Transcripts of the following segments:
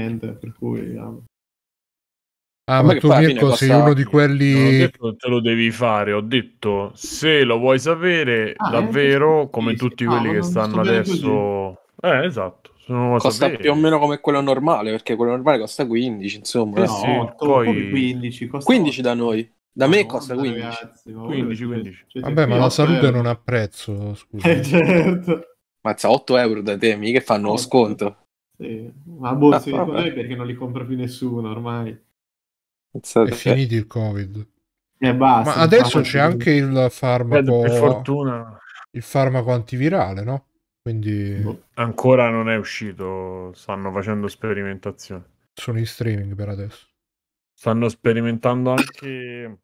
niente, per cui... Ah, ah ma, ma tu Mirko sei uno di quelli... Detto, te lo devi fare, ho detto, se lo vuoi sapere ah, eh, davvero, come sì, tutti sì. quelli ah, che stanno adesso... Così. Eh, esatto. Costa sapere. più o meno come quello normale, perché quello normale costa 15, insomma. Eh, no, sì, poi... 15, costa... 15 da noi. Da me costa 15. Ragazzi, 15, 15. Cioè, Vabbè, ma la salute euro. non ha prezzo, scusa. Eh, certo. Mazza, 8 euro da te, mica fanno lo sconto. Sì. Ma boh, ah, si ricorda perché non li compra più nessuno ormai. È finito il Covid. E basta, Ma adesso c'è anche il farmaco. Eh, per fortuna. Il farmaco antivirale, no? Quindi... Boh. Ancora non è uscito, stanno facendo sperimentazione. Sono in streaming per adesso. Stanno sperimentando anche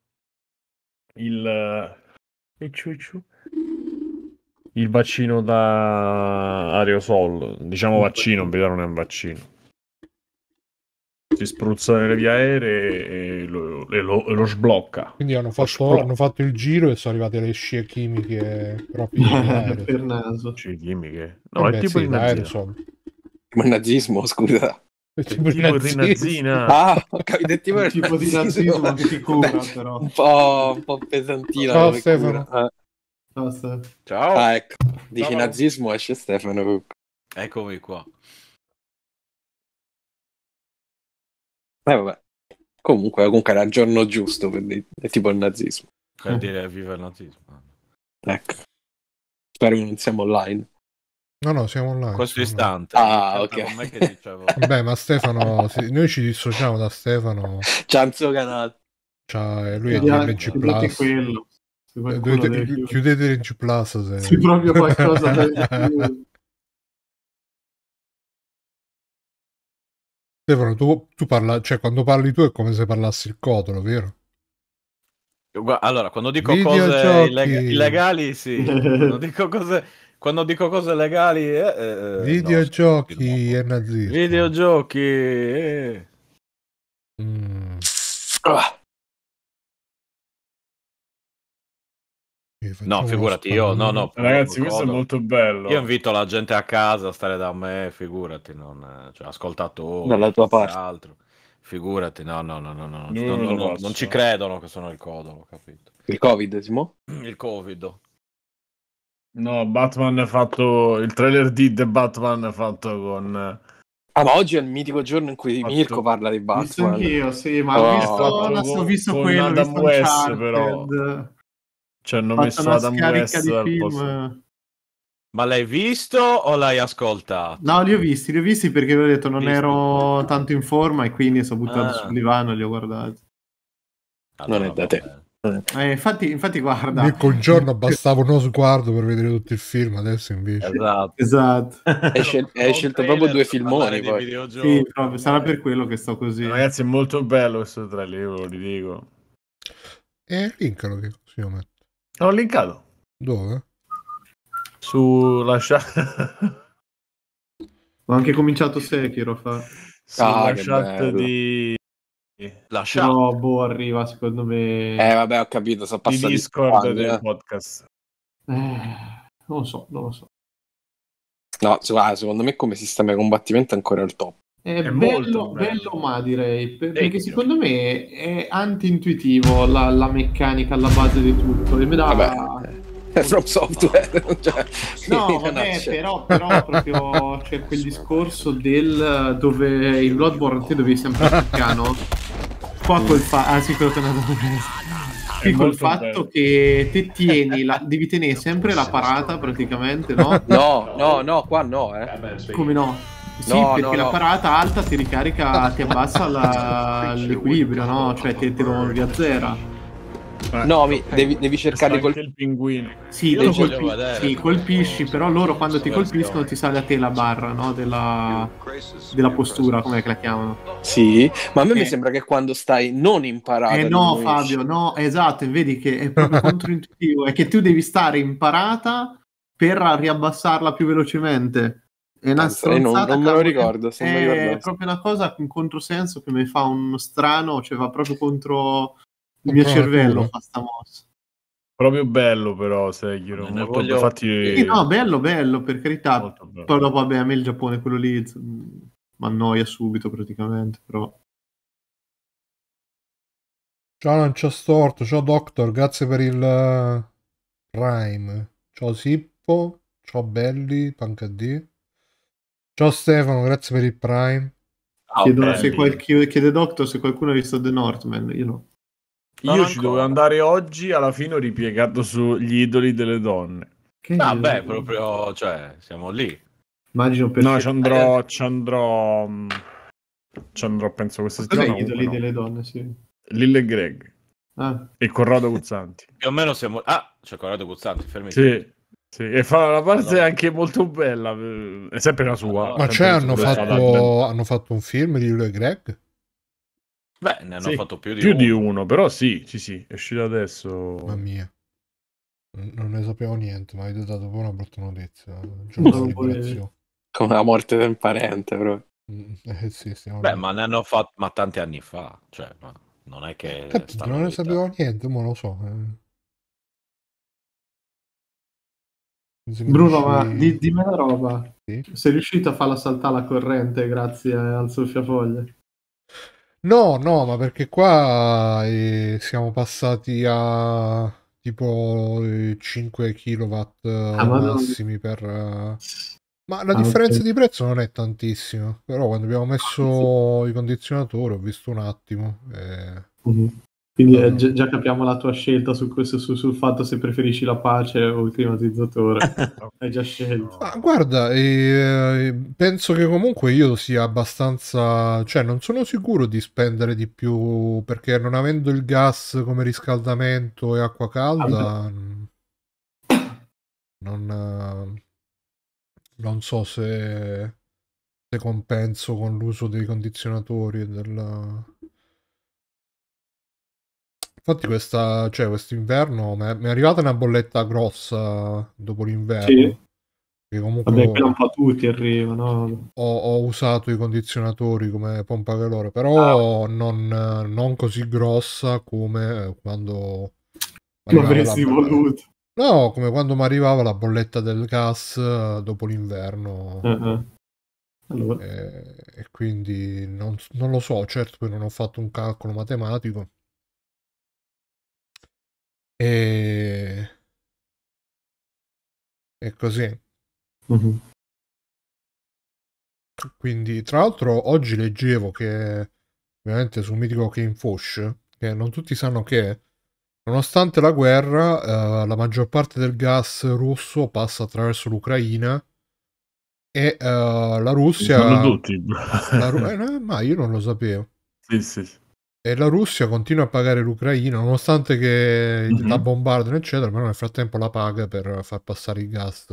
il... E eh, ciu ciu il vaccino da aerosol, diciamo vaccino, in verità non è un vaccino. Si spruzza nelle vie aeree e lo, e lo, e lo sblocca. Quindi hanno fatto, sblo- hanno fatto, il giro e sono arrivate le scie chimiche proprio per naso. Scie chimiche. No, Vabbè, eh è tipo sì, il aerosol. Ma nazismo, scusa. È tipo, è tipo il rinazzina. Ah, capite, tipo il ah, tipo di nazismo che ti Beh, però. Un po', un po pesantino. Ciao Stefano. Cura. Eh. Ciao Stefano. Ciao. Ah, ecco. Dici Ciao. nazismo, esce Stefano Eccomi qua. Eh vabbè. Comunque, comunque era il giorno giusto, quindi è tipo il nazismo. Per dire viva il nazismo. Ecco. Spero che non siamo online. No, no, siamo online. Questo istante. Ah, ok. che dicevo. Beh, ma Stefano, noi ci dissociamo da Stefano. C'ha cioè, il suo canale. C'ha, lui è LG Plus. Quello. Dovete, deve chiudete Ringe Plus se... Sì, proprio qualcosa da Stefano, tu, tu parla, cioè quando parli tu è come se parlassi il codolo, vero? Allora, quando dico Video cose giochi. illegali, sì. quando, dico cose, quando dico cose legali... Eh, eh, Videogiochi no, e nazisti. Videogiochi... Eh. Mm. Ah. No, figurati io, no, no, Ragazzi, questo codo. è molto bello. Io invito la gente a casa a stare da me, figurati, non, cioè, ascoltatori, dalla tua parte. Altro. Figurati, no, no, no, no, no, no, no, no, non ci credono che sono il codolo, capito? Il Covid, Simo? Il Covid. No, Batman è fatto il trailer di The Batman è fatto con Ah, ma oggi è il mitico giorno in cui fatto... Mirko parla di Batman. Visto anch'io, sì, ma oh, ho visto, ho visto con, quello con Adam West, però. Ci cioè, hanno messo Adam West al posto. Ma l'hai visto o l'hai ascoltato? No, li ho visti, li ho visti perché vi ho detto non visto. ero tanto in forma e quindi sono buttato ah. sul divano e li ho guardati. Allora, non è da te. Eh, infatti, infatti, guarda. Io quel giorno bastava uno sguardo per vedere tutto il film, adesso invece. Esatto. esatto. Hai, scel- hai scelto proprio due filmoni. Poi. Sì, proprio, sarà per quello che sto così. Ragazzi, è molto bello questo trailer, ve lo dico. E linkalo che così lo metto. L'ho linkato. Dove? Su chat. Ho anche cominciato Sekiro fa. Sulla ah, chat di Lascia. No, boh, arriva secondo me. Eh, vabbè, ho capito. Sono passato di Discord di del podcast. Eh, non lo so, non lo so. No, ah, secondo me come sistema di combattimento è ancora il top. È, è bello, bello. bello, ma direi, perché Dentro. secondo me è anti-intuitivo la, la, meccanica alla base di tutto e mi dava... È from software. Cioè, no, vabbè, però, però proprio c'è quel discorso del dove in Bloodborne te dovevi sempre il piano. Qua col fatto... Ah sì, quello che è qui col fatto bello. che te tieni la, devi tenere sempre la parata praticamente, no? No, no, no, qua no, eh. Come no? Sì, no, perché no, la no. parata alta ti ricarica, ti abbassa l'equilibrio, no? Cioè ti, ti via zero. no, mi, devi, devi cercare di colpire il pinguino. Sì, colpi... sì colpisci, però loro quando ti colpiscono ti sale a te la barra no? della... della, postura, come la chiamano. Sì, ma a me eh. mi sembra che quando stai non imparato. Eh no, Fabio, no, esatto, vedi che è proprio controintuitivo, è che tu devi stare in parata per riabbassarla più velocemente. È una eh, stronzata. Non, non me lo ricordo. Se è proprio una cosa, un controsenso che mi fa uno strano, cioè va proprio contro il mio cervello. Fa sta mossa. Proprio bello, però, Sekiro. Non molto voglio... infatti... Sì, no, bello, bello, per carità. Poi dopo, vabbè, a me il Giappone quello lì mm, mi annoia subito praticamente, però... Ciao, non c'ho storto. Ciao, Doctor. Grazie per il eh, Prime. Ciao, Sippo. Ciao, Belli. Pancadì. Ciao Stefano, grazie per il Prime. Oh, Chiedo se qualche, chiede Doctor se qualcuno ha visto The Northman, io no. Non io ancora. ci dovevo andare oggi, alla fine ho ripiegato sugli idoli delle donne. Che Vabbè, ah, proprio, cioè, siamo lì. Immagino per... No, ci andrò, eh, eh. ci andrò... Mm, ci andrò, penso, questa settimana. Gli idoli no. delle donne, sì. Lille e Greg. Ah. E Corrado Guzzanti. Più o meno siamo... Ah, c'è Corrado Guzzanti, fermi. Sì. Sì, e fa la parte allora. anche molto bella, eh, è sempre la sua. Ma c'è, cioè, hanno fatto, hanno fatto, un film di lui e Greg? Beh, ne hanno sì, fatto più, di, più uno. di, uno. però sì, sì, sì, è uscito adesso. Mamma mia. Non ne sapevo niente, ma avete dato poi una brutta notizia. Come eh, la morte del parente, però. Mm, eh, sì, Beh, ma ne hanno fatto ma tanti anni fa, cioè, non è che... Capito, non ne sapevo niente, ma lo so. Eh. Bruno, riuscì... ma di, dimmi una roba. Sì? Sei riuscito a farla saltare la corrente grazie al soffiafoglie? No, no, ma perché qua eh, siamo passati a tipo 5 eh, kW eh, ah, massimi no. per... Uh... Ma la ah, differenza okay. di prezzo non è tantissima, però quando abbiamo messo ah, sì. i condizionatori ho visto un attimo. Eh... Uh-huh. Quindi eh, gi- già capiamo la tua scelta su questo, su, sul fatto se preferisci la pace o il climatizzatore. Hai già scelto. Ma guarda, eh, penso che comunque io sia abbastanza... cioè non sono sicuro di spendere di più perché non avendo il gas come riscaldamento e acqua calda... Non, non, so se, se compenso con l'uso dei condizionatori e della... Infatti questa, cioè, quest'inverno mi è arrivata una bolletta grossa eh, dopo l'inverno. Sì. Che comunque Vabbè, quella un po' tutti arrivano. Ho, ho, usato i condizionatori come pompa calore, però ah. non, non, così grossa come eh, quando... Non avresti la... voluto. No, come quando mi arrivava la bolletta del gas eh, dopo l'inverno. Uh-huh. Allora. E, e, quindi non, non lo so, certo poi non ho fatto un calcolo matematico e, e così. Mm-hmm. Quindi, tra l'altro, oggi leggevo che ovviamente su Mitico Game Fosh, che non tutti sanno che nonostante la guerra, eh, la maggior parte del gas russo passa attraverso l'Ucraina e uh, la Russia... Non tutti. la Ru- eh, no, ma io non lo sapevo. Sì, sì e la Russia continua a pagare l'Ucraina nonostante che mm-hmm. la bombardano eccetera però nel frattempo la paga per far passare il gas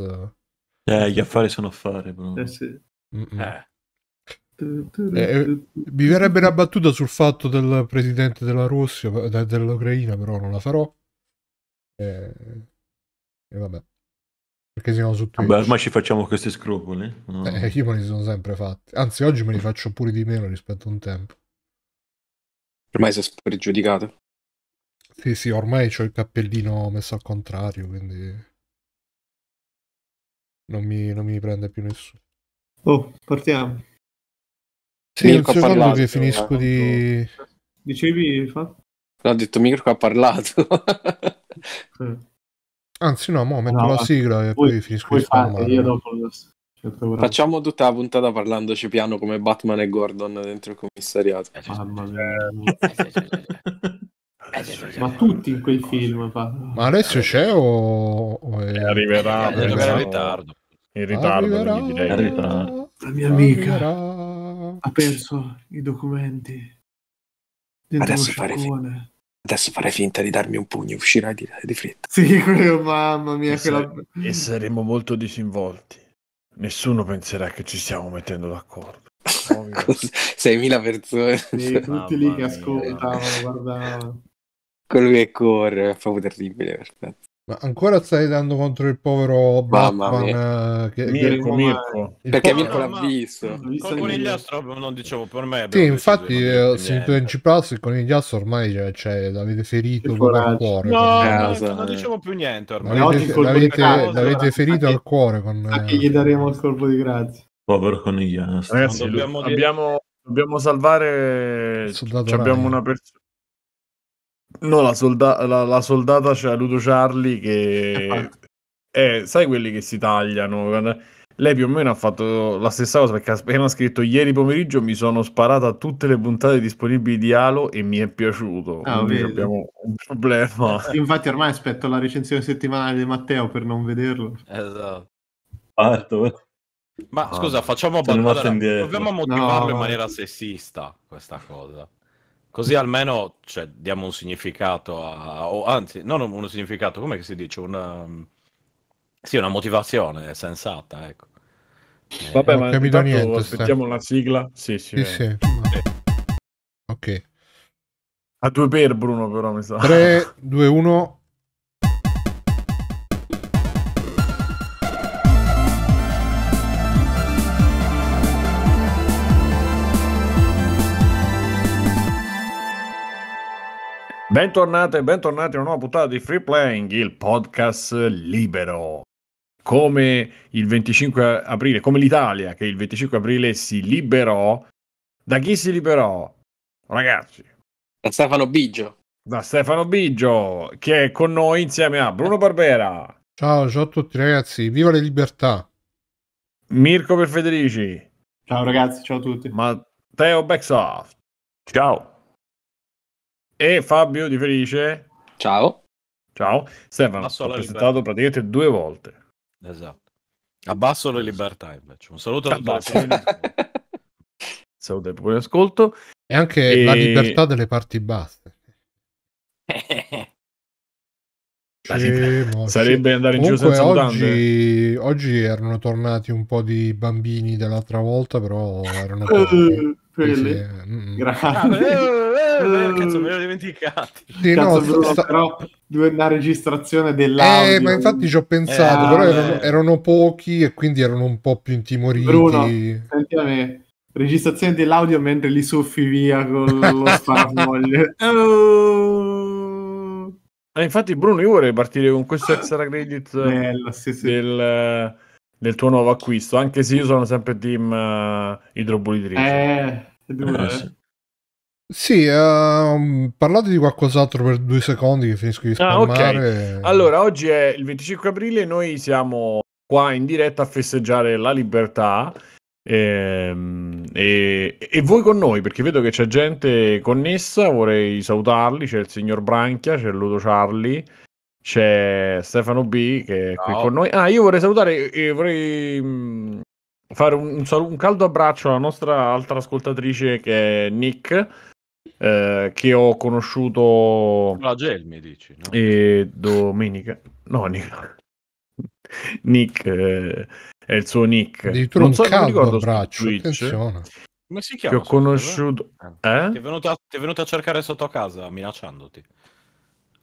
eh gli affari sono affari però. Eh, sì. Eh. eh. Eh, mi verrebbe una battuta sul fatto del presidente della Russia eh, de- dell'Ucraina però non la farò e, eh, e vabbè perché siamo su Twitch vabbè, ormai ci facciamo questi scrupoli no? io me li sono sempre fatti anzi oggi me li faccio pure di meno rispetto a un tempo Ormai si è spregiudicato. Sì, sì, ormai ho il cappellino messo al contrario, quindi... Non mi, non mi prende più nessuno. Oh, partiamo. Sì, Mirko un secondo che finisco eh, di... Dicevi, fa? L'ho detto, Mirko ha parlato. Eh. Anzi, no, mo metto no, la sigla e poi, poi finisco di parlare. Io dopo lo... Facciamo tutta la puntata parlandoci piano come Batman e Gordon dentro il commissariato. Mamma mia. Ma tutti in quei film. Ma adesso c'è o, o eh, arriverà? Eh, in ritardo. In ritardo, arriverà, direi. Arriverà. La mia amica arriverà. ha perso i documenti. Adesso fare, fin- adesso fare, finta di darmi un pugno, uscirai di, di fretta. Sì, mamma mia. E, quella... e saremo molto disinvolti. Nessuno penserà che ci stiamo mettendo d'accordo. 6.000 persone. Sì, tutti lì che ascoltavano, guardavano. Colui che corre, è proprio terribile. Perfetto. Ma ancora stai dando contro il povero Mamma Batman eh, che, Mirko, Mirko. perché povero... Mirko l'ha visto. visto con Conigliastro non dicevo per me. Sì, infatti ho sentito eh, in Ciprasso il Conigliastro ormai cioè, cioè, l'avete ferito proprio al cuore. No, con... no, casa, non dicevo più niente ormai. L'avete, no, l'avete, l'avete ferito anche, al cuore. Con... Anche gli eh, daremo il colpo di grazia. Povero Conigliastro. Ragazzi, dobbiamo, dire... abbiamo, dobbiamo salvare... Abbiamo una persona No, la, solda- la, la soldata c'è cioè Ludo Charlie che... Eh, eh, sai quelli che si tagliano? Lei più o meno ha fatto la stessa cosa perché ha appena scritto ieri pomeriggio mi sono sparata a tutte le puntate disponibili di Halo e mi è piaciuto. Ah, abbiamo un problema. Infatti ormai aspetto la recensione settimanale di Matteo per non vederlo. Esatto. Ma ah, scusa, facciamo... Allora, proviamo a motivarlo no, in maniera sessista questa cosa. Così almeno cioè, diamo un significato, a, o anzi, non un significato, come si dice? Una, sì, una motivazione sensata, ecco. Eh, Vabbè, eh, ma intanto niente, aspettiamo sta. la sigla. Sì, sì. sì, eh. sì. Ok. A due per Bruno, però mi sa. 3, 2, 1. Bentornate e bentornati a una nuova puntata di Free Playing, il podcast libero. Come il 25 aprile, come l'Italia che il 25 aprile si liberò, da chi si liberò? Ragazzi. Da Stefano Biggio. Da Stefano Biggio, che è con noi insieme a Bruno Barbera. Ciao, ciao a tutti ragazzi, viva le libertà. Mirko Perfederici. Ciao ragazzi, ciao a tutti. Matteo Backsoft. Ciao e Fabio Di Felice. Ciao. Ciao. Stefano, ho presentato praticamente due volte. Esatto. Abbasso le libertà invece. Un saluto a Salute per ascolto. E anche e... la libertà delle parti basse. Sì, sarebbe andare in Comunque, giù senza oggi, oggi, erano tornati un po' di bambini dell'altra volta, però erano pochi. quelli. Mm. Grazie. Ah, eh, eh, eh, eh cazzo, me l'ho dimenticato. però una registrazione eh, dell'audio. Eh, ma infatti ci ho pensato, eh, però erano, erano, pochi e quindi erano un po' più intimoriti. Bruno, senti a me. Registrazione dell'audio mentre li soffi via con lo sparafoglie. oh. Infatti Bruno io vorrei partire con questo ah. extra credit Bello, sì, sì. del del tuo nuovo acquisto, anche se io sono sempre team uh, eh, idrobulitrice. Eh, eh, eh, sì. Sì, uh, parlate di qualcos'altro per due secondi che finisco di spammare. Ah, okay. Allora, oggi è il 25 aprile, noi siamo qua in diretta a festeggiare la libertà e, ehm, e, e voi con noi, perché vedo che c'è gente connessa, vorrei salutarli, c'è il signor Branchia, c'è Ludo Charlie, c'è Stefano B che è qui con noi. Ah, io vorrei salutare, eh, vorrei mm, fare un, un, caldo abbraccio alla nostra altra ascoltatrice che è Nick, eh, che ho conosciuto... La Gel mi dici? No? E eh, domenica. No, Nick. Nick eh, è il suo Nick. Addirittura non so, un caldo non abbraccio, attenzione. Come si chiama? Che ho conosciuto... Eh? eh? Ti, è venuto a, ti è venuto a cercare sotto casa minacciandoti.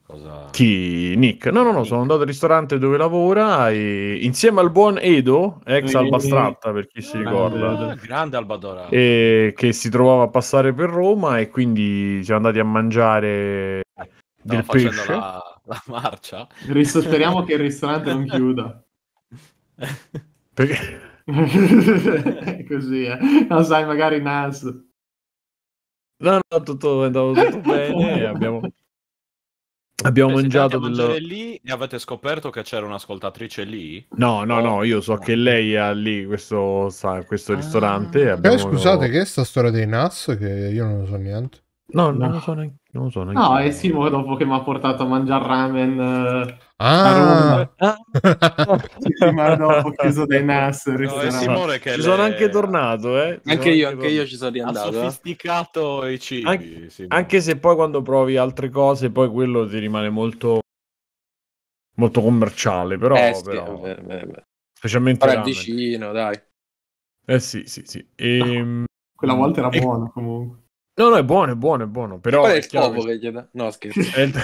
Cosa... Chi? Nick? No, no, no, sono andato al ristorante dove lavora e... insieme al buon Edo, ex e... Albastratta per chi si ah, ricorda. Ah, grande Albadora. E... Che si trovava a passare per Roma e quindi siamo andati a mangiare Stavo del pesce. La, la marcia. Speriamo che il ristorante non chiuda. Perché? Così, eh. Non sai, magari Nas. No, no, tutto, è andato tutto bene. abbiamo Abbiamo mangiato dello... lì e avete scoperto che c'era un'ascoltatrice lì? No, no, no, io so che lei ha lì questo, sa, questo ah. ristorante. Eh, abbiamo... Eh, scusate, che è sta storia dei NAS? Che io non ne so niente. No, no. non lo so neanche. Non lo so neanche. No, è Simo dopo che mi ha portato a mangiare ramen. Eh... Ah, ah. ma dopo chiuso dei NAS. No, eh, Simone che ci sono anche tornato, eh. Anche io, anche io ci sono rientrato. Ha eh. sofisticato eh. i cibi. Anche, sì, anche no. se poi quando provi altre cose, poi quello ti rimane molto, molto commerciale, però, eh, sì, però... Eh, beh, beh, beh. specialmente però è dai. Eh sì, sì, sì. E... Ehm, no. Quella volta era e... buono comunque. No, no, è buono, è buono, è buono. Però è, il topo che gli dà. No, scherzo.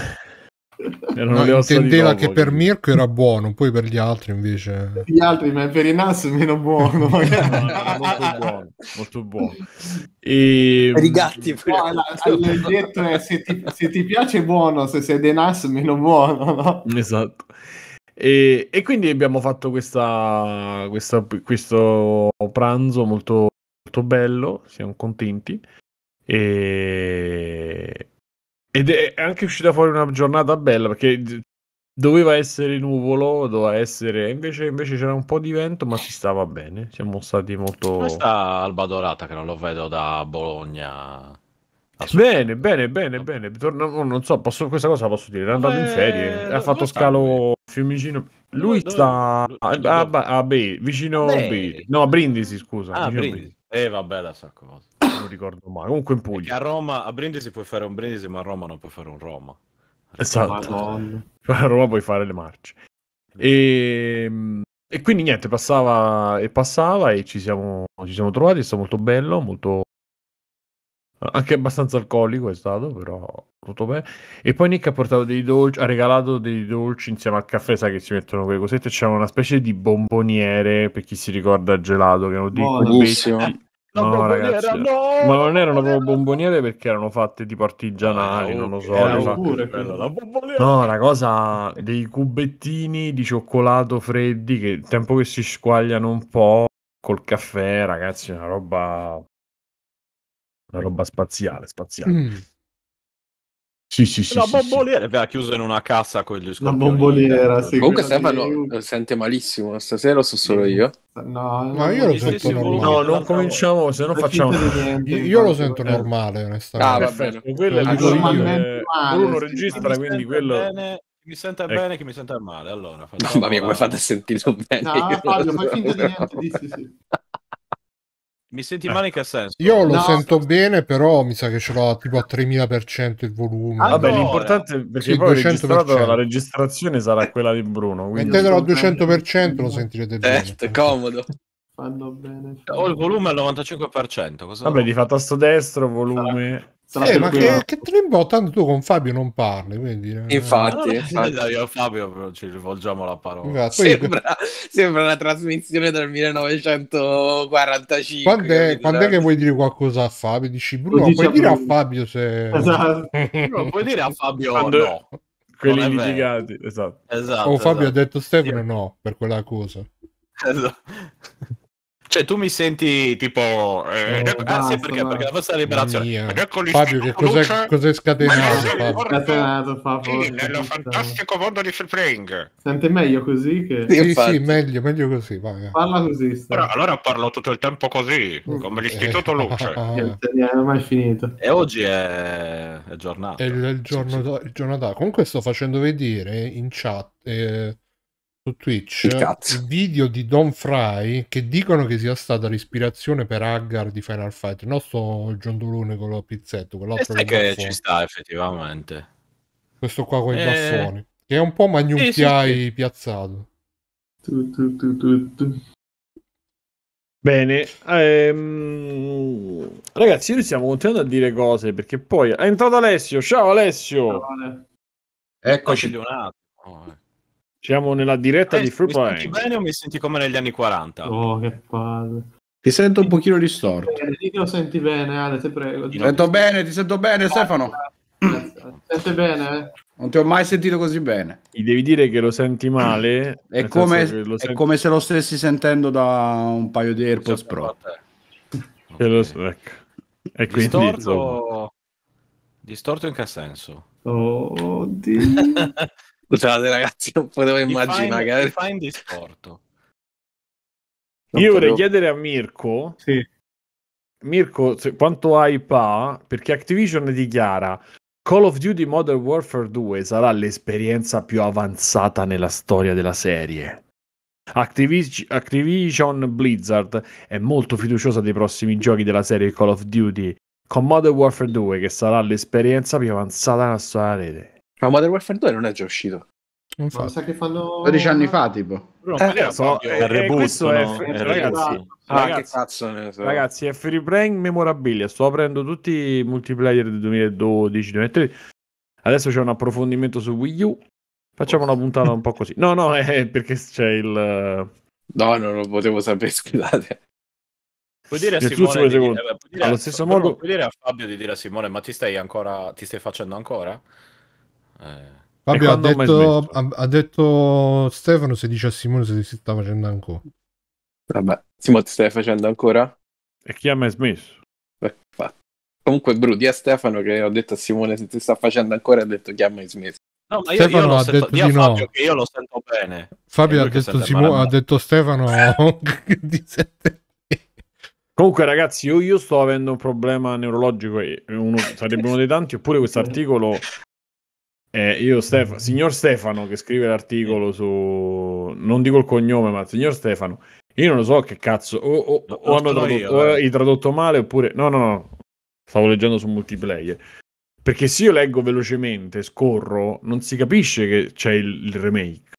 No, intendeva che per Mirko era buono, poi per gli altri invece... gli altri, ma per i Nas meno buono. no, molto buono, molto buono. E... Per ehm, i gatti. Per... No, detto è, eh, se, ti, se ti piace buono, se sei dei Nas meno buono. No? Esatto. E, e, quindi abbiamo fatto questa, questa, questo pranzo molto, molto bello, siamo contenti. E, ed è anche uscita fuori una giornata bella perché doveva essere nuvolo, doveva essere invece, invece c'era un po' di vento, ma si stava bene. Siamo stati molto. Questa Alba Dorata che non lo vedo da Bologna. Bene, bene, bene, bene. Torno, oh, non so, posso, questa cosa posso dire. È andato in ferie, ha fatto scalo a Fiumicino. Lui dove, sta dove, a, a, a, B, vicino a B. No, a Brindisi, scusa. Ah, Brindisi. Eh, vabbè, la sa cosa non ricordo mai. Comunque in Puglia. a Roma, a Brindisi puoi fare un Brindisi, ma a Roma non puoi fare un Roma. Esatto. A Roma puoi fare le marce. E, ehm, e quindi niente, passava e passava e ci siamo, ci siamo trovati, è stato molto bello, molto... Anche abbastanza alcolico è stato, però tutto bene. E poi Nick ha portato dei dolci, ha regalato dei dolci insieme al caffè, sai che si mettono quelle cosette, c'era una specie di bomboniere, per chi si ricorda gelato, che erano dei cubetti, la no, ragazzi, no! Ma non erano proprio bomboniere perché erano fatte tipo artigianali, no, ah, non lo so. Ah, pure, no, la cosa dei cubettini di cioccolato freddi che il tempo che si squagliano un po' col caffè, ragazzi, una roba... Una roba spaziale, spaziale. Mm. Sì, sì, sì. La sì, bomboliera sì. aveva chiuso in una cassa con gli scorpioni. La bomboliera, sì. Comunque Stefano di... Eh, sente malissimo stasera lo so solo io? No, no, io lo sento normale. No, non cominciamo, se no facciamo... io, lo sento normale, onestamente. Ah, va bene. Quello è il Uno registra, quindi quello... mi sente ecco. bene che mi sente male. Allora, mamma mia, come fate a sentire bene? No, Fabio, so. finta di niente. Di sì, sì. Mi senti eh. male in che senso? Io lo no. sento bene, però mi sa che ce l'ho tipo a 3000% il volume. Ah, vabbè, allora. l'importante è perché sì, poi la registrazione sarà quella di Bruno. Mettetelo al 200% lo sentirete eh, bene. Certo, comodo. Fanno bene. Ho il volume al 95%. Cosa Vabbè, di fatto a sto destro, volume... Ah. Eh, ma che, che Trimbo tanto tu con Fabio non parli quindi eh. infatti, infatti. io a Fabio però ci rivolgiamo la parola infatti, sembra, poi... sembra, una trasmissione del 1945 quando è, quando è che vuoi dire qualcosa a Fabio dici esatto. Bruno puoi dire a Fabio se esatto. Bruno, puoi dire a Fabio quando... no quelli litigati esatto, esatto o oh, Fabio esatto. ha detto Stefano no per quella cosa esatto cioè, tu mi senti tipo. Eh, oh, ah, sì, perché, perché la vostra liberazione. Fabio, che cos'è, cos'è scatenato? Fabio? Scatenato, Fabio. Sì, nello fantastico mondo di Flipling. Senti meglio così? Che... Sì, sì, sì meglio, meglio così. Vai. Eh. Parla così. Però allora parlo tutto il tempo così, come mm. l'istituto Luce. non è mai finito. E oggi è, è giornata. È il, il giorno, sì, da... da. Comunque, sto facendo vedere in chat. Eh su Twitch il, il, video di Don Fry che dicono che sia stata l'ispirazione per Hagar di Final Fight, non sto giondolone con lo pizzetto, quell'altro che baffoni. ci sta effettivamente. Questo qua con i e... Eh. baffoni, che è un po' magnuntiai sì, sì. piazzato. Tu, tu, tu, Bene, ehm... ragazzi, noi stiamo continuando a dire cose perché poi è entrato Alessio. Ciao Alessio. Ciao, Eccoci di un attimo. Eh. Siamo nella diretta eh, di Free Point. Mi senti bene o mi senti come negli anni 40? Oh, che palle. Ti sento un pochino distorto. Ti eh, lo senti bene, Ale, te prego. Ti sento bene, ti sento bene, Stefano. Senti bene, eh? Non ti ho mai sentito così bene. Gli devi dire che lo senti male. È, come, senti... è come, se lo stessi sentendo da un paio di AirPods Pro. E eh, lo so, ecco. E quindi, distorto... Insomma... distorto in che senso? Oddio. Oh, Scusate ragazzi, non potevo immaginare. Ti fa in disporto. Non Io vorrei chiedere a Mirko. Sì. Mirko, quanto hype ha? Perché Activision dichiara Call of Duty Modern Warfare 2 sarà l'esperienza più avanzata nella storia della serie. Activision, Activision Blizzard è molto fiduciosa dei prossimi giochi della serie Call of Duty con Modern Warfare 2 che sarà l'esperienza più avanzata nella storia della rete. Ma Modern Warfare 2 non è già uscito. Infatti. Ma sa che fanno 12 anni fa, tipo. Bro, eh, eh, so, è, è reboot, no? è free... eh, ragazzi, è free playing memorabilia. Sto aprendo tutti i multiplayer del 2012, 2013. Adesso c'è un approfondimento su Wii U. Facciamo una puntata un po' così. No, no, è eh, perché c'è il eh, No, non lo potevo sapere, scusate. Puoi dire, a Simone di dire, eh, puoi dire, Allo stesso modo... puoi dire a Fabio di dire a Simone, ma ti stai ancora ti stai facendo ancora? Eh. Fabio ha detto, ha, ha detto, Stefano se dice a Simone se si sta facendo ancora. Vabbè, Simone ti stai facendo ancora? E chi ha mai smesso? Beh, Comunque Bru, di a Stefano che ho detto a Simone se ti sta facendo ancora ha detto chi ha mai smesso. No, ma io, Stefano io ha sento, detto di no. io lo sento bene. Fabio ha detto, Simo, ha detto, Stefano di sette. Comunque, ragazzi, io, io, sto avendo un problema neurologico e uno, sarebbe uno dei tanti, oppure questo articolo eh, io, Stef- signor Stefano, che scrive l'articolo su... non dico il cognome, ma signor Stefano, io non lo so che cazzo, o, o, o hanno tradotto, io, o eh, eh. tradotto male oppure... No, no, no, stavo leggendo su multiplayer. Perché se io leggo velocemente, scorro, non si capisce che c'è il, il remake.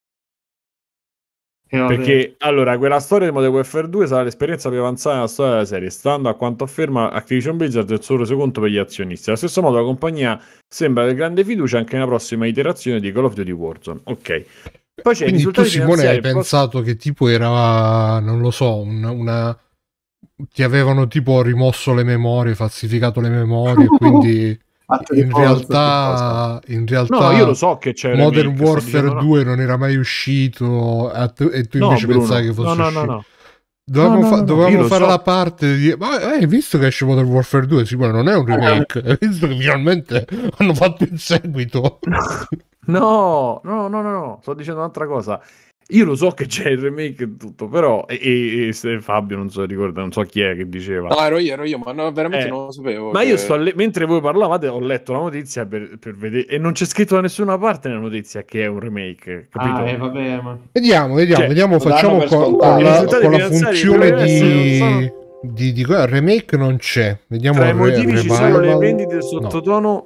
Eh, Perché allora quella storia di Modern Warfare 2 sarà l'esperienza più avanzata nella storia della serie, stando a quanto afferma Activision Blizzard il suo resoconto per gli azionisti. Allo stesso modo la compagnia sembra avere grande fiducia anche nella prossima iterazione di Call of Duty Warzone. Ok. Poi c'è Quindi tu Simone hai post... pensato che tipo era, non lo so, un, una... ti avevano tipo rimosso le memorie, falsificato le memorie, quindi... in realtà, in realtà, no, io lo so che c'è Modern remake, Warfare dicendo, 2 no. non era mai uscito e tu invece Bruno, pensavi che fosse no, uscito. No, no, Dovevamo, fa- dovevamo fare so. la parte di. Ma eh, hai eh, visto che esce Modern Warfare 2? Sì, ma non è un remake. Ah, ah. Hai visto che finalmente hanno fatto il seguito. No, no, no, no, no. Sto dicendo un'altra cosa. Io lo so che c'è il remake e tutto, però. E, e, e Fabio non so, ricorda, non so chi è che diceva. No, ero io, ero io, ma no, veramente eh, non lo sapevo. Ma che... io cioè. sto alle... mentre voi parlavate, ho letto la notizia per, per, vedere. E non c'è scritto da nessuna parte nella notizia che è un remake. Capito? Ah, eh, vabbè, ma... Vediamo, vediamo, cioè, vediamo. Facciamo con, con, la, con la funzione di. Di, di remake non c'è, vediamo Tra i motivi ci sono le vendite sottotono no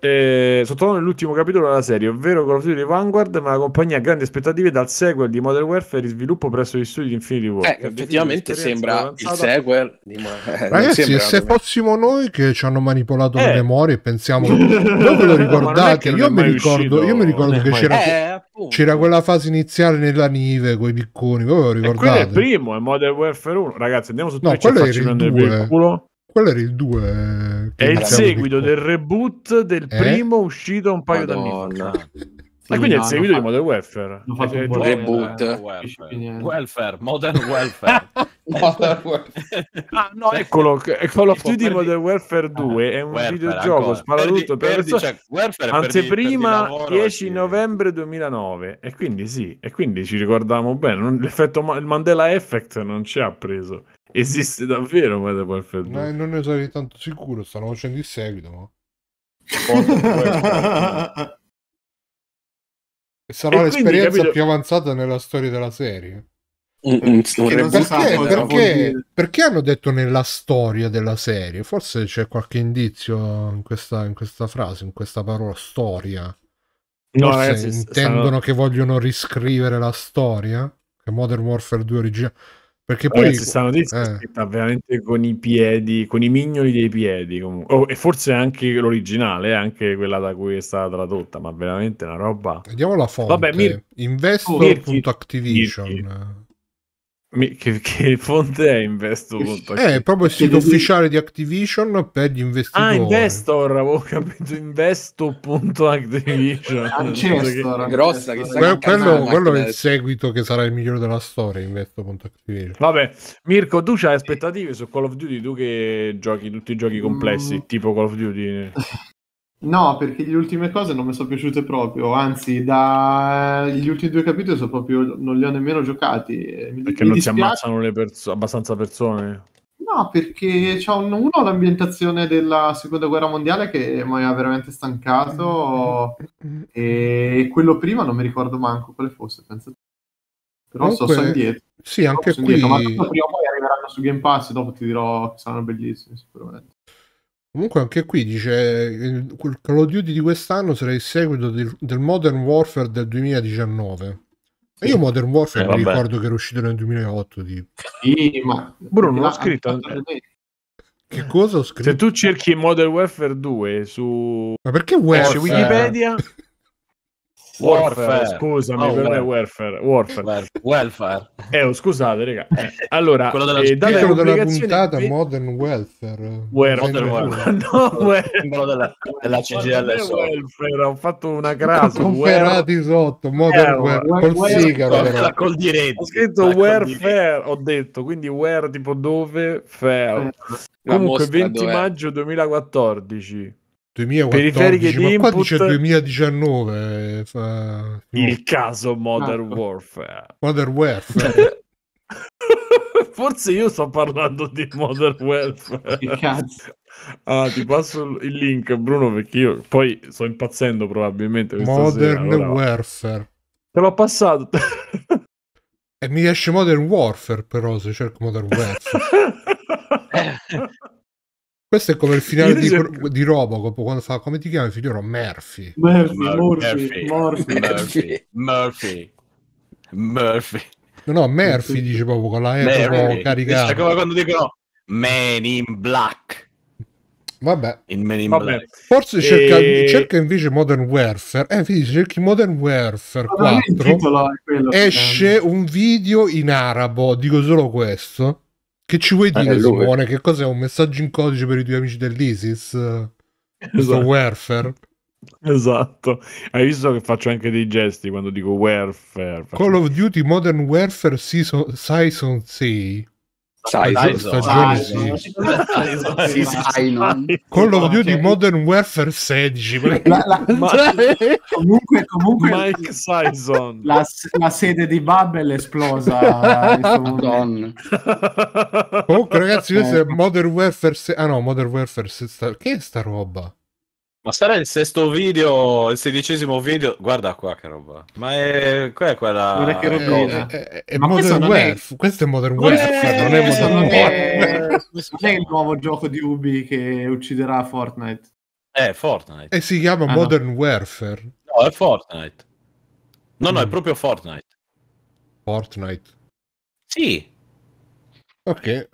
eh, sottotono nell'ultimo capitolo della serie, ovvero con Call of di Vanguard, ma la compagnia ha grandi aspettative dal sequel di Modern Warfare in sviluppo presso gli studi di Infinity War. Eh, effettivamente sembra il sequel di Modern Warfare. Ragazzi, se fossimo noi che ci hanno manipolato eh. le memorie, pensiamo... Voi ve lo ricordate? Io mi ricordo, io mi ricordo che c'era... Eh, c'era quella fase iniziale nella Nive con i picconi, voi ve lo ricordate? quello è il primo, è Modern Warfare 1. Ragazzi, andiamo su no, Twitch e facci il culo quello era il 2. Eh, è il seguito del reboot del eh? primo uscito un paio d'anni fa. Ma sì, quindi no, è il seguito di Modern Warfare. Hanno fatto reboot. Warfare. Welfare, Modern Warfare. ah, no, eccolo, eccolo più di Modern Warfare 2 è un Warfare, videogioco ancora. sparatutto per cioè, anteprima per 10 novembre 2009 e quindi sì, e quindi ci ricordavamo bene, l'effetto il Mandela Effect non ci ha preso. Esiste davvero Modern Warfare 2? non ne sarei tanto sicuro, stanno facendo il seguito. Ma... e sarà e l'esperienza quindi, più avanzata nella storia della serie. Mm, mm, perché, perché, perché, perché, hanno detto nella storia della serie? Forse c'è qualche indizio in questa, in questa frase, in questa parola storia. No, Forse ragazzi, intendono stanno... che vogliono riscrivere la storia? Che Modern Warfare 2 originale perché poi Ragazzi, stanno lì eh. veramente con i piedi, con i mignoli dei piedi Oh, e forse anche l'originale, eh, anche quella da cui è stata tradotta, ma veramente una roba. Vediamo la foto. Vabbè, Mir- investor.activision. Oh, che, che, fonte è Investor.com? Eh, è proprio il sito ufficiale di Activision per gli investitori. Ah, Investor, avevo capito Investor.activision. Ancestor, ah, grossa che quello, quello, quello è il seguito che sarà il migliore della storia, Investor.activision. Vabbè, Mirko, tu hai aspettative su Call of Duty, tu che giochi tutti i giochi complessi, mm. tipo Call of Duty. No, perché le ultime cose non mi sono piaciute proprio, anzi, dagli ultimi due capitoli sono proprio, non li ho nemmeno giocati. Mi, perché mi non dispiace. si ammazzano le perso- abbastanza persone? No, perché c'è un, uno l'ambientazione della seconda guerra mondiale che mi ha veramente stancato, e quello prima non mi ricordo manco quale fosse, penso. Però Comunque, so, so indietro. Sì, anche qui. Indietro, ma prima o poi arriveranno su Game Pass, dopo ti dirò che saranno bellissimi sicuramente. Comunque anche qui dice eh, quel Call of Duty di quest'anno sarà il seguito del, del Modern Warfare del 2019. Sì. Io Modern Warfare eh, mi ricordo che era uscito nel 2008. Tipo. Sì, ma Bruno l'ha scritto. Eh. Che cosa ho scritto? Se tu cerchi Modern Warfare 2 su Ma perché Warfare? Eh, su Wikipedia Warfare, warfare. scusami, oh, per me warfare. Warfare. Welfare. Eh, oh, scusate, raga. Eh, allora, quello della, eh, titolo della puntata pe... Modern Welfare. Welfare. Modern Welfare. No, welfare. quello della, della CGL so. Welfare, ho fatto una crasi. Comperati sotto, Modern eh, Welfare, col sigaro. Però. Col diretto. Ho scritto Welfare, ho detto, quindi where tipo dove, fair. Eh, Comunque, 20 maggio 2014 2014, ma input, qua dice 2019. Eh, fa... Il caso Modern ah. Warfare. Modern Warfare. Forse io sto parlando di Modern Warfare. Ah, ti passo il link, Bruno, perché io poi sto impazzendo probabilmente. Modern sera, Warfare. Te l'ho passato. e mi esce Modern Warfare però se cerco Modern Warfare. Questo è come il finale di, esempio... di Robocop quando fa come ti chiami figliolo? Murphy. Murphy, Murphy, Murphy, Murphy, Murphy. Murphy. No, no, Murphy dice proprio con la R proprio caricata. È come quando dicono Man in Black. Vabbè. In Man in Vabbè. Black. Forse e... cerca, cerca, invece Modern Warfare. Eh, quindi cerchi Modern Warfare 4. esce un video in arabo, dico solo questo che ci vuoi eh, dire, eh, Simone? Che cos'è un messaggio in codice per i tuoi amici dell'ISIS? Esatto. Warfare? Esatto. Hai visto che faccio anche dei gesti quando dico Warfare? Faccio... Call of Duty Modern Warfare Season 6. Sai, stagione sì. sì, sai, non... Con l'odio di Modern Warfare 16. La, la, ma... Cioè, comunque, comunque Mike Sison. La, la, sede di Bubble esplosa. Eh, comunque ragazzi, questo è eh. Modern Warfare se- Ah no, Modern Warfare 6. Che è sta roba? Ma sarà il sesto video, il sedicesimo video. Guarda qua che roba. Ma è, qua è quella. Non è che roba. È, è, è Modern Warfare. Questo è Modern Warfare. Non è Modern Warfare. Questo è il nuovo gioco di Ubi che ucciderà Fortnite. È eh, Fortnite. E eh, si chiama ah, Modern no. Warfare. No, è Fortnite. No, mm. no, è mm. proprio Fortnite. Fortnite. Sì. Ok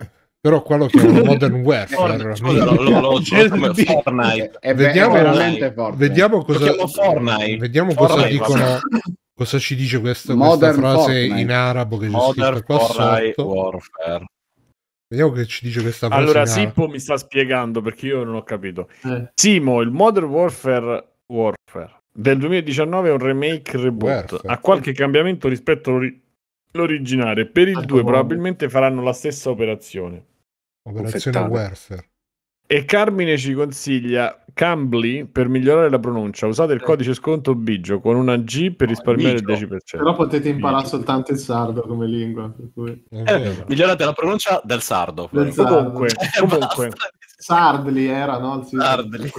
però quello che è un Modern Warfare scusa, lo, lo, lo come Fortnite vediamo, è veramente forte vediamo cosa, Fortnite. Vediamo cosa Fortnite, dicono cosa ci dice questa, questa frase Fortnite. in arabo che c'è Modern qua Fortnite sotto Warfare Vediamo che ci dice questa frase. Allora, Sippo mi sta spiegando perché io non ho capito. Eh. Simo, il Modern Warfare, Warfare del 2019 è un remake reboot. Ha qualche cambiamento rispetto all'originale. Per il 2 probabilmente faranno la stessa operazione. Operazione Warfare. E Carmine ci consiglia Cambly per migliorare la pronuncia. Usate il eh. codice sconto Biggio con una G per risparmiare il 10%. Però potete imparare Biggio. soltanto il sardo come lingua. Cui... Eh, migliorate la pronuncia del sardo. Del sardo. Comunque, cioè, comunque. Sardli era, no? Sì. Sardli.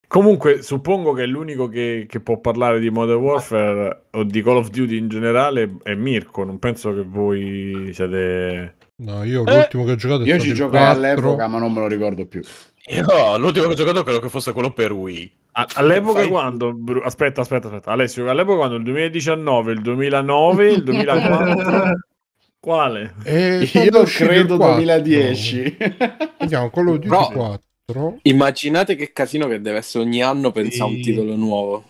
Comunque, suppongo che l'unico che, che, può parlare di Modern Warfare o di Call of Duty in generale è Mirko. Non penso che voi siate No, io eh, l'ultimo che ho giocato è Io ci giocavo 4... all'epoca, ma non me lo ricordo più. Io l'ultimo che ho giocato credo che fosse quello per Wii. All'epoca Fai... quando aspetta, aspetta, aspetta. Alessio, all'epoca quando il 2019, il 2009, il 2004 Quale? Eh, io credo 2010. Vediamo quello di 4. Immaginate che casino che deve essere ogni anno pensare a sì. un titolo nuovo.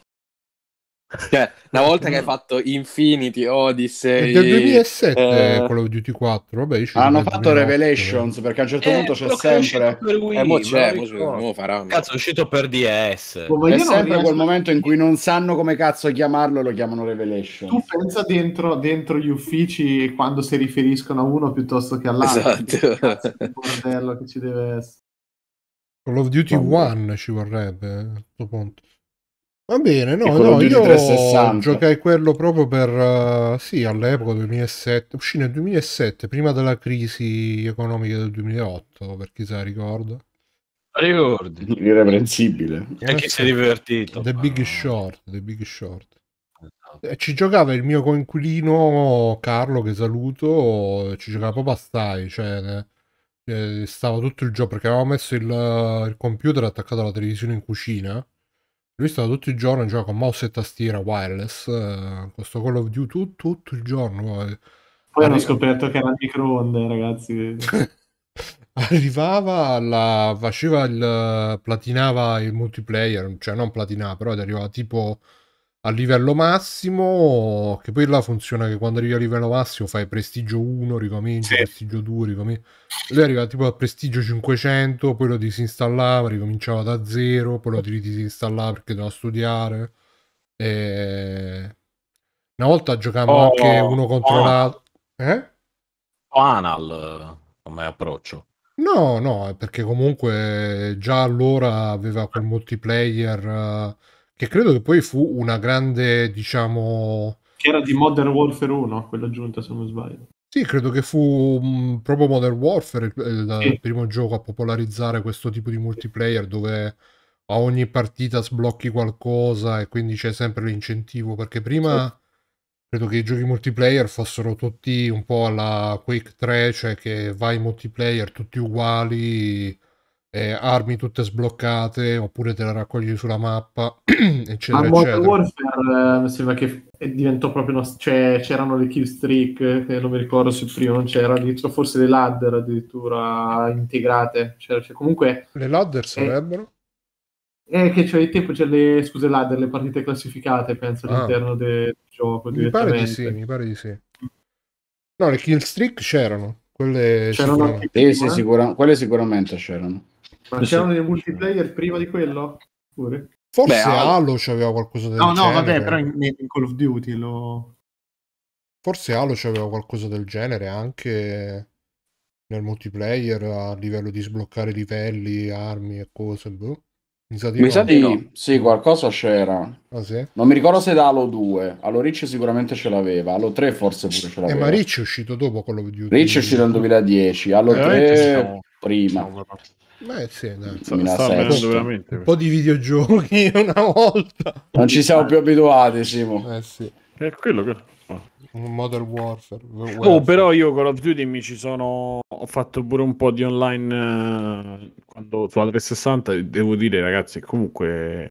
Cioè, una eh, volta che hai fatto Infinity, Odyssey... Del 2007 eh... Call of Duty 4, vabbè... Hanno fatto 2008, Revelations, perché a un certo eh, punto c'è sempre... Per eh, mo c'è, mo, faranno. Cazzo, è uscito per DS. Oh, è sempre riesco... quel momento in cui non sanno come cazzo chiamarlo, lo chiamano Revelations. Tu pensa dentro, dentro gli uffici quando si riferiscono a uno piuttosto che all'altro. Esatto. Cazzo, che che ci deve essere. Call of Duty 1 ci vorrebbe, eh, a questo punto. Va bene, no, no io giocai quello proprio per, uh, sì, all'epoca 2007, uscì nel 2007, prima della crisi economica del 2008, per chi se la ricorda. Ricordi? Irreprensibile. E chi si è divertito. The Big ah. Short, The Big Short. Esatto. Eh, ci giocava il mio coinquilino Carlo, che saluto, ci giocava proprio assai, cioè eh, stava tutto il gioco, perché avevamo messo il, il computer attaccato alla televisione in cucina lui stava tutto il giorno, gioca con mouse e tastiera wireless, eh, questo Call of Duty tutto, tutto il giorno. Eh. Poi hanno scoperto che era il microonde, ragazzi. arrivava, la, faceva il, platinava il multiplayer, cioè non platinava, però arrivava tipo a livello massimo, che poi là funziona che quando arrivi a livello massimo fai prestigio 1, ricominci, sì. prestigio 2, ricominci. Lui arriva tipo a prestigio 500, poi lo disinstallava, ricominciava da zero, poi lo disinstallava perché doveva studiare. E... Una volta giocavamo oh, anche uno oh. contro l'altro. Eh? Oh, anal come approccio. No, no, perché comunque già allora aveva quel multiplayer... Uh che credo che poi fu una grande, diciamo... Che era di Modern Warfare 1, quella giunta, se non sbaglio. Sì, credo che fu mh, mm, proprio Modern Warfare il, sì. il, primo gioco a popolarizzare questo tipo di multiplayer dove a ogni partita sblocchi qualcosa e quindi c'è sempre l'incentivo perché prima... Sì credo che i giochi multiplayer fossero tutti un po' alla Quake 3, cioè che vai multiplayer tutti uguali, eh, armi tutte sbloccate oppure te le raccogli sulla mappa, eccetera. A Modern Warfare eh, mi sembra che diventò proprio una... cioè, c'erano le kill streak, che non mi ricordo se prima non c'era, addirittura forse le ladder addirittura integrate. Cioè, cioè, comunque, le ladder eh, sarebbero? Eh, che c'è il tempo, c'è le, scuse, ladder, le partite classificate, penso, ah. all'interno del gioco. Mi pare di sì, mi pare di sì. No, le kill streak c'erano. Quelle c'erano sicuramente. Sì, sì, eh. sicura... quelle sicuramente c'erano. Ma c'erano dei multiplayer prima di quello? Pure? Forse Beh, Halo c'aveva qualcosa del no, genere. No, no, vabbè, però in, in, Call of Duty lo... Forse Halo c'aveva qualcosa del genere anche nel multiplayer a livello di sbloccare livelli, armi e cose. Boh. Mi sa di, mi no. Sa di no. Sì, qualcosa c'era. Ah, sì? Non mi ricordo se da Halo 2. Halo Rich sicuramente ce l'aveva. Halo 3 forse pure ce l'aveva. Eh, ma Rich è uscito dopo Call of Duty. Rich è uscito nel 2010. Halo eh, 3 siamo... prima. Siamo Beh, sì, dai. Sta, sta veramente. Un po' di videogiochi una volta. Non ci siamo più abituati, Simo. Eh sì. È quello che... Ah. Modern Warfare. Warfare. Oh, però io con of Duty mi ci sono. Ho fatto pure un po' di online eh, quando sulla 360. Devo dire, ragazzi, comunque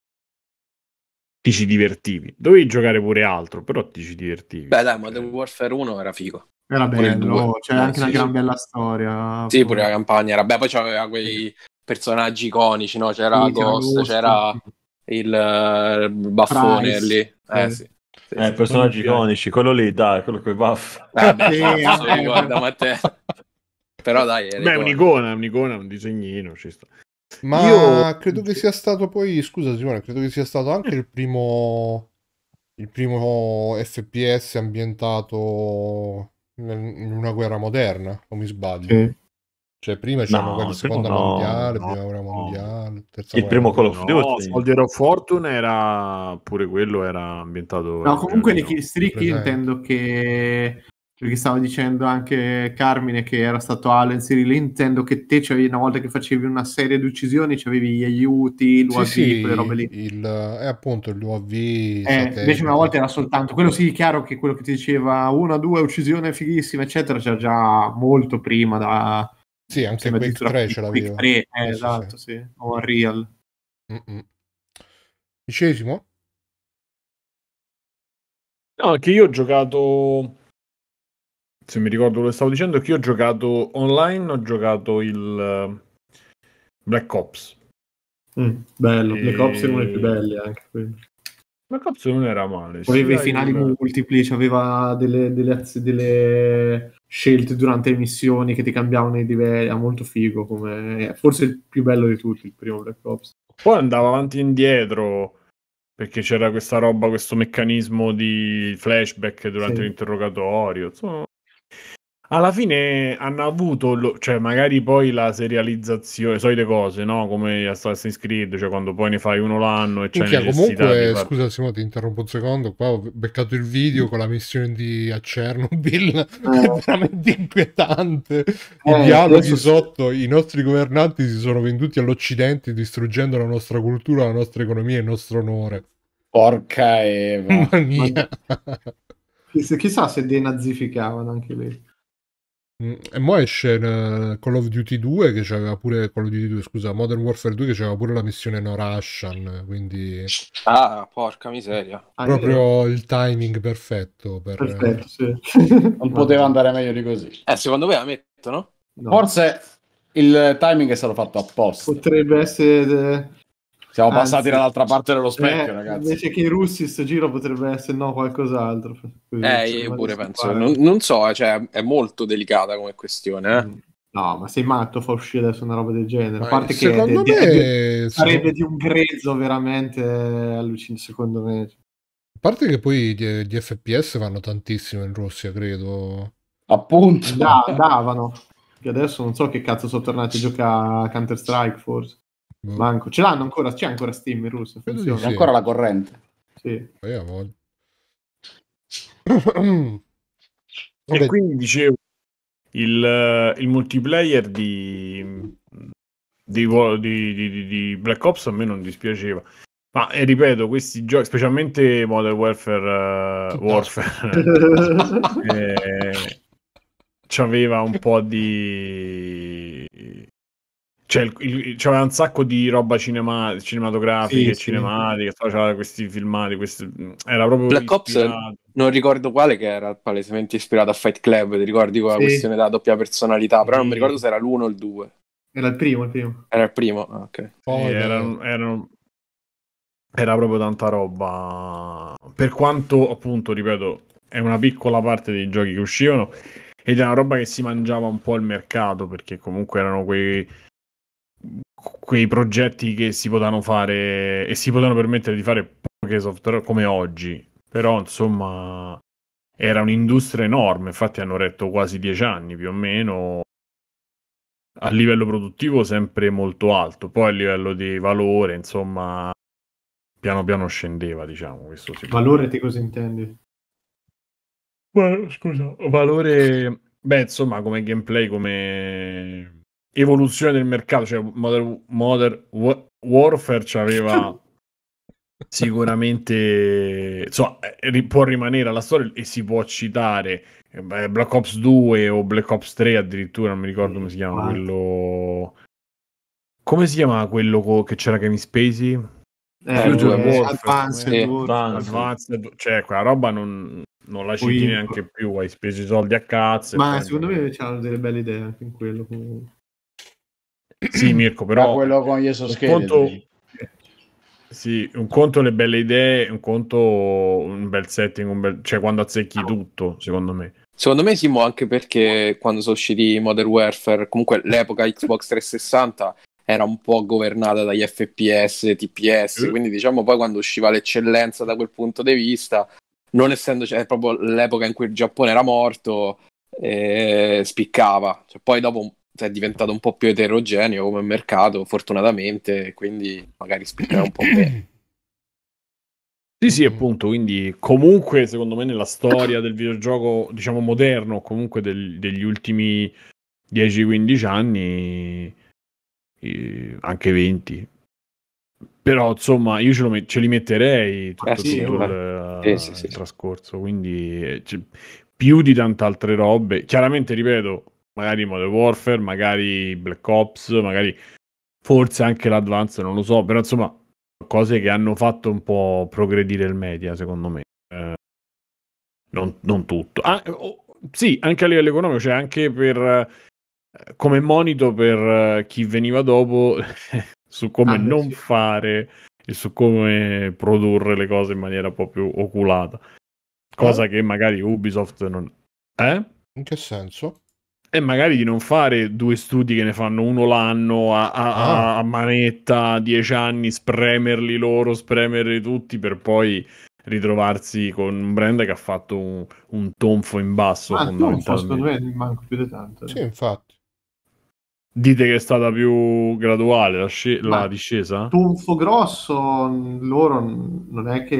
ti ci divertivi. Dovevi giocare pure altro, però ti ci divertivi. Beh, dai, Modern Warfare 1 era figo. Era bello, c'era anche sì, una sì. bella storia. Sì, pure la campagna era bella, poi c'aveva quei personaggi iconici, no? C'era sì, Ghost, c'era, c'era eh, il baffone Price. lì. Eh, eh. sì. Eh, personaggi iconici, quello lì, dai, quello con i buff. Eh, beh, sì, guarda, ma te. Però dai, Beh, un'icona, un'icona, un disegnino, ci sta. Ma Io... credo che sia stato poi, scusa Simone, credo che sia stato anche il primo il primo FPS ambientato in una guerra moderna, o mi sbaglio? Sì. Cioè, prima c'era no, una guerra seconda no, mondiale, no, guerra mondiale, terza Il primo Call of Duty. Soldier of Fortune era pure quello, era ambientato. No, comunque Nicky Strick io intendo che perché cioè, stavo dicendo anche Carmine che era stato Allen Sirilli, intendo che te cioè, una volta che facevi una serie di uccisioni avevi gli aiuti, l'UAV, sì, sì, quelle robe lì. Il, eh, appunto l'UAV. Eh, invece una volta era soltanto quello sì, chiaro che quello che ti diceva una, due, uccisione fighissima, eccetera, c'era già molto prima da... Sì, anche Quake 3 ce l'aveva. Quake 3, eh, eh, esatto, sì, sì. o Unreal. Mm-mm. Dicesimo? No, anche io ho giocato se mi ricordo quello che stavo dicendo, che io ho giocato online, ho giocato il eh, Black Ops. Mm, bello, e... Black Ops è uno dei più belli anche. Quindi. Black Ops non era male. Poi aveva i finali era... multipli, cioè aveva delle, delle, delle, scelte durante le missioni che ti cambiavano i livelli, era molto figo, come... forse il più bello di tutti, il primo Black Ops. Poi andava avanti e indietro perché c'era questa roba, questo meccanismo di flashback durante sì. l'interrogatorio. Insomma, alla fine hanno avuto, cioè magari poi la serializzazione, solite cose, no? Come Assassin's Creed, cioè quando poi ne fai uno l'anno e c'è Minchia, necessità comunque, di far- scusa Simone, ti interrompo un secondo, qua ho beccato il video mm. con la missione di a Chernobyl, eh. è veramente inquietante. Eh, I Eh, dialoghi adesso- sotto, i nostri governanti si sono venduti all'Occidente distruggendo la nostra cultura, la nostra economia e il nostro onore. Porca Eva. Mamma mia. Chissà se denazificavano anche lì. Mm, e mo esce eh, Call of Duty 2 che c'aveva pure Call of Duty 2, scusa, Modern Warfare 2 che c'aveva pure la missione No Russian, quindi Ah, porca miseria. Proprio ah, il timing perfetto per... Perfetto, sì. non poteva andare meglio di così. Eh, secondo me la mettono? No. Forse il timing è stato fatto apposta. Potrebbe essere eh, siamo Anzi, passati dall'altra parte dello eh, specchio, eh, ragazzi. Invece che i russi, sto giro potrebbe essere no qualcos'altro. eh, cioè, io pure penso. Non, non, so, eh, cioè, è molto delicata come questione. Eh? Mm. No, ma sei matto fa uscire adesso una roba del genere. a eh, parte che me... di, di, sarebbe di un grezzo veramente allucinante, secondo me. A parte che poi gli, gli FPS vanno tantissimo in Russia, credo. Appunto. Da, davano. Che adesso non so che cazzo sono tornati a giocare a Counter-Strike, forse. Mm. Manco. Ce l'hanno ancora? C'è ancora Steam in Russia? Funziona. C'è ancora la corrente. Sì. e quindi dicevo, il, eh, il multiplayer di, di, di, di, Black Ops a me non dispiaceva. Ma e eh, ripeto, questi giochi, specialmente Modern Warfare, uh, Warfare eh, c'aveva un po' di cioè, c'era un sacco di roba cinema, cinematografica, sì, cinematica, sì. c'era questi filmati, questi... era proprio Black ispirato. Ops, non ricordo quale che era palesemente ispirato a Fight Club, ti ricordi quella sì. questione della doppia personalità, però non mi ricordo se era l'uno o il due. Era il primo, il primo. Era il primo, ah, ok. Oh, erano, erano, era proprio tanta roba, per quanto appunto, ripeto, è una piccola parte dei giochi che uscivano, ed è una roba che si mangiava un po' il mercato, perché comunque erano quei quei progetti che si potevano fare e si potevano permettere di fare poche software come oggi. Però, insomma, era un'industria enorme, infatti hanno retto quasi dieci anni più o meno a livello produttivo sempre molto alto, poi a livello di valore, insomma, piano piano scendeva, diciamo, questo Valore ti cosa intendi? Beh, scusa, valore beh, insomma, come gameplay, come evoluzione del mercato, cioè Modern, Modern Warfare aveva sicuramente insomma, eh, può rimanere alla storia e si può citare eh, Black Ops 2 o Black Ops 3 addirittura, non mi ricordo come si chiama quello come si chiama quello che c'era Kevin Spacey? Eh, eh, Advanced, eh, Advanced, cioè quella roba non, non la citi neanche più, hai speso i soldi a cazzo. Ma secondo me c'erano delle belle idee anche in quello. Comunque. Sì, Mirko, però... Ma quello con gli esoscheletri. Conto... Sì, un conto le belle idee, un conto un bel setting, un bel... cioè quando azzecchi tutto, secondo me. Secondo me Simo anche perché quando sono usciti Modern Warfare, comunque l'epoca Xbox 360 era un po' governata dagli FPS, TPS, eh. quindi diciamo poi quando usciva l'eccellenza da quel punto di vista, non essendoci cioè, proprio l'epoca in cui il Giappone era morto, eh, spiccava. Cioè, poi dopo cioè, è diventato un po' più eterogeneo come mercato, fortunatamente, quindi magari spiegherà un po' bene. Sì, sì, mm. appunto, quindi comunque secondo me nella storia del videogioco, diciamo moderno, comunque del, degli ultimi 10-15 anni, eh, anche 20, però insomma io ce, met- ce li metterei tutto, ah, sì, tutto il, eh, sì, sì, il trascorso, quindi eh, più di tante altre robe. Chiaramente, ripeto, magari Modern Warfare, magari Black Ops, magari forse anche l'Advance, non lo so, però insomma cose che hanno fatto un po' progredire il media, secondo me. Eh, non, non, tutto. Ah, oh, sì, anche a livello economico, cioè anche per, eh, come monito per eh, chi veniva dopo su come ah, non sì. fare e su come produrre le cose in maniera un po' più oculata. Cosa ah. che magari Ubisoft non... Eh? In che senso? E magari di non fare due studi che ne fanno uno l'anno a, a, ah. a manetta, dieci anni, spremerli loro, spremerli tutti per poi ritrovarsi con un brand che ha fatto un, un tonfo in basso. Ah, tonfo, manco più di tanto. Eh. Sì, infatti. Dite che è stata più graduale la, sc- la discesa? Tonfo grosso, loro non è che...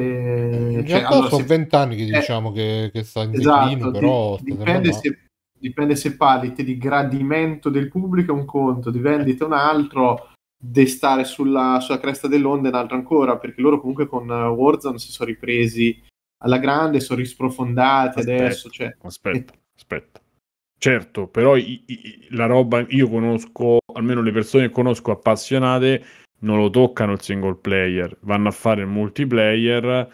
In cioè, allora, sono se... vent'anni che eh, diciamo eh, che, che sta in esatto, però... Dipende se dipende se parli di gradimento del pubblico è un conto, di vendita un altro, destare sulla, sulla cresta dell'onda è un altro ancora, perché loro comunque con eh, Warzone si sono ripresi alla grande, sono risprofondati adesso. Cioè... Aspetta, aspetta. Certo, però i, i, la roba, io conosco, almeno le persone che conosco appassionate, non lo toccano il single player, vanno a fare il multiplayer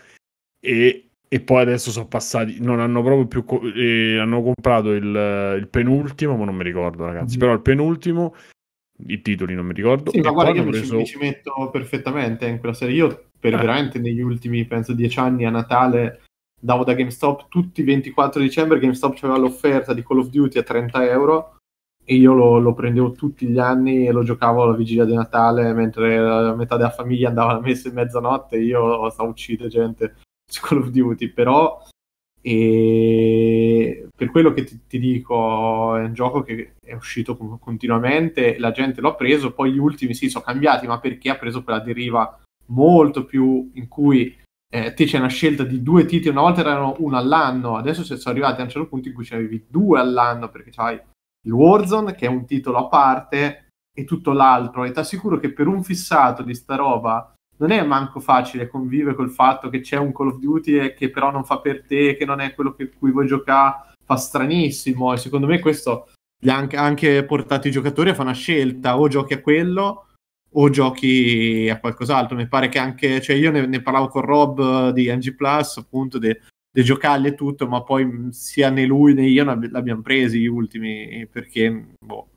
e e poi adesso sono passati, non hanno proprio più, co- eh, hanno comprato il, il, penultimo, ma non mi ricordo ragazzi, mm. però il penultimo, i titoli non mi ricordo. Sì, ma guarda, io mi preso... ci, ci metto perfettamente in quella serie, io per eh. veramente negli ultimi, penso, dieci anni a Natale davo da GameStop tutti i 24 dicembre, GameStop aveva l'offerta di Call of Duty a 30 euro e io lo, lo, prendevo tutti gli anni e lo giocavo alla vigilia di Natale mentre la metà della famiglia andava a messa in mezzanotte e io stavo uccidendo gente su Call of Duty, però e per quello che ti, ti, dico è un gioco che è uscito continuamente la gente l'ha preso poi gli ultimi sì sono cambiati ma perché ha preso quella deriva molto più in cui eh, te c'è una scelta di due titoli una volta erano uno all'anno adesso sono arrivati a un certo punto in cui ce ne avevi due all'anno perché c'hai il Warzone che è un titolo a parte e tutto l'altro e ti assicuro che per un fissato di sta roba non è manco facile convivere col fatto che c'è un Call of Duty e che però non fa per te, che non è quello che, cui vuoi giocare, fa stranissimo. E secondo me questo gli ha anche, anche portato i giocatori a fare una scelta, o giochi a quello o giochi a qualcos'altro. Mi pare che anche, cioè io ne, ne parlavo con Rob eh, di NG Plus, appunto, di de giocalli e tutto, ma poi mm, sia né lui né io l'abbiamo presi gli ultimi perché, boh,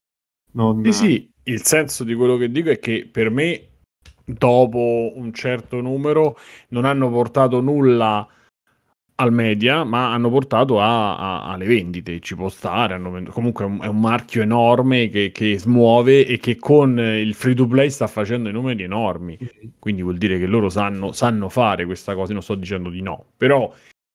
non... Sì, sì, il senso di quello che dico è che per me dopo un certo numero non hanno portato nulla al media, ma hanno portato a, a, alle vendite, ci può stare, hanno, comunque è un, è un, marchio enorme che, che smuove e che con il free to play sta facendo i numeri enormi, quindi vuol dire che loro sanno, sanno fare questa cosa, non sto dicendo di no, però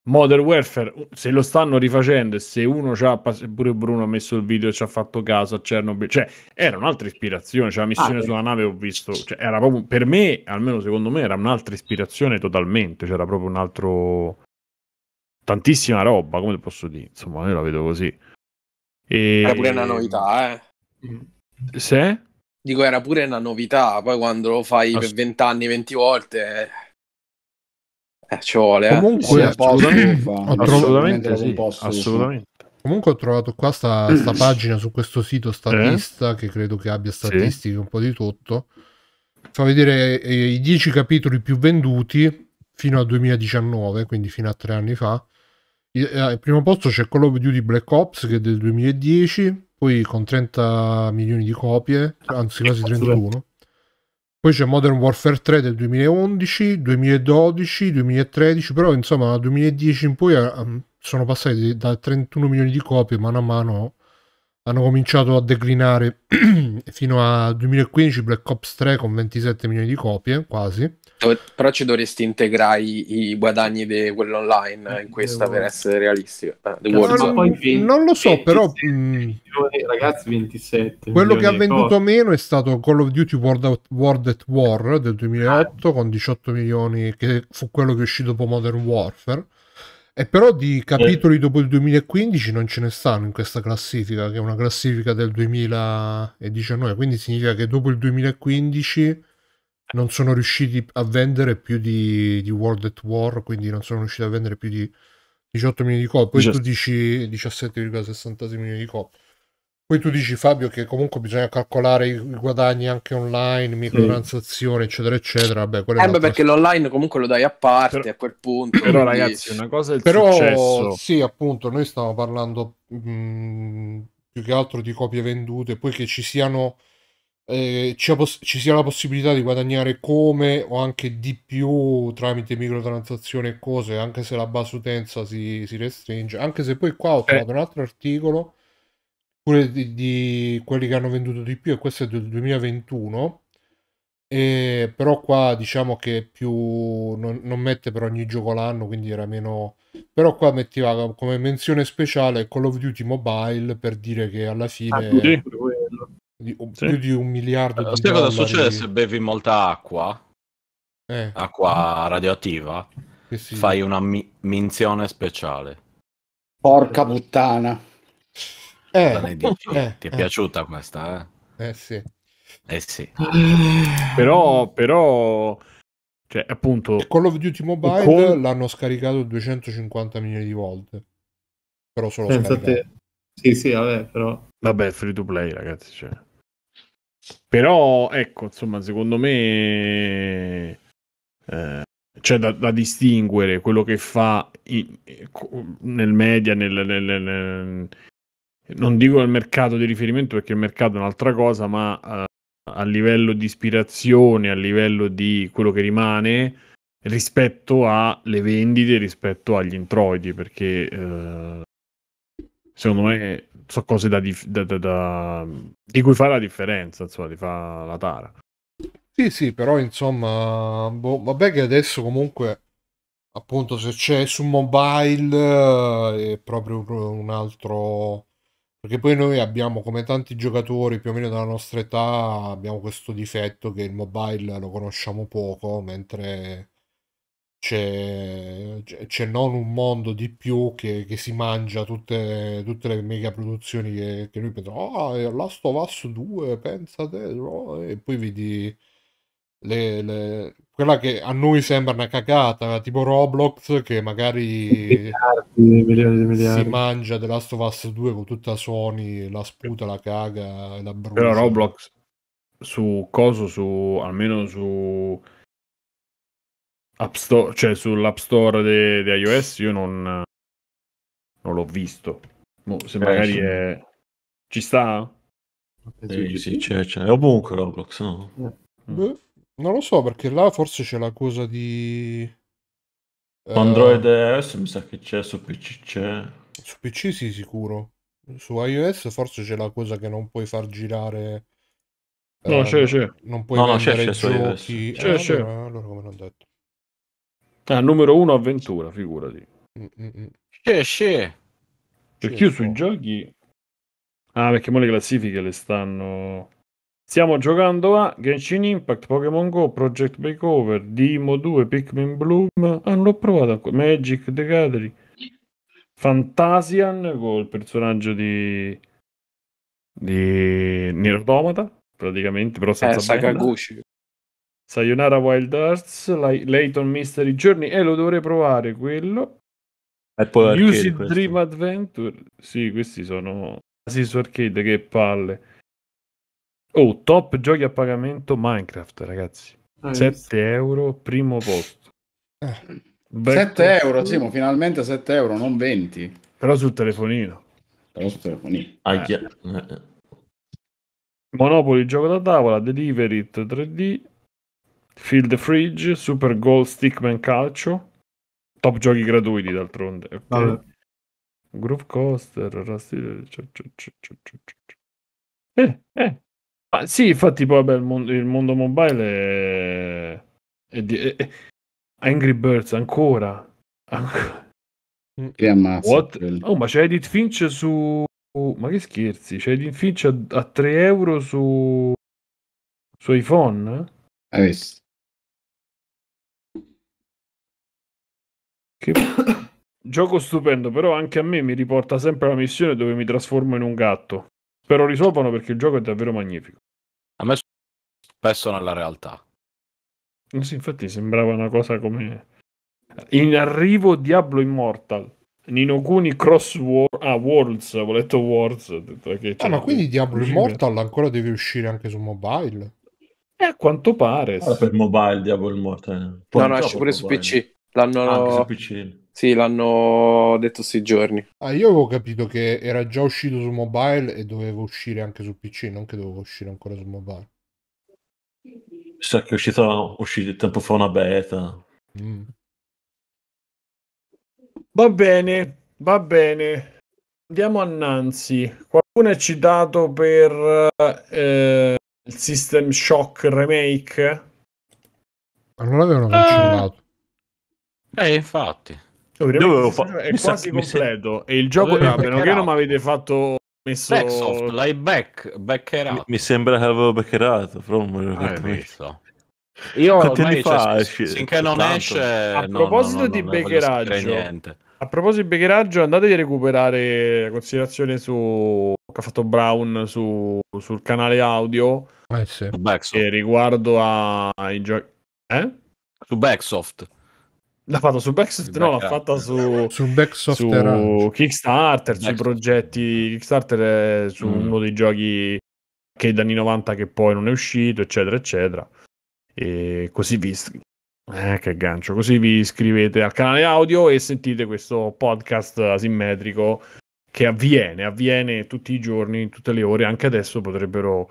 Modern Warfare, se lo stanno rifacendo e se uno ha pure Bruno ha messo il video e ci ha fatto caso a Chernobyl, cioè era un'altra ispirazione, cioè la missione ah, sulla nave ho visto, cioè, era proprio, per me, almeno secondo me, era un'altra ispirazione totalmente, c'era cioè, proprio un altro, tantissima roba, come posso dire, insomma, io la vedo così. E... Era pure una novità, eh. Se? Dico, era pure una novità, poi quando lo fai Ass- per 20 anni, 20 volte... Eh eh, ci vuole. Eh. Comunque, sì, assolutamente, sì, posto, assolutamente. Comunque ho trovato qua sta, mm. sta pagina su questo sito eh? statista eh? che credo che abbia statistiche sì. un po' di tutto. Fa vedere eh, i dieci capitoli più venduti fino al 2019, quindi fino a tre anni fa. I, eh, al primo posto c'è Call of Duty Black Ops che è del 2010, poi con 30 milioni di copie, anzi quasi 31. Poi c'è Modern Warfare 3 del 2011, 2012, 2013, però insomma dal 2010 in poi eh, mm, sono passati da 31 milioni di copie mano a mano hanno cominciato a declinare fino a 2015 Black Ops 3 con 27 milioni di copie quasi Esatto, però ci dovresti integrare i, i guadagni di quello online eh, in eh, questa per essere realistico. Eh, ah, no, non, non lo so, 27, però... Milioni, mm, ragazzi, 27. Quello che ha venduto cose. meno è stato Call of Duty World, of, World at War del 2008 ah. con 18 milioni, che fu quello che uscì dopo Modern Warfare. E però di capitoli eh. dopo il 2015 non ce ne stanno in questa classifica, che è una classifica del 2019, quindi significa che dopo il 2015 non sono riusciti a vendere più di, di, World at War, quindi non sono riusciti a vendere più di 18 milioni di copie. Poi Just... tu dici 17,66 milioni di copie. Poi tu dici Fabio che comunque bisogna calcolare i guadagni anche online, microtransazioni, mm. eccetera, eccetera. Vabbè, eh beh, perché l'online comunque lo dai a parte però, a quel punto. Però quindi... ragazzi, una cosa è il però, successo. Sì, appunto, noi stiamo parlando mh, mm, più che altro di copie vendute, poi che ci siano eh, ci, sia la possibilità di guadagnare come o anche di più tramite microtransazioni e cose, anche se la base utenza si, si restringe. Anche se poi qua ho eh. trovato eh. un altro articolo, pure di, di, quelli che hanno venduto di più, e questo è del 2021. E, però qua diciamo che più non, non mette per ogni gioco l'anno quindi era meno però qua metteva come menzione speciale Call of Duty Mobile per dire che alla fine ah, di, sì. più di un miliardo allora, di sai dollari. cosa succede se bevi molta acqua? Eh. Acqua radioattiva? Eh sì. Fai una mi- minzione speciale. Porca puttana. Eh. eh ti è eh. piaciuta questa? Eh? eh, sì. Eh sì. Però, però, cioè, appunto... E Call of Duty Mobile con... l'hanno scaricato 250 milioni di volte. Però solo Pensa Te. Sì, sì, vabbè, però... Vabbè, free to play, ragazzi, cioè. Però, ecco, insomma, secondo me eh, c'è da, da, distinguere quello che fa in, nel media, nel, nel, nel, non dico nel mercato di riferimento perché il mercato è un'altra cosa, ma a, eh, a livello di ispirazione, a livello di quello che rimane rispetto alle vendite, rispetto agli introiti, perché eh, secondo me sono cose da, dif- da, da, di cui fa la differenza, insomma, di fa la tara. Sì, sì, però insomma, boh, vabbè che adesso comunque appunto se c'è su mobile eh, è proprio un altro perché poi noi abbiamo come tanti giocatori più o meno della nostra età abbiamo questo difetto che il mobile lo conosciamo poco mentre c'è, c'è non un mondo di più che, che si mangia tutte, tutte le mega produzioni che, che lui pensa, ah, oh, Last of Us 2, pensa te, e poi vedi le, le... quella che a noi sembra una cacata, tipo Roblox che magari miliardi, miliardi. si mangia The Last of Us 2 con tutta Sony, la sputa, la caga e la brucia. Però Roblox su coso, su almeno su App Store, cioè sull'App Store di iOS io non, non l'ho visto. Mo, se eh, magari sì. è... ci sta? Sì, sì, c'è, c'è. ovunque Roblox, no? Mm. Beh, non lo so perché là forse c'è la cosa di... Android eh, e iOS mi sa che c'è, su PC c'è. Su PC sì, sicuro. Su iOS forse c'è la cosa che non puoi far girare... No, eh, c'è, c'è. Non puoi no, no, c'è, c'è, giochi... C'è, eh, c'è. Allora, allora come l'ho detto. Ah, numero uno avventura, figurati. Mm, mm, mm. Sì, sì. Perché io sui giochi... Ah, perché mo le classifiche le stanno... Stiamo giocando a Genshin Impact, Pokémon Go, Project Makeover, Dimo 2, Pikmin Bloom. Hanno ah, provato ancora. Magic, The Gathering. Fantasian il personaggio di... di Nier praticamente, però senza eh, Sakaguchi. Sayonara Wild Hearts, Layton Mystery Journey e eh, lo dovrei provare quello. Apple Lucid Dream Adventure. Sì, questi sono sì, su arcade che palle. Oh, top giochi a pagamento Minecraft, ragazzi. Ah, 7 visto. euro, primo posto. Eh. 7 euro, Simo, finalmente 7 euro, non 20. Però sul telefonino. Però sul telefonino. Eh. Eh, eh. Monopoli, gioco da tavola, Deliverit 3D, Fill the Fridge, Super Gold Stickman Calcio, top giochi gratuiti d'altronde. Okay. Vabbè. Groove Coaster, Rusty... Eh, eh. Ah, sì, infatti poi vabbè, il, mondo, il mondo mobile è... è, di, è, è... Angry Birds ancora. Che ammazza. Oh, ma c'è Edith Finch su... ma che scherzi? C'è Edith Finch a, a 3 euro su... su iPhone? Eh? Ah, sì. Gioco stupendo, però anche a me mi riporta sempre alla missione dove mi trasformo in un gatto. Spero risolvono perché il gioco è davvero magnifico. A me spesso nella realtà. Eh sì, infatti sembrava una cosa come... In arrivo Diablo Immortal. Ninokuni Cross War... Ah, Worlds, ho letto Worlds. ah, ma quindi Diablo Immortal ancora deve uscire anche su mobile? Eh, a quanto pare. Allora, ah, sì. per mobile Diablo Immortal. Poi eh. no, no, esce pure mobile. su PC. L'hanno... Sì, l'hanno detto sti giorni. Ah, io avevo capito che era già uscito su mobile e doveva uscire anche su PC, non che doveva uscire ancora su mobile. Sa che è uscito, uscita tempo fa una beta. Mm. Va bene, va bene. Andiamo a Nancy. Qualcuno è citato per eh, il System Shock Remake? Ma ah, non l'avevano cancellato. Eh eh, infatti. Cioè, Dovevo fa- è quasi completo. Se... E il gioco, a meno che non mi avete fatto messo... Backsoft, l'hai back, backerato. Mi, mi sembra che l'avevo backerato, però non me eh, l'ho visto. Io Quanti ormai, fa, cioè, finché non tanto. esce... A proposito no, no, di backeraggio... A proposito di beccheraggio, andatevi a recuperare la considerazione su... che ha fatto Brown su... sul canale audio eh sì. riguardo ai giochi. Eh? Su Backsoft. L'ha fatto su Backsoft? No, l'ha fatta su, su, su Kickstarter, Back. sui progetti Kickstarter, eh, su mm. uno dei giochi che è anni 90 che poi non è uscito, eccetera, eccetera. E così vi, eh, che gancio, così vi iscrivete al canale audio e sentite questo podcast asimmetrico che avviene, avviene tutti i giorni, tutte le ore, anche adesso potrebbero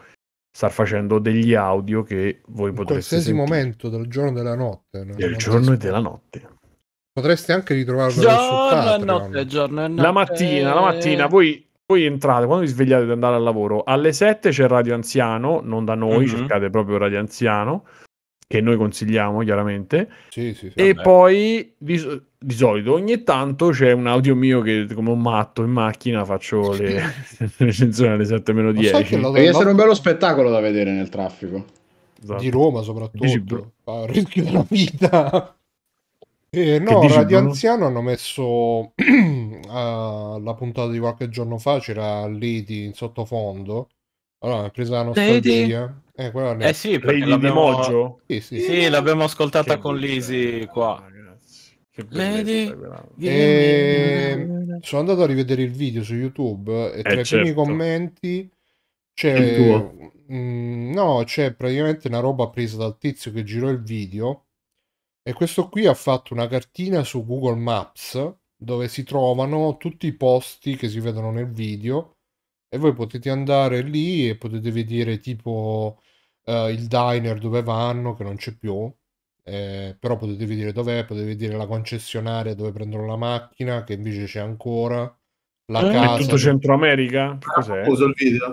star facendo degli audio che voi In qualsiasi sentire. momento del giorno e della notte. No? Del giorno e della notte. Potreste anche ritrovarlo giorno e notte, giorno e notte. La mattina, la mattina, voi, voi, entrate, quando vi svegliate ad andare al lavoro, alle 7 c'è Radio Anziano, non da noi, mm-hmm. cercate proprio Radio Anziano che noi consigliamo chiaramente. Sì, sì, sì, e vabbè. poi di, di, solito ogni tanto c'è un audio mio che come un matto in macchina faccio le recensioni alle 7 meno 10. So Deve essere un bello spettacolo da vedere nel traffico. Esatto. Di Roma soprattutto. a rischio della vita. Eh, no, dici, Radio Bruno? Anziano hanno messo la puntata di qualche giorno fa, c'era Lady in sottofondo. Allora mi è presa la nostalgia. Lady. Eh, quello eh sì, perché Lady di Moggio? Sì, sì. sì l'abbiamo ascoltata che con Lisi qua. Ah, Lady... E... Ehm, sono andato a rivedere il video su YouTube e tra eh, i certo. primi commenti c'è... Mm, no, c'è praticamente una roba presa dal tizio che girò il video e questo qui ha fatto una cartina su Google Maps dove si trovano tutti i posti che si vedono nel video e voi potete andare lì e potete vedere tipo uh, il diner dove vanno, che non c'è più, eh, però potete vedere dov'è, potete vedere la concessionaria dove prendono la macchina, che invece c'è ancora. La eh, casa, tutto Centro America? Ah, cos'è?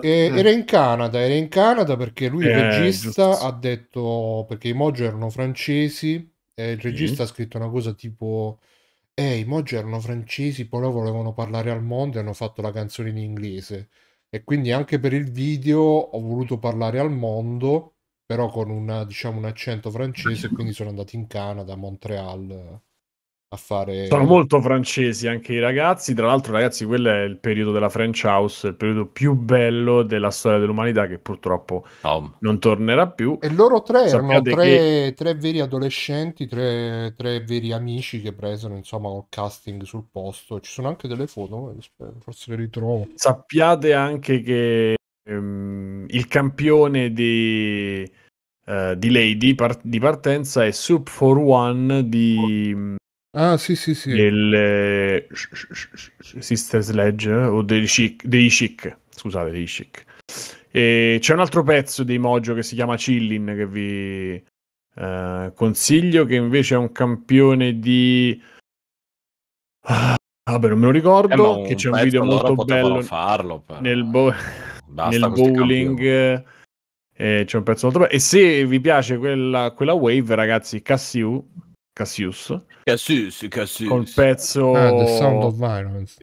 E, mm. Era in Canada, era in Canada perché lui, il eh, regista, giusto. ha detto perché i Mojo erano francesi e il regista mm. ha scritto una cosa tipo eh, i Mojo erano francesi, poi loro volevano parlare al mondo e hanno fatto la canzone in inglese e quindi anche per il video ho voluto parlare al mondo, però con una, diciamo, un accento francese, quindi sono andato in Canada, a Montreal a fare... Sono molto francesi anche i ragazzi, tra l'altro ragazzi quello è il periodo della French House, il periodo più bello della storia dell'umanità che purtroppo oh. non tornerà più. E loro tre erano tre, che... tre, veri adolescenti, tre, tre, veri amici che presero insomma col casting sul posto, ci sono anche delle foto, eh, forse le ritrovo. Sappiate anche che ehm, il campione di... Uh, di Lady par- di partenza è Soup for One di, oh. mm, Ah, sì, sì, sì. Del eh, Sister Sledge o dei Chic, dei Chic scusate, dei Chic. E c'è un altro pezzo dei Mojo che si chiama Chillin che vi eh, consiglio, che invece è un campione di... Ah, vabbè, non me lo ricordo, eh, che c'è un video molto bello farlo, però. nel, eh. bo- nel bowling. Eh, c'è un pezzo molto bello. E se vi piace quella, quella wave, ragazzi, Cassiu Cassius. Cassius, Cassius. Col pezzo... Ah, The Sound of Violence.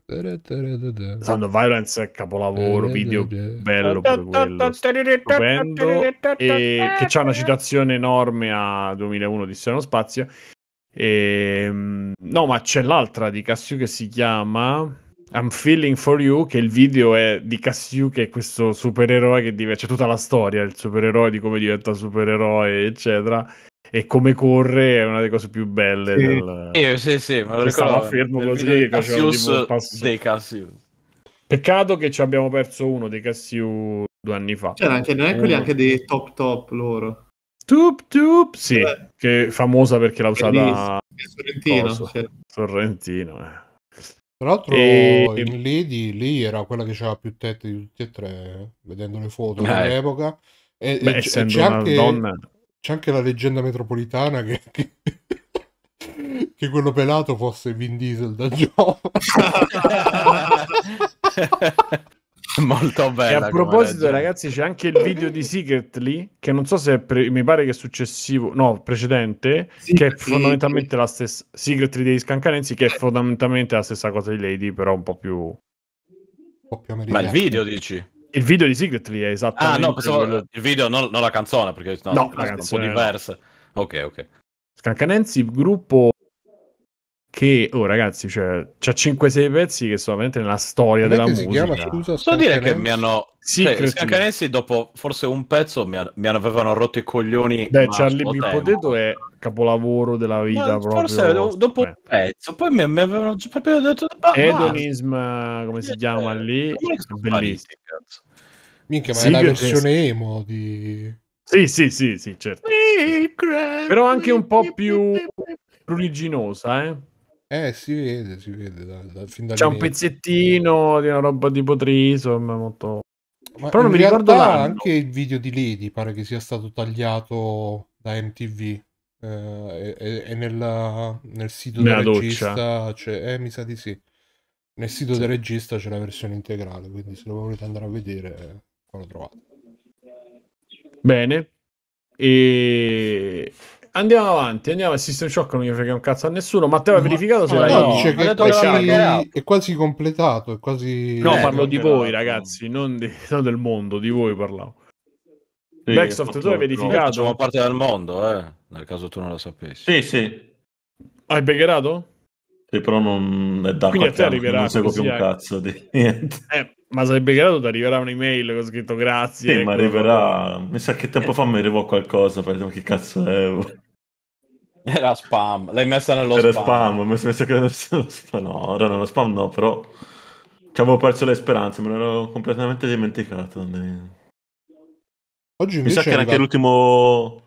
Sound of Violence è capolavoro, eh, video eh, eh. bello pure quello. E che c'ha una citazione enorme a 2001 di Seno Spazio. E... Ehm, no, ma c'è l'altra di Cassius che si chiama... I'm Feeling for You, che il video è di Cassiu, che è questo supereroe che diventa, c'è tutta la storia, il supereroe di come diventa supereroe, eccetera e come corre è una delle cose più belle. Sì, del... eh, sì, sì, ma lo ricordo. fermo così che Cassius dei Cassius. Peccato che ci abbiamo perso uno dei Cassius due anni fa. C'era anche, non è quelli anche dei top top loro. Tup tup, sì, Beh. che è famosa perché l'ha usata Sorrentino. Coso. Sorrentino, eh. Tra l'altro e... in Lady lì era quella che aveva più tette di tutti e tre, vedendo le foto eh. dell'epoca. E, Beh, e, essendo c'è una anche... donna c'è anche la leggenda metropolitana che, che, che quello pelato fosse Vin Diesel da Giova. Molto bello. a proposito, ragazzi, c'è anche il video di Secretly, che non so se è pre- mi pare che è successivo, no, precedente, sì, che è fondamentalmente sì. la stessa Secretly dei Scancanensi, che è fondamentalmente la stessa cosa di Lady, però un po' più... Un po più Ma il video dici? Il video di Secretly è esattamente... Ah no, pensavo quello... il video, non, non, la canzone, perché no, no la canzone è un po' diversa. No. Ok, ok. Scancanensi, gruppo che, oh ragazzi, cioè, c'ha 5-6 pezzi che sono veramente nella storia della musica. Chiama, scusa, Posso dire che mi hanno... Sì, cioè, Scancanensi dopo forse un pezzo mi, mi avevano rotto i coglioni. Beh, Charlie Big è capolavoro della vita ma Forse do, dopo un cioè. pezzo, poi mi, mi avevano proprio detto... Ma, Hedonism, come si eh, chiama eh, lì? È bellissimo. Minchia, ma sì, è la versione penso. emo di... Sì, sì, sì, sì, certo. Però anche un po' più pruriginosa, eh? Eh, si vede, si vede. Da, da, fin C'è un pezzettino di una roba tipo Triso, molto... Ma Però non mi ricordo anche il video di Lady pare che sia stato tagliato da MTV. Eh, e, e nella, nel sito Nella del regista cioè, eh, mi sa di sì. Nel sito sì. del regista c'è la versione integrale, quindi se lo volete andare a vedere, eh, qua lo trovate. Bene. E andiamo avanti, andiamo a System Shock, non gli frega un cazzo a nessuno. Matteo ha ma, verificato se no, No, dice che è quasi, è quasi completato, è quasi... No, eh, parlo di voi ragazzi, non, di, non, del mondo, di voi parlavo. Sì, Backsoft 2 è verificato. Facciamo parte del mondo, eh, nel caso tu non lo sapessi. Sì, sì. Hai beccherato? Sì, però non è da Quindi a te arriverà non seguo più un eh. cazzo di niente. Eh, ma sarebbe grato ti arriverà un'email con scritto grazie. Sì, ma ecco. arriverà. Mi sa che tempo fa mi arrivò qualcosa, per esempio, che cazzo è. Era spam, l'hai messa nello Era spam. spam, mi sono nello spam. No, era nello spam no, però ci avevo perso le speranze, me l'ero completamente dimenticato. Oggi Mi sa che era anche l'ultimo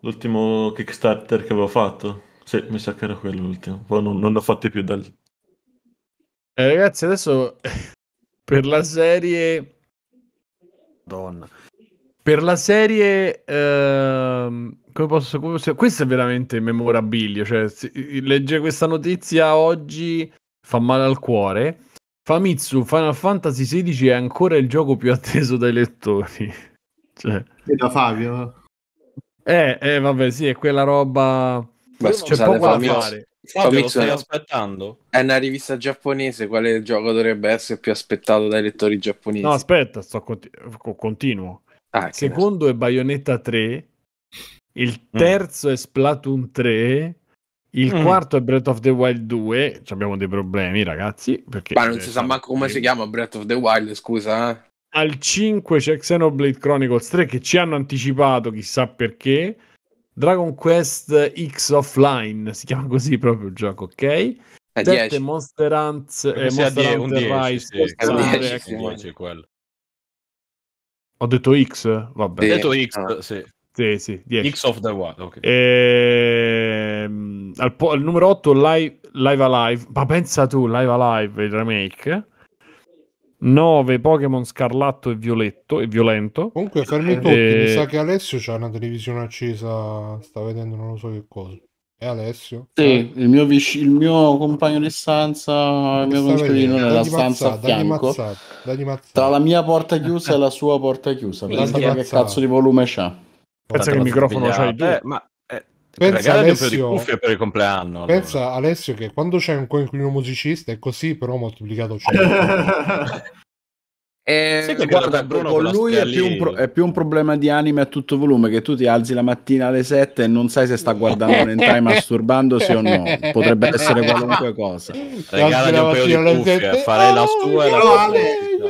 l'ultimo Kickstarter che avevo fatto. Sì, mi sa che era quello l'ultimo. Poi non, non l'ho fatto più dal... Eh, ragazzi, adesso per la serie... Madonna. Per la serie... Ehm come posso, come posso, questo è veramente memorabilio. Cioè, leggere questa notizia oggi fa male al cuore. Famitsu Final Fantasy XVI è ancora il gioco più atteso dai lettori. Cioè... E da Fabio. Eh, eh, vabbè, sì, è quella roba. Ma scusate, poco Famitsu, da fare. Fabio, Famitsu stai aspettando? È una rivista giapponese, quale gioco dovrebbe essere più aspettato dai lettori giapponesi? No, aspetta, sto continu- continuo. Ah, Secondo è Bayonetta 3 il mm. terzo mm. è Splatoon 3, il mm. quarto è Breath of the Wild 2. Ci abbiamo dei problemi, ragazzi. Perché Ma non eh, si sa manco come eh, si chiama Breath of the Wild, scusa. Eh. Al 5 c'è Xenoblade Chronicles 3 che ci hanno anticipato, chissà perché. Dragon Quest X Offline, si chiama così proprio il gioco, ok? È 10. Monster Hunts e eh, Monster Hunter Rise. Sì, è un 10, 10 ecco. quello. Ho detto X? Vabbè. Ho detto X, ah. sì. Sì, sì, 10. X of the Wild, ok. Ehm, al, po- al, numero 8 live, live Alive, ma pensa tu, Live Alive, il remake. 9 Pokémon Scarlatto e Violetto e Violento. Comunque fermi tutti, e... mi eh, sa che Alessio c'ha una televisione accesa, sta vedendo non lo so che cosa. E Alessio? Sì, il mio, vic- il mio compagno di stanza, il mio coinquilino nella stanza mazzata, a fianco. Mazzata, mazzata. Tra la mia porta chiusa e la sua porta chiusa, pensate che cazzo di volume c'ha. Pensa che il microfono c'hai tu. Eh, ma eh, pensa Alessio, di cuffie per il compleanno. Pensa Alessio che quando c'è un coinquilino musicista è così però moltiplicato c'è. Eh, guarda, con lui è più, pro- è più, un problema di anime a tutto volume che tu ti alzi la mattina alle 7 e non sai se sta guardando un hentai masturbandosi o no. Potrebbe essere qualunque cosa. Regalami un paio di cuffie, farei la oh, sua e la tua.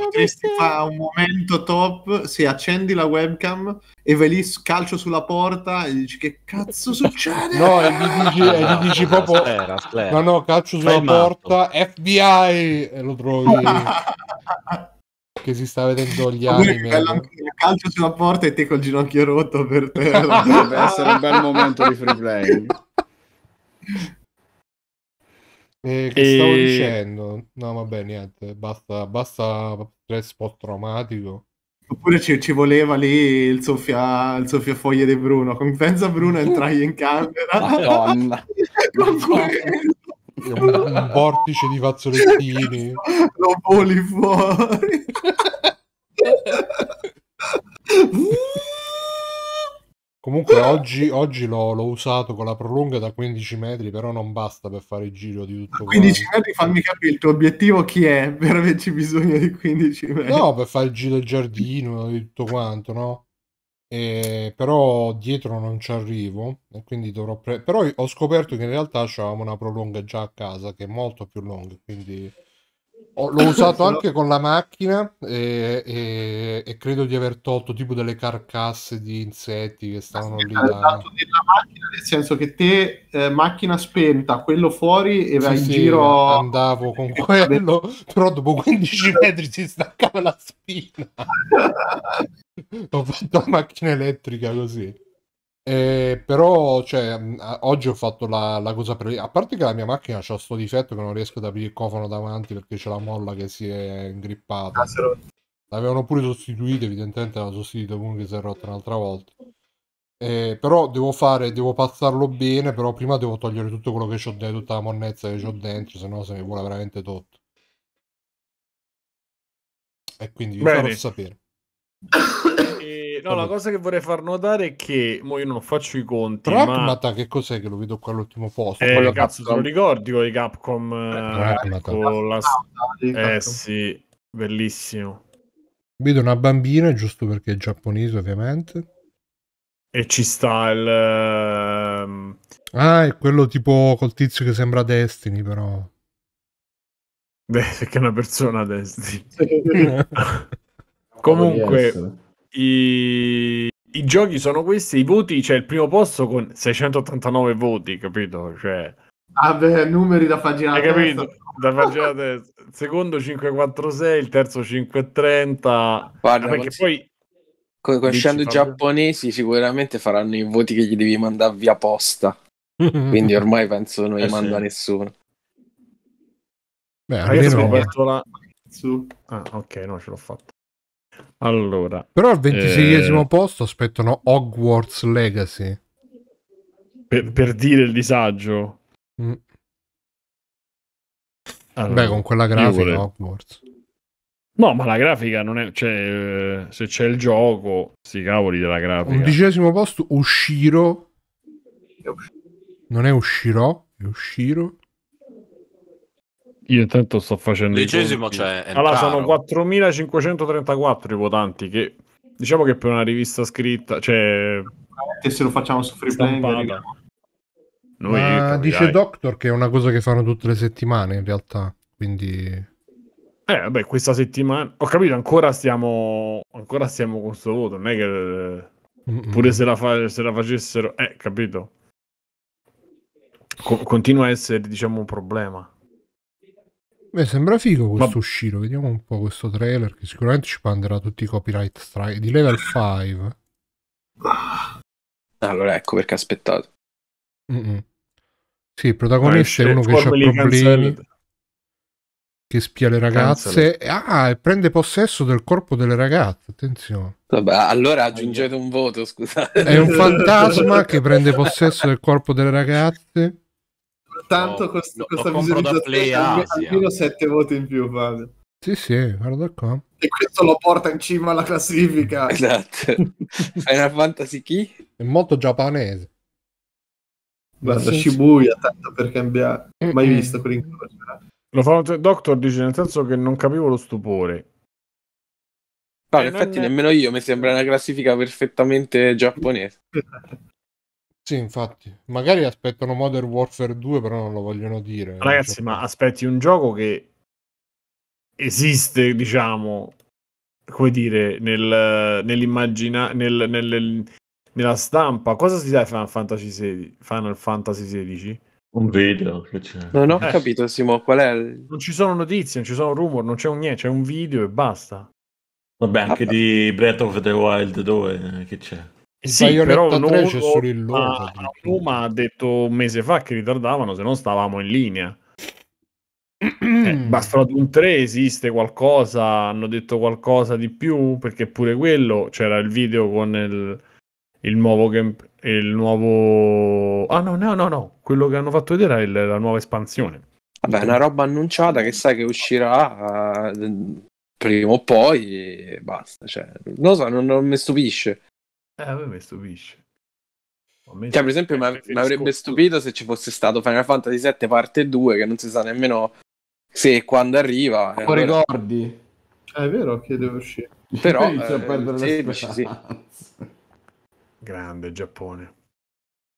Potresti fare un momento top si accendi la webcam e ve lì calcio sulla porta e dici che cazzo succede? No, e gli dici, e gli ah, dici no, proprio sclera, sclera. no no, calcio sulla Fai porta matto. FBI e lo trovi che si sta vedendo gli anime. Bello, calcio sulla porta e te col ginocchio rotto per terra. Deve essere un bel momento di free play. Eh, che e... stavo dicendo? No, vabbè, niente, basta, basta stress post-traumatico. Oppure ci, ci, voleva lì il, soffia, il soffiafoglie di Bruno. Compensa Bruno entrai in camera. Madonna. Con Madonna un, un vortice di fazzolettini lo voli fuori Comunque oggi, oggi l'ho, l'ho, usato con la prolunga da 15 metri, però non basta per fare il giro di tutto. 15 quello. metri fammi capire, il tuo obiettivo chi è per averci bisogno di 15 metri? No, per fare il giro del giardino, di tutto quanto, no? E eh, però dietro non ci arrivo e quindi dovrò pre- però ho scoperto che in realtà avevamo una prolunga già a casa che è molto più lunga quindi l'ho usato anche con la macchina e, e, e, credo di aver tolto tipo delle carcasse di insetti che stavano lì. Da... della macchina, nel senso che te eh, macchina spenta, quello fuori e vai sì, in sì, giro. Andavo con quello, però dopo 15 metri si staccava la spina. Ho fatto la macchina elettrica così. Eh, però cioè, mm, oggi ho fatto la, la cosa per a parte che la mia macchina ha questo difetto che non riesco ad aprire il cofano davanti perché c'è la molla che si è ingrippata ah, l'avevano pure sostituita evidentemente l'hanno sostituita comunque si è rotta un'altra volta eh, però devo fare devo passarlo bene però prima devo togliere tutto quello che ho dentro tutta la monnezza che ho dentro se no se ne vuole veramente tutto e quindi vi farò sapere no, la cosa che vorrei far notare è che mo io non faccio i conti. Pragmata, ma... che cos'è che lo vedo qua all'ultimo posto? Eh, cazzo, te lo ricordi con i Capcom? Eh, eh con la... eh, eh sì, bellissimo. Vedo una bambina, giusto perché è giapponese, ovviamente. E ci sta il. Ehm, ah, è quello tipo col tizio che sembra Destiny, però. Beh, perché è una persona Destiny. Comunque, i, i giochi sono questi, i voti, c'è cioè il primo posto con 689 voti, capito? Cioè... Ah beh, numeri da far Hai capito? Testa. Da far girare Il secondo 546, il terzo 530. Guarda, perché poi... Con, conoscendo i giapponesi via. sicuramente faranno i voti che gli devi mandare via posta. Quindi ormai penso non li eh mando sì. nessuno. Beh, almeno... Ragazzi, ho aperto la... Su. Ah, ok, no, ce l'ho fatta. Allora, però al ventiseiesimo eh... posto aspettano Hogwarts Legacy. Per, per dire il disagio. Mm. Allora, Beh, con quella grafica vorrei... Hogwarts. No, ma la grafica non è. Cioè, se c'è il gioco, si cavoli della grafica. Undicesimo posto, Ushiro. Non è Ushiro, è Ushiro. Io intanto sto facendo... Dodicesimo c'è... Cioè, allora, sono 4.534 i votanti che... Diciamo che per una rivista scritta, cioè... E se lo facciamo su free playing, Noi, Ma dice Doctor che è una cosa che fanno tutte le settimane in realtà, quindi... Eh, vabbè, questa settimana... Ho capito, ancora stiamo... Ancora stiamo con questo voto, non è che... Mm-mm. Pure se la, fa... se la facessero... Eh, capito? Co- continua a essere, diciamo, un problema. Beh, sembra figo questo Ma... uscire, vediamo un po' questo trailer che sicuramente ci panderà tutti i copyright strike di level 5. Ah, allora ecco perché aspettate. Mm-mm. Sì, il protagonista è uno che ha problemi. Che spia le ragazze. Ah, e prende possesso del corpo delle ragazze. Attenzione. Vabbè, allora aggiungete un voto, scusate. È un fantasma che prende possesso del corpo delle ragazze tanto no, costa, costa visualizzazione almeno, almeno 7 voti in più padre. sì sì guarda qua e questo lo porta in cima alla classifica esatto è una Fantasy key è molto giapponese guarda Shibuya tanto per cambiare mm-hmm. mai visto quell'incrocio lo Fallout Doctor dice nel senso che non capivo lo stupore no, eh, in ne... nemmeno io mi sembra una classifica perfettamente giapponese Sì, infatti, magari aspettano Modern Warfare 2, però non lo vogliono dire. Ragazzi, certo. ma aspetti un gioco che esiste, diciamo, come dire, nel, nell'immagina, nel, nel, nella stampa. Cosa si dà Final Fantasy XVI? Final Fantasy 16? Un video che c'è. Non ho eh. capito, Simo, qual è il... Non ci sono notizie, non ci sono rumor, non c'è un niente, c'è un video e basta. Vabbè, anche ah. di Breath of the Wild 2 eh, che c'è sì, però 3 c'è solo il logo. Numa ha detto un mese fa che ritardavano, se non stavamo in linea. eh, basta ad 3 esiste qualcosa, hanno detto qualcosa di più, perché pure quello c'era il video con il, il nuovo game, Il nuovo... Ah no, no, no, no, quello che hanno fatto vedere è la nuova espansione. Vabbè, una roba annunciata che sai che uscirà uh, prima o poi e basta. Cioè, non lo so, non, non mi stupisce. Eh, a me mi stupisce. Cioè, per esempio, eh, mi avrebbe stupito se ci fosse stato Final Fantasy VII parte 2, che non si sa nemmeno se e quando arriva. Lo allora... ricordi? È vero che deve uscire. Però eh, a perdere la sì. Grande Giappone.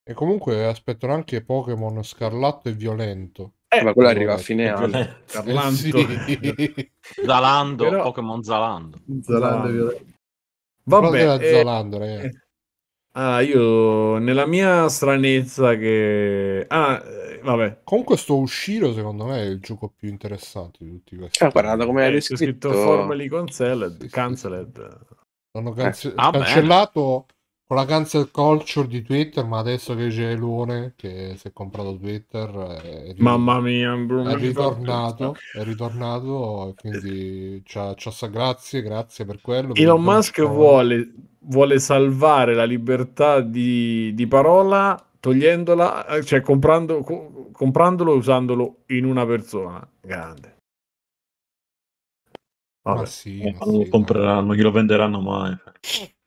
E comunque aspettano anche Pokémon Scarlatto e Violento. Eh, ma quello arriva a fine anno. Scarlatto. Zalando, Però... Pokémon Zalando. Zalando, Zalando. Vabbè, eh, Zalando, ragazzi. Eh. Eh, ah, io nella mia stranezza che... Ah, eh, vabbè. Comunque sto uscire secondo me è il gioco più interessante di tutti questi. Ah, guarda come hai eh, scritto... scritto formally cancelled. cancelled. Hanno canz- eh, ah, cancellato beh con la cancel culture di Twitter, ma adesso che c'è Luone che si è comprato Twitter, è, Mamma mia, è ritornato, è ritornato, quindi c'ha, c'ha, grazie, grazie per quello. Elon per Musk vuole, vuole, salvare la libertà di, di parola togliendola, cioè comprando, co- comprandolo e usandolo in una persona. Grande. Vabbè. Ma sì, ma sì, lo compreranno, non glielo venderanno mai.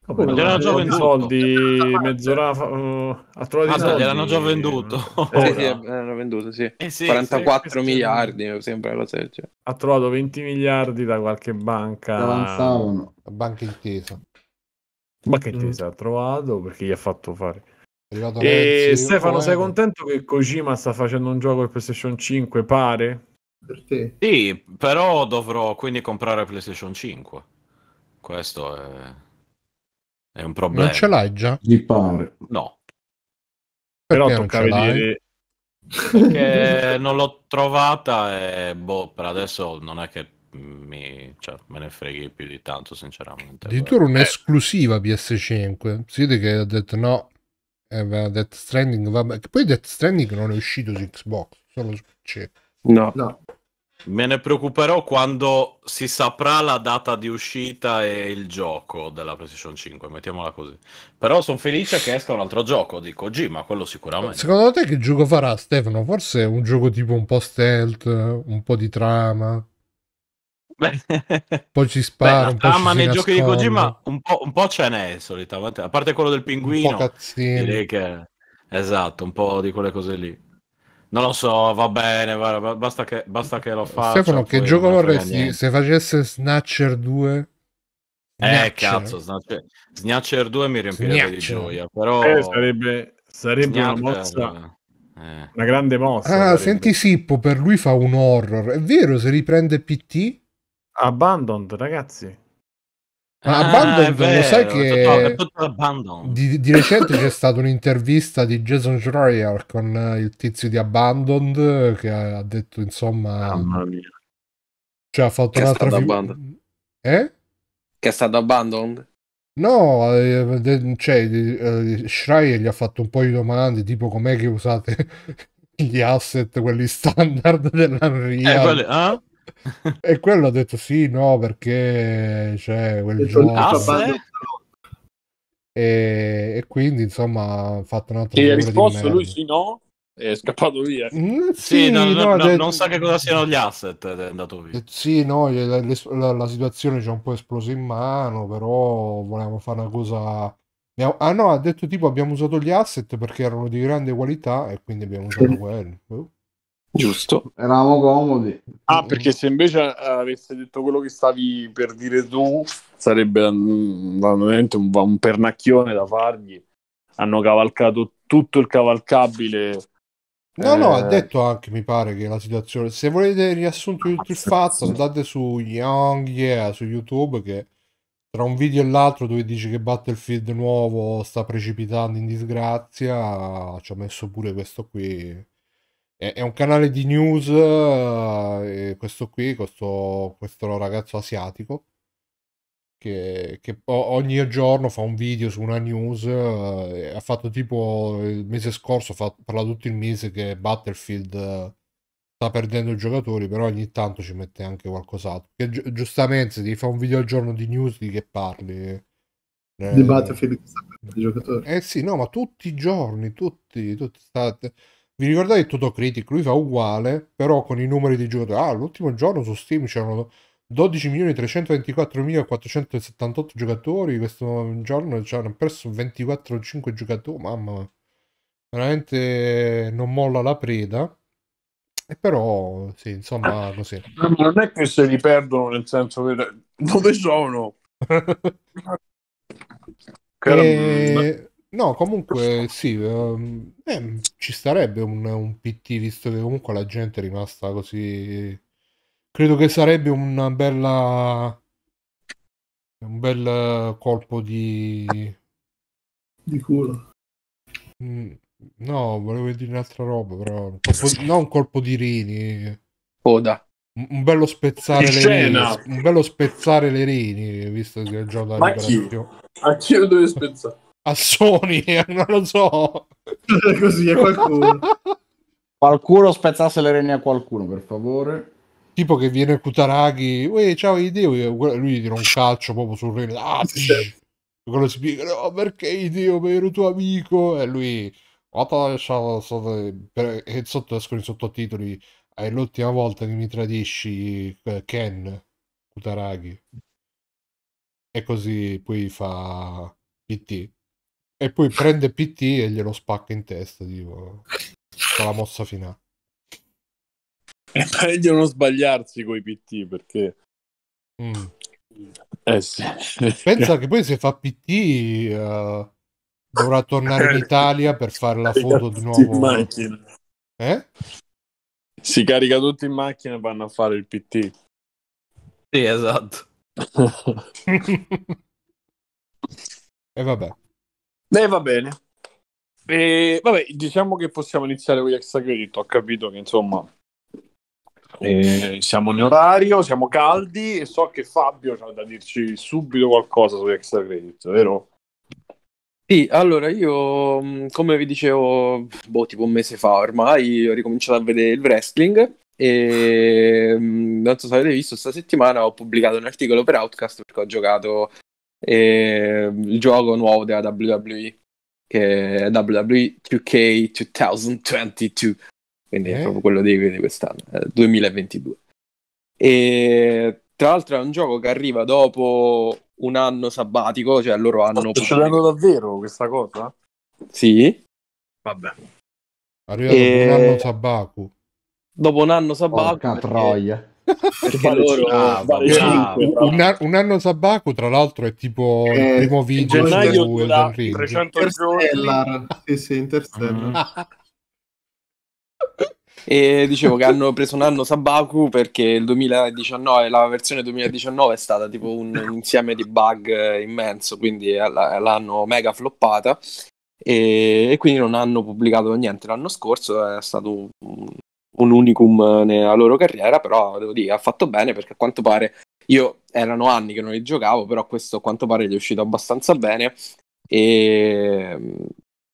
Vabbè, gliel'hanno già venduto. soldi mezz'ora fa, uh, oh, ha trovato ah, Vabbè, gliel'hanno già venduto. Eh, sì, eh, eh, l'hanno venduto, sì. Eh sì 44 sì, miliardi, mi sembra la cioè. Ha trovato 20 miliardi da qualche banca. Avanzavano. Banca intesa. Banca mm. intesa mm. ha trovato perché gli ha fatto fare. E Renzi, Stefano, sei contento che Kojima sta facendo un gioco per PlayStation 5, pare? Per te. Sì, però dovrò quindi comprare PlayStation 5. Questo è è un problema. Non ce l'hai già? Mi pare. No. Perché Però tocca vedere... Perché non l'ho trovata e boh, per adesso non è che mi, cioè, me ne freghi più di tanto, sinceramente. Di Addirittura un'esclusiva PS5. Si vede che ha detto no, eh, Death Stranding, vabbè. Che poi Death Stranding non è uscito su Xbox, solo su PC. No. no. Me ne preoccuperò quando si saprà la data di uscita e il gioco della PlayStation 5, mettiamola così. Però sono felice che esca un altro gioco di ma quello sicuramente. Secondo te che gioco farà Stefano? Forse un gioco tipo un po' stealth, un po' di trama? Beh. Poi ci spara. Beh, un trama nei giochi di Kojima un po', un po', ce n'è solitamente, a parte quello del pinguino. Un po' Direi che... Esatto, un po' di quelle cose lì. Non lo so, va bene, va, basta, che, basta che lo faccia. Stefano, che gioco vorresti se facesse Snatcher 2? Eh, Snatcher. Eh, cazzo, Snatcher, Snatcher 2 mi riempirebbe Snatcher. di gioia, però... Eh, sarebbe, sarebbe una mossa... Eh. Una grande mossa. Ah, sarebbe. senti Sippo, per lui fa un horror. È vero, se riprende PT? Abandoned, ragazzi. Ah, vero, ah, lo sai che di, di, recente c'è stata un'intervista di Jason Schreier con eh, il tizio di Abandoned che ha detto insomma oh, mamma mia cioè ha fatto che un'altra figura eh? che è stato Abandoned? No, eh, cioè, eh, Schreier gli ha fatto un po' di domande tipo com'è che usate gli asset, quelli standard dell'Unreal. Eh, quelli, eh? e quello ha detto sì, no, perché c'è cioè, quel gioco... E, e, quindi insomma ha fatto un'altra cosa. Ti ha risposto lui sì, no? È scappato via. Mm, sì, sì no, no, no, de... non sa che cosa siano gli asset. È andato via. Sì, no, la, la, la situazione ci ha un po' esploso in mano, però volevamo fare una cosa. Ah no, ha detto tipo abbiamo usato gli asset perché erano di grande qualità e quindi abbiamo usato quelli. Oh. Giusto. Eravamo comodi. Ah, perché se invece eh, avesse detto quello che stavi per dire tu, sarebbe veramente un, un pernacchione da fargli. Hanno cavalcato tutto il cavalcabile. No, eh... no, ha eh. detto anche, mi pare, che la situazione... Se volete riassunto tutto il fatto, andate su Young Yeah, su YouTube, che tra un video e l'altro dove dice che Battlefield nuovo sta precipitando in disgrazia, ci ho messo pure questo qui è, è un canale di news, eh, questo qui, questo, questo ragazzo asiatico, che, che, ogni giorno fa un video su una news, eh, ha fatto tipo il mese scorso, ha parlato tutto il mese che Battlefield eh, sta perdendo i giocatori, però ogni tanto ci mette anche qualcos'altro. Che gi- giustamente se devi fare un video al giorno di news di che parli. Eh, di Battlefield sta perdendo i giocatori. Eh sì, no, ma tutti i giorni, tutti, tutti state... Vi ricordate Critic? Lui fa uguale, però con i numeri di giocatori. Ah, l'ultimo giorno su Steam c'erano 12.324.478 giocatori, questo giorno ci hanno perso 24,5 giocatori, mamma mia. Veramente non molla la preda. E però, sì, insomma, così. non è che se li perdono, nel senso che... Dove sono? e... No, comunque sì, ehm, eh, ci starebbe un, un, PT visto che comunque la gente è rimasta così. Credo che sarebbe una bella. un bel colpo di. di culo. Mm, no, volevo dire un'altra roba, però. Un di... no, un colpo di rini. Coda. Un, bello spezzare di le scena. reni. Un bello spezzare le reni, visto che è già da Ma chi? A chi lo deve spezzare? a Sony, non lo so. Così a qualcuno. qualcuno spezzasse le reni a qualcuno, per favore. Tipo che viene Kutaragi, uè, ciao Ideo, lui tira un calcio proprio sul reno. Ah, sì. Quello si piega, no, perché Ideo, ma ero tuo amico. E lui, guarda, e sotto escono i sottotitoli, è l'ultima volta che mi tradisci eh, Ken Kutaragi. E così poi fa PT e poi prende PT e glielo spacca in testa, tipo, la mossa finale. È meglio non sbagliarsi con i PT perché... Mm. Eh sì. Pensa che poi se fa PT uh, eh, dovrà tornare in Italia per fare la foto di nuovo. Eh? Si carica tutto in macchina e vanno a fare il PT. Sì, esatto. e vabbè. Eh, va bene. E, vabbè, diciamo che possiamo iniziare con gli extra credit. Ho capito che insomma eh, eh siamo in orario, siamo caldi e so che Fabio ha da dirci subito qualcosa sugli extra credit, vero? Sì, allora io mm, come vi dicevo, boh, tipo un mese fa ormai, ho ricominciato a vedere il wrestling e mm, non so se avete visto, sta settimana ho pubblicato un articolo per Outcast perché ho giocato e mm, il gioco nuovo della WWE che è WWE 2K 2022 quindi eh. è proprio quello di, di quest'anno 2022 eh, e tra l'altro è un gioco che arriva dopo un anno sabbatico cioè loro hanno sta succedendo davvero questa cosa? sì vabbè arriva e... dopo un anno sabbatico dopo un anno sabbatico Porca perché... troia perché loro ah, vale ah, un, un, anno sabbaco tra l'altro è tipo eh, il primo video gennaio su Elden Ring 300 Interstellar sì sì Interstellar ah. e dicevo che hanno preso un anno Sabaku perché il 2019, la versione 2019 è stata tipo un, un insieme di bug immenso, quindi l'hanno mega floppata e, e, quindi non hanno pubblicato niente l'anno scorso, è stato un, un unicum eh, nella loro carriera, però devo dire, ha fatto bene perché a quanto pare io erano anni che non li giocavo, però questo a quanto pare gli è uscito abbastanza bene e,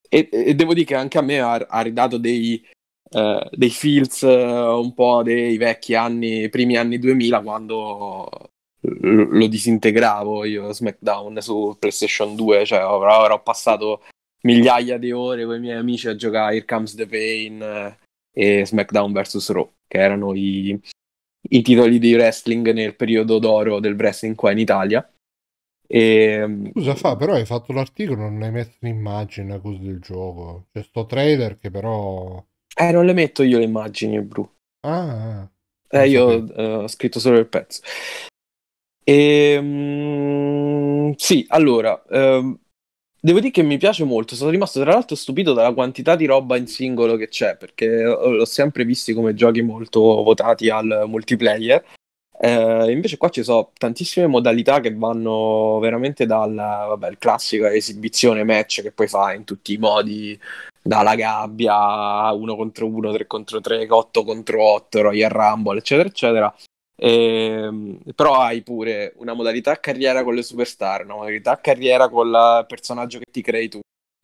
e, e devo dire che anche a me ha, ha ridato dei, uh, dei feels uh, un po' dei vecchi anni, primi anni 2000 quando lo, disintegravo io SmackDown su PlayStation 2, cioè avrò, passato migliaia di ore con i miei amici a giocare Here Comes the Pain e SmackDown vs. Raw, che erano i, i titoli di wrestling nel periodo d'oro del wrestling qua in Italia. E... Scusa, fa, però hai fatto l'articolo, non hai messo l'immagine cose del gioco. C'è sto trailer che però. Eh, non le metto io le immagini, Bru. Ah, ah. eh, io eh, ho scritto solo il pezzo. E, mm, sì, allora, eh, Devo dire che mi piace molto, sono rimasto tra l'altro stupito dalla quantità di roba in singolo che c'è, perché l'ho sempre visti come giochi molto votati al multiplayer. Eh, invece qua ci sono tantissime modalità che vanno veramente dal classico esibizione match che puoi fare in tutti i modi, dalla gabbia, 1 contro 1, 3 contro 3, 8 contro 8, Royal Rumble, eccetera, eccetera, e, ehm, però hai pure una modalità carriera con le superstar, una modalità carriera con il personaggio che ti crei tu,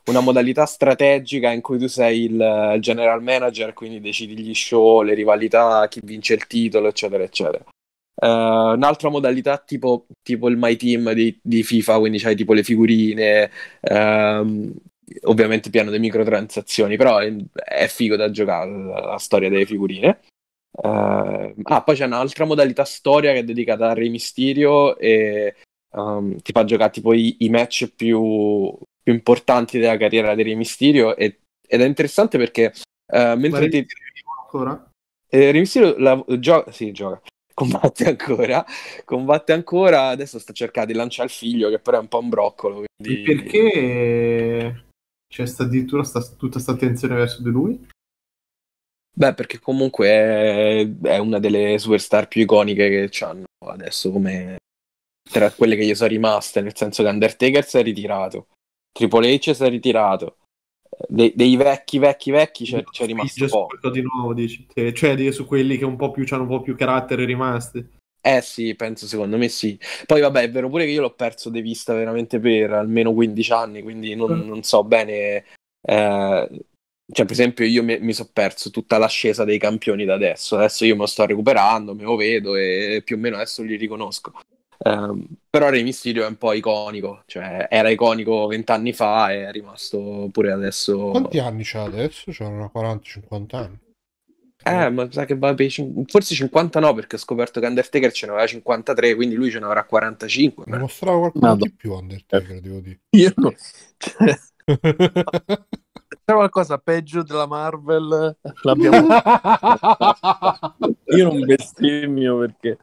una modalità strategica in cui tu sei il general manager, quindi decidi gli show, le rivalità, chi vince il titolo, eccetera, eccetera. Uh, un'altra modalità tipo, tipo, il My Team di, di FIFA, quindi c'hai tipo le figurine, um, ovviamente piano di microtransazioni, però è, è figo da giocare la, la storia delle figurine. Uh, ah, poi c'è un'altra modalità storia che è dedicata a Re Mysterio e um, ti fa giocare tipo i, match più, più, importanti della carriera di Re Mysterio e, ed è interessante perché uh, mentre ti... ancora? Eh, Re Mysterio la, gio- sì, gioca combatte ancora combatte ancora adesso sta cercando di lanciare il figlio che però è un po' un broccolo quindi... perché c'è sta addirittura sta, tutta questa attenzione verso di lui? Beh, perché comunque è, è una delle superstar più iconiche che c'hanno adesso come tra quelle che gli sono rimaste, nel senso che Undertaker si è ritirato, Triple H si è ritirato, De- dei vecchi, vecchi, vecchi c'è, c'è rimasto poco. Di nuovo, dici, cioè di, su quelli che un po' più hanno un po' più carattere rimasti. Eh sì, penso secondo me sì. Poi vabbè, è vero pure che io l'ho perso di vista veramente per almeno 15 anni, quindi non, mm. non so bene eh, cioè, per esempio, io mi, mi sono perso tutta l'ascesa dei campioni da adesso. Adesso io me lo sto recuperando, me lo vedo e più o meno adesso li riconosco. Um, però Rey Mysterio è un po' iconico, cioè era iconico vent'anni fa e è rimasto pure adesso. Quanti anni c'ha adesso? C'hanno 40-50 anni. Eh, ma sa che va per forse 59 perché ho scoperto che Undertaker ce n'aveva 53, quindi lui ce n'avrà 45. Mi Mostrava qualcuno no, di più Undertaker, devo dire. Io no. Cioè. C'è qualcosa peggio della Marvel? L'abbiamo... Io non bestemmio perché...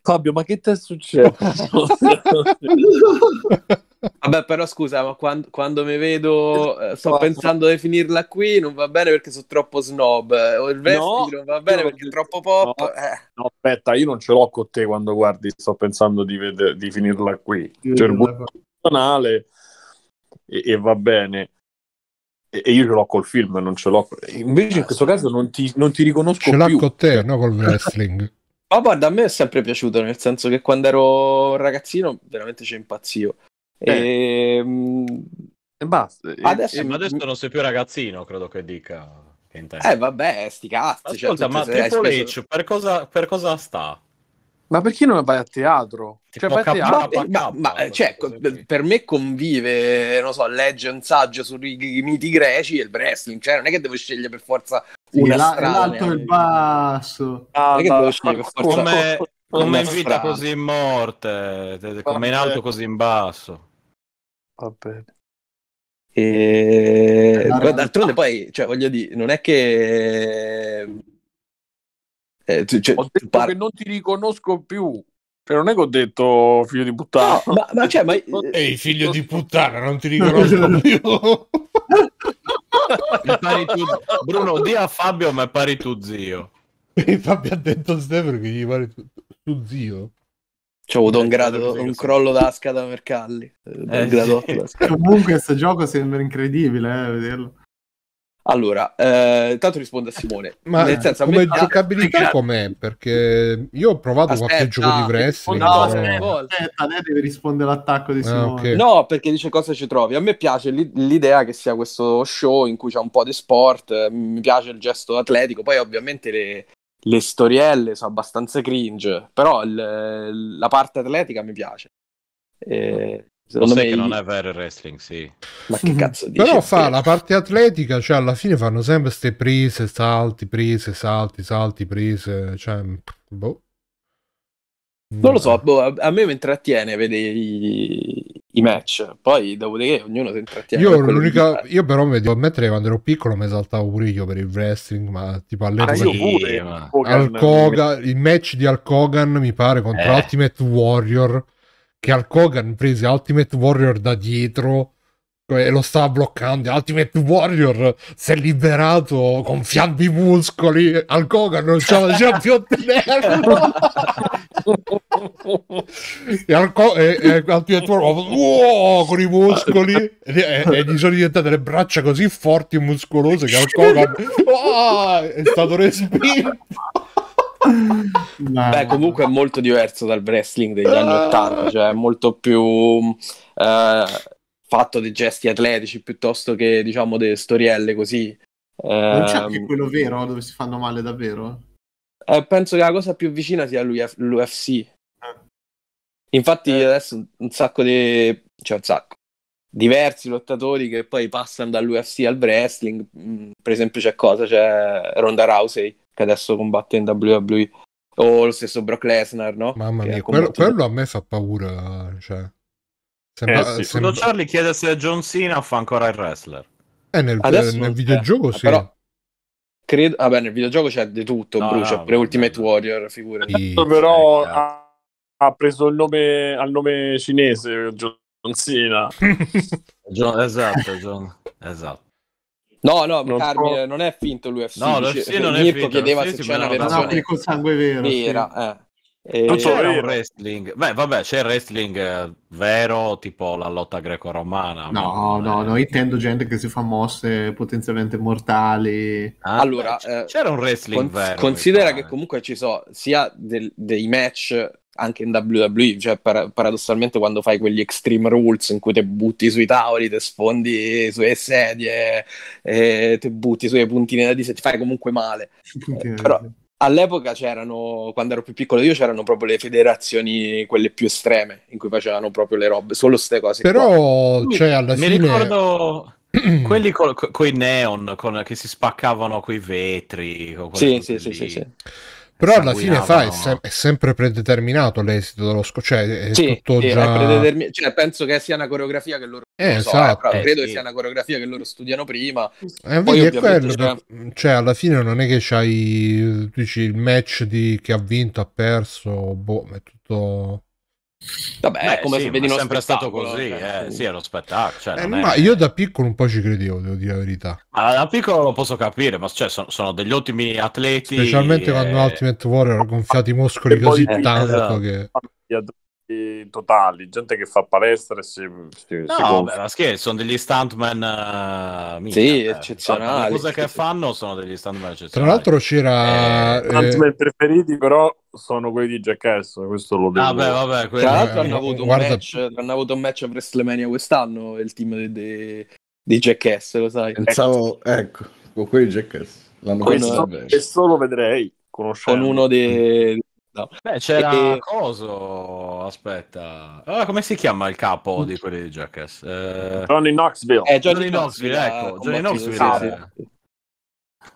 Fabio, ma che ti è successo? Vabbè, però scusa, ma quando, quando mi vedo eh, sto esatto. pensando di finirla qui, non va bene perché sono troppo snob. Eh, o il vestito no, non va bene perché è troppo pop. No, eh. no, aspetta, io non ce l'ho con te quando guardi, sto pensando di, vede- di finirla qui. cioè, il personale e, e va bene e io ce l'ho col film, non ce l'ho. Invece in ah, questo caso non ti, non ti riconosco ce l'ha più. con te, no? Col wrestling. Ma guarda, a me è sempre piaciuto, nel senso che quando ero ragazzino veramente ci impazzivo. Eh. E... Ehm, e... basta. Adesso, eh, ma adesso non sei più ragazzino, credo che dica. Che eh vabbè, sti cazzi. Ascolta, cioè, ma Triple speso... H per cosa, per cosa sta? Ma perché non vai a teatro? Cioè, vai a teatro. Eh, ma, ma, ma cioè, per me convive, non so, legge un saggio sui miti greci e il wrestling. Cioè, non è che devo scegliere per forza una la, strana. L'alto e il basso. Ah, non è che devo scegliere per forza come, come in vita strana. così in morte, come in alto eh. così in basso. Va bene. E... D'altronde poi, cioè, voglio dire, non è che eh, cioè, ho detto par- che non ti riconosco più. Cioè, non è che ho detto figlio di puttana. No, ma, ma, cioè, ma... Ehi, eh, eh, figlio eh, di puttana, non ti riconosco più. tu... Bruno, di a Fabio, ma pari tu zio. E Fabio ha detto Stefano che gli pare tu, tu zio. C'ho avuto un, grado, un crollo d'asca da Mercalli. Eh, sì. Comunque questo gioco sembra incredibile, eh, vederlo. Allora, eh, tanto rispondo a Simone. Ma Nel senso, come me... giocabilità ah, com'è? Perché io ho provato aspetta, qualche gioco di wrestling. No, però... aspetta, lei deve rispondere all'attacco di ah, Simone. Ah, okay. No, perché dice cosa ci trovi. A me piace l'idea che sia questo show in cui c'è un po' di sport, eh, mi piace il gesto atletico, poi ovviamente le, le storielle sono abbastanza cringe, però l- la parte atletica mi piace. E eh, Secondo me che non è vero il wrestling, sì. Ma che mhm. cazzo dici? Però fa la parte atletica, cioè alla fine fanno sempre queste prese, salti, prese, salti, salti, prese, cioè boh. Non lo so, boh, a me mi intrattiene vedere i, i, match, poi dopo di che ognuno si intrattiene. Io, l'unica, io però mi devo ammettere quando ero piccolo mi saltavo pure io per il wrestling, ma tipo ah, all'epoca... Ah, io pure, Al Kogan, il match di Alcogan mi pare contro eh. Ultimate Warrior che Hulk Hogan prese Ultimate Warrior da dietro cioè, e lo stava bloccando. Ultimate Warrior si è liberato gonfiando i muscoli. Hulk Hogan non ce la faceva più a e, Alco- e, e Ultimate Warrior wow, con i muscoli e, e, e, gli sono diventate le braccia così forti e muscolose che Hulk Hogan wow, ah", è stato respinto. Beh, comunque è molto diverso dal wrestling degli anni Ottanta, cioè è molto più eh, fatto di gesti atletici piuttosto che diciamo delle storielle così. non c'è ehm, anche quello vero dove si fanno male davvero? Eh, penso che la cosa più vicina sia l'Uf- l'UFC. Eh. Infatti eh. adesso un sacco di... cioè un sacco, diversi lottatori che poi passano dall'UFC al wrestling, mm, per esempio c'è cosa? C'è Ronda Rousey che adesso combatte in WWE, o lo stesso Brock Lesnar, no? Mamma che mia, quello, quello, a me fa paura, cioè... Sembra, eh, sì. sembra... Charlie chiede se John Cena fa ancora il wrestler. Eh, nel, adesso nel videogioco eh, sì. Però... Credo... Vabbè, nel videogioco c'è di tutto, no, Bruce, no, pure no, Ultimate Warrior, figura. Sì, però ha, ha, preso il nome al nome cinese John Cena. John, esatto, John, esatto. No, no, non Carmine può... non è finto l'UFC. No, l'UFC non è finto. chiedeva se c'era una versione col sangue vero. Vera, eh. Non c'era un wrestling. Beh, vabbè, c'è il wrestling eh, vero, tipo la lotta greco-romana. No, no, no, intendo gente che si fa mosse potenzialmente mortali. Ah, allora, eh, c'era un wrestling vero. Considera che comunque ci sono sia dei match anche in WWE, cioè par- paradossalmente quando fai quegli extreme rules in cui te butti sui tavoli, te sfondi sulle sedie, eh, te butti sui puntini da dita, ti fai comunque male. Eh, però all'epoca c'erano, quando ero più piccolo io, c'erano proprio le federazioni, quelle più estreme, in cui facevano proprio le robe, solo queste cose. Però, qua. cioè, alla Mi fine... ricordo quelli con i neon con, che si spaccavano coi vetri. Sì, sì, sì, sì, sì. Però alla fine fa, è, sem- è, sempre predeterminato l'esito dello scopo, cioè, sì, sì, già... predetermin- cioè penso che sia una coreografia che loro... Eh, so, eh, esatto. eh, credo sì. sia una coreografia che loro studiano prima. Eh, eh poi è quello, cioè... cioè... alla fine non è che c'hai, dici, il match di, chi ha vinto, ha perso, boh, è tutto... Vabbè, Beh, è come sì, se vedi uno sempre stato così, cioè, eh, sì, è uno spettacolo. Cioè, eh, ma è... io da piccolo un po' ci credevo, devo dire la verità. Allora, da piccolo lo posso capire, ma cioè, sono, sono, degli ottimi atleti. Specialmente e... quando Ultimate Warrior ha gonfiato i muscoli e così poi, tanto esatto. che totali, gente che fa palestra e si, si, no, si vabbè, ma scherzo, sono degli stuntman uh, sì, cioè, eccezionali. le cose che fanno sono degli stuntman eccezionali. Tra l'altro c'era... Eh, eh... Stuntman preferiti però sono quelli di Jackass, questo lo devo ah, Vabbè, vabbè, quelli... Tra l'altro hanno, avuto guarda... match, hanno avuto un match a WrestleMania quest'anno, il team di, de... de Jackass, lo sai. Pensavo, ecco, ecco con quelli di Jackass. L'hanno questo, questo lo vedrei. Con uno dei volta. Beh, c'era e... Coso, aspetta. Ah, come si chiama il capo di quelli di Jackass? Eh... Johnny Knoxville. Eh, Johnny, Johnny Knoxville, Knoxville ecco. Eh, Johnny Knoxville. Knoxville sì.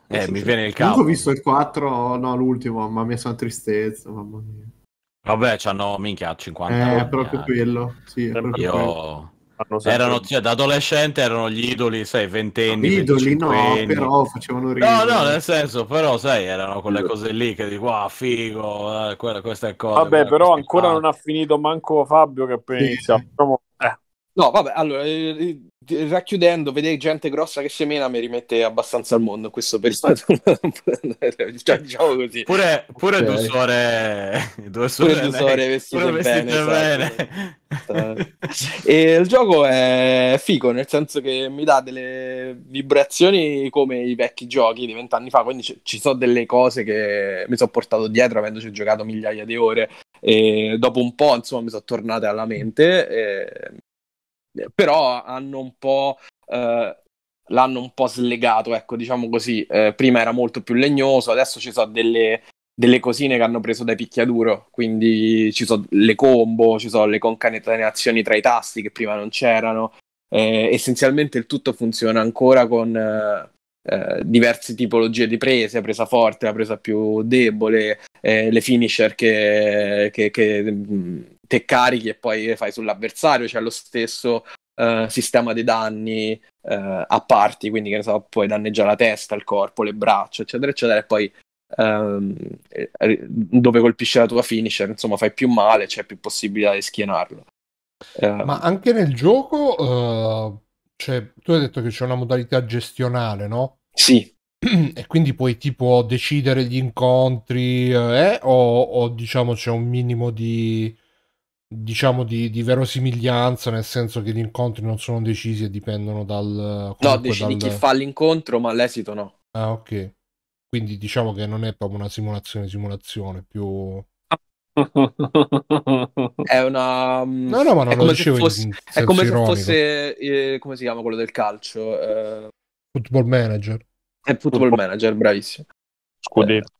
Eh. eh, sì, mi sì. viene il capo. ho visto il 4, no, l'ultimo, mamma mia, sono tristezza, mamma mia. Vabbè, c'hanno minchia 50 Eh, anni, proprio eh. quello. Sì, è proprio io quello erano cioè, da adolescente erano gli idoli, sai, ventenni. Gli idoli no, però facevano ridere. No, no, nel senso, però sai, erano quelle cose lì che dico, ah, figo, eh, quella, queste cose. Vabbè, però ancora non ha finito manco Fabio che appena sì. iniziato. Eh. No, vabbè, allora, eh, eh, racchiudendo, vedere gente grossa che semena mi rimette abbastanza al mondo in questo periodo. cioè, diciamo così. Pure, pure okay. due suore, due suore, pure due suore vestite, vestite bene. Esatto. bene. Esatto. e il gioco è figo, nel senso che mi dà delle vibrazioni come i vecchi giochi di vent'anni fa, quindi c- ci sono delle cose che mi sono portato dietro avendoci giocato migliaia di ore. E dopo un po', insomma, mi sono tornate alla mente. E però hanno un po'. Eh, l'hanno un po' slegato, ecco, diciamo così. Eh, prima era molto più legnoso, adesso ci sono delle, delle cosine che hanno preso dai picchiaduro, quindi ci sono le combo, ci sono le concatenazioni tra i tasti che prima non c'erano. Eh, essenzialmente il tutto funziona ancora con eh, eh diverse tipologie di prese, la presa forte, la presa più debole, eh, le finisher che, che, che mh, mm, te carichi e poi fai sull'avversario, c'è cioè lo stesso uh, sistema dei danni uh, a parti, quindi che ne so, puoi danneggiare la testa, il corpo, le braccia, eccetera, eccetera, e poi um, dove colpisce la tua finisher, insomma, fai più male, c'è più possibilità di schienarlo. Uh, Ma anche nel gioco, cioè, tu hai detto che c'è una modalità gestionale, no? Sì, e quindi puoi tipo decidere gli incontri eh, o, o, diciamo c'è un minimo di diciamo di, di, verosimiglianza, nel senso che gli incontri non sono decisi e dipendono dal... No, decidi dal... chi fa l'incontro, ma l'esito no. Ah, ok. Quindi diciamo che non è proprio una simulazione simulazione, più... è una... Mm, no, no, ma non lo dicevo fosse... È come ironico. se fosse... Eh, come si chiama quello del calcio? Eh... Football Manager. È Football, Football Manager, bravissimo. Scudetto.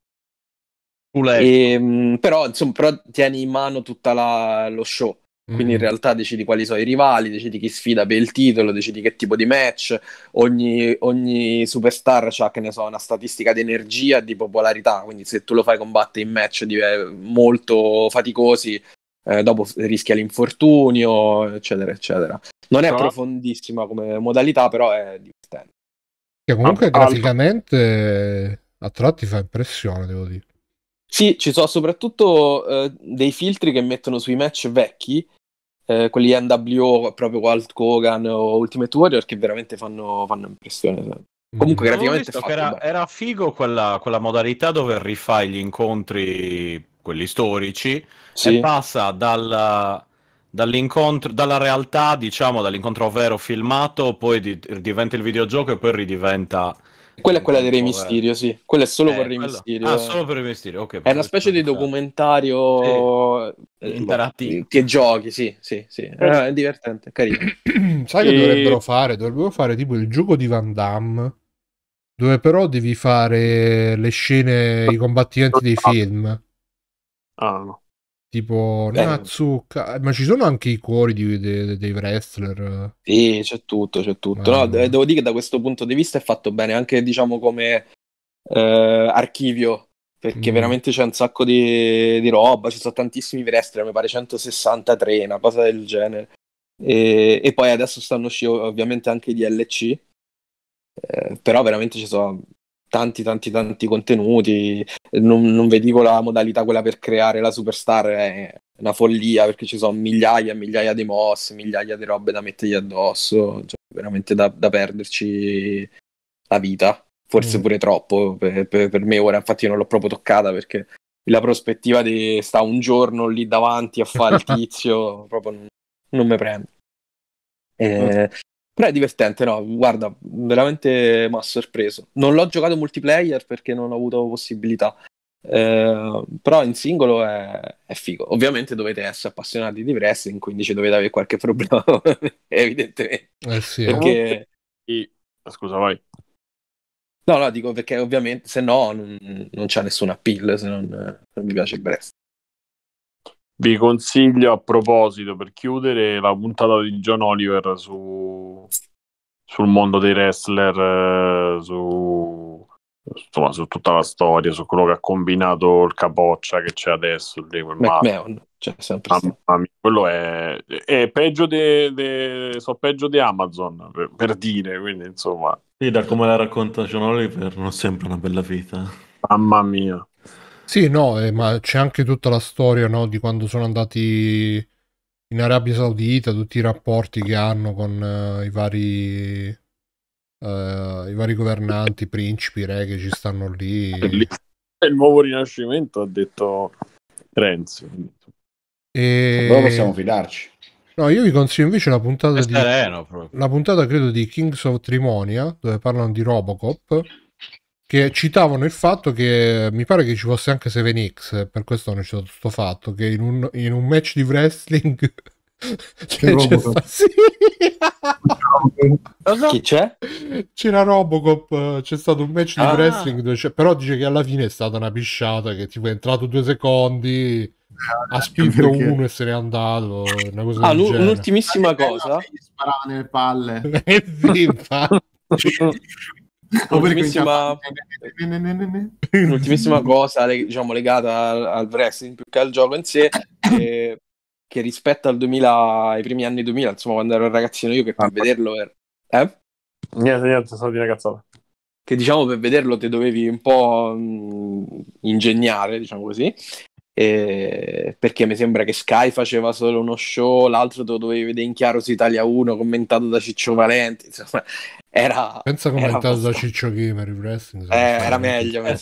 E, ehm, però, insomma, però tieni in mano tutto lo show. Quindi mm. in realtà decidi quali sono i rivali, decidi chi sfida per il titolo, decidi che tipo di match. Ogni, ogni superstar ha, che ne so, una statistica di energia e di popolarità. Quindi se tu lo fai combattere in match eh, molto faticosi, eh, dopo rischia l'infortunio, eccetera, eccetera. Non è no. profondissima come modalità, però è divertente. Che comunque ah, Al- graficamente Al- eh, a tratti fa impressione, devo dire. Sì, ci sono soprattutto eh, dei filtri che mettono sui match vecchi, eh, quelli NWO, proprio Walt Kogan o Ultimate Warrior, che veramente fanno, fanno impressione. Mm. Comunque, praticamente era, era, figo quella, quella, modalità dove rifai gli incontri, quelli storici, sì. e passa dal, dall'incontro, dalla realtà, diciamo, dall'incontro vero filmato, poi di, diventa il videogioco e poi ridiventa quella è quella di Re Mysterio, eh. sì. Quella è solo eh, per Re Mysterio. Ah, eh. solo per Re Mysterio, ok. È una specie di documentario sì. Eh, interattivo. Che giochi, sì, sì, sì. Eh, è divertente, carino. Sai e... che dovrebbero fare? Dovrebbero fare tipo il gioco di Van Damme, dove però devi fare le scene, i combattimenti dei film. Ah, no. Tipo Beh, Natsuka, ma ci sono anche i cuori di, de, dei wrestler. Sì, c'è tutto, c'è tutto. Ma... No, eh, devo dire che da questo punto di vista è fatto bene anche, diciamo, come eh, archivio, perché mm. veramente c'è un sacco di, di roba, ci sono tantissimi wrestler, mi pare 163, una cosa del genere. E, e poi adesso stanno uscendo ovviamente anche i DLC, eh, però veramente ci sono tanti tanti tanti contenuti, non, non, vedevo la modalità quella per creare la superstar, è una follia perché ci sono migliaia e migliaia di mosse, migliaia di robe da mettergli addosso, cioè, veramente da, da perderci la vita, forse mm. pure troppo per, per, per, me ora, infatti io non l'ho proprio toccata perché la prospettiva di stare un giorno lì davanti a fare il tizio proprio non, non mi prende. Eh, però è divertente, no? Guarda, veramente mi ha sorpreso. Non l'ho giocato multiplayer perché non ho avuto possibilità. Eh, però in singolo è, è, figo. Ovviamente dovete essere appassionati di wrestling, quindi ci dovete avere qualche problema, evidentemente. Eh sì, perché... Eh. Scusa, vai. No, no, dico perché ovviamente se no non, non c'è nessun appeal se non, non mi piace il wrestling. Vi consiglio a proposito per chiudere la puntata di John Oliver su, sul mondo dei wrestler, eh, su, insomma, su tutta la storia, su quello che ha combinato il capoccia che c'è adesso. Il David McMahon, c'è sempre ah, mia, quello è, è peggio di so peggio di Amazon per, per, dire, quindi insomma. Sì, da come la racconta John Oliver non sembra una bella vita. Mamma mia. Sì, no, eh, ma c'è anche tutta la storia no, di quando sono andati in Arabia Saudita, tutti i rapporti che hanno con eh, i, vari, eh, i vari governanti, principi, re che ci stanno lì. È il nuovo rinascimento, ha detto Renzi. E... Però possiamo fidarci. No, io vi consiglio invece la puntata, di, la puntata credo di Kings of Trimonia, dove parlano di Robocop che citavano il fatto che mi pare che ci fosse anche 7X, eh, per questo hanno citato tutto fatto, che in un, in un match di wrestling... C'è Robocop. Sì. Chi c'è? C'era Robocop, eh, c'è stato un match ah. di wrestling, però dice che alla fine è stata una pisciata, che tipo è entrato due secondi, ah, ha spinto perché... uno e se n'è andato. Una cosa ah, l- un'ultimissima cosa. Sparava nelle palle. Eh sì, infatti. L'ultimissima, l'ultimissima cosa diciamo, legata al, al, wrestling più che al gioco in sé, eh, che rispetto al 2000, ai primi anni 2000, insomma, quando ero ragazzino io che per ah. vederlo era... Eh? Niente, niente, sono di ragazzata. Che diciamo per vederlo ti dovevi un po' mh, mm, ingegnare, diciamo così, eh, perché mi sembra che Sky faceva solo uno show, l'altro te dovevi vedere in chiaro su Italia 1, commentato da Ciccio Valenti. Insomma, era. Pensa commentato eh, era da Ciccio Gamer il wrestling. Eh, era meglio, eh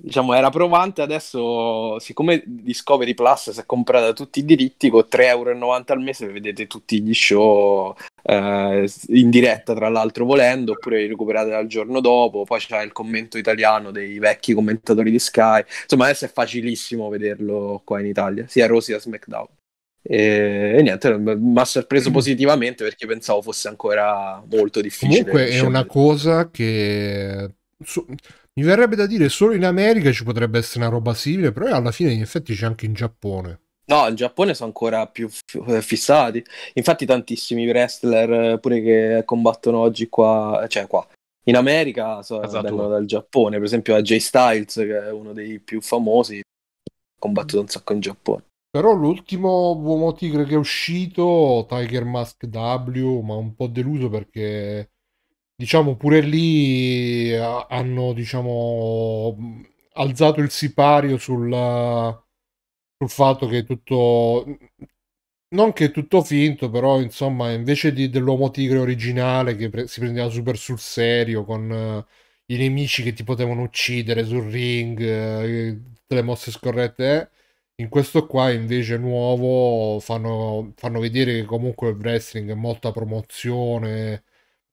diciamo, era provante, adesso siccome Discovery Plus si è comprata tutti i diritti, con 3,90 euro al mese vedete tutti gli show eh, in diretta, tra l'altro volendo, oppure li recuperate dal giorno dopo, poi c'è il commento italiano dei vecchi commentatori di Sky, insomma adesso è facilissimo vederlo qua in Italia, sia Rosy che SmackDown. E, e, niente, mi ha sorpreso mm. positivamente perché pensavo fosse ancora molto difficile. Comunque è una cosa che su, mi verrebbe da dire solo in America ci potrebbe essere una roba simile, però alla fine in effetti c'è anche in Giappone. No, in Giappone sono ancora più eh, fissati. Infatti tantissimi wrestler eh, pure che combattono oggi qua, cioè qua, in America sono esatto. vengono dal Giappone, per esempio a Jay Styles, che è uno dei più famosi, ha combattuto un sacco in Giappone. Però l'ultimo uomo tigre che è uscito, Tiger Mask W, ma un po' deluso perché diciamo pure lì eh, hanno diciamo, alzato il sipario sul, sul, fatto che è tutto non che è tutto finto però insomma invece di, dell'uomo tigre originale che pre- si prendeva super sul serio con uh, i nemici che ti potevano uccidere sul ring uh, tutte le mosse scorrette in questo qua invece nuovo fanno, fanno vedere che comunque il wrestling è molta promozione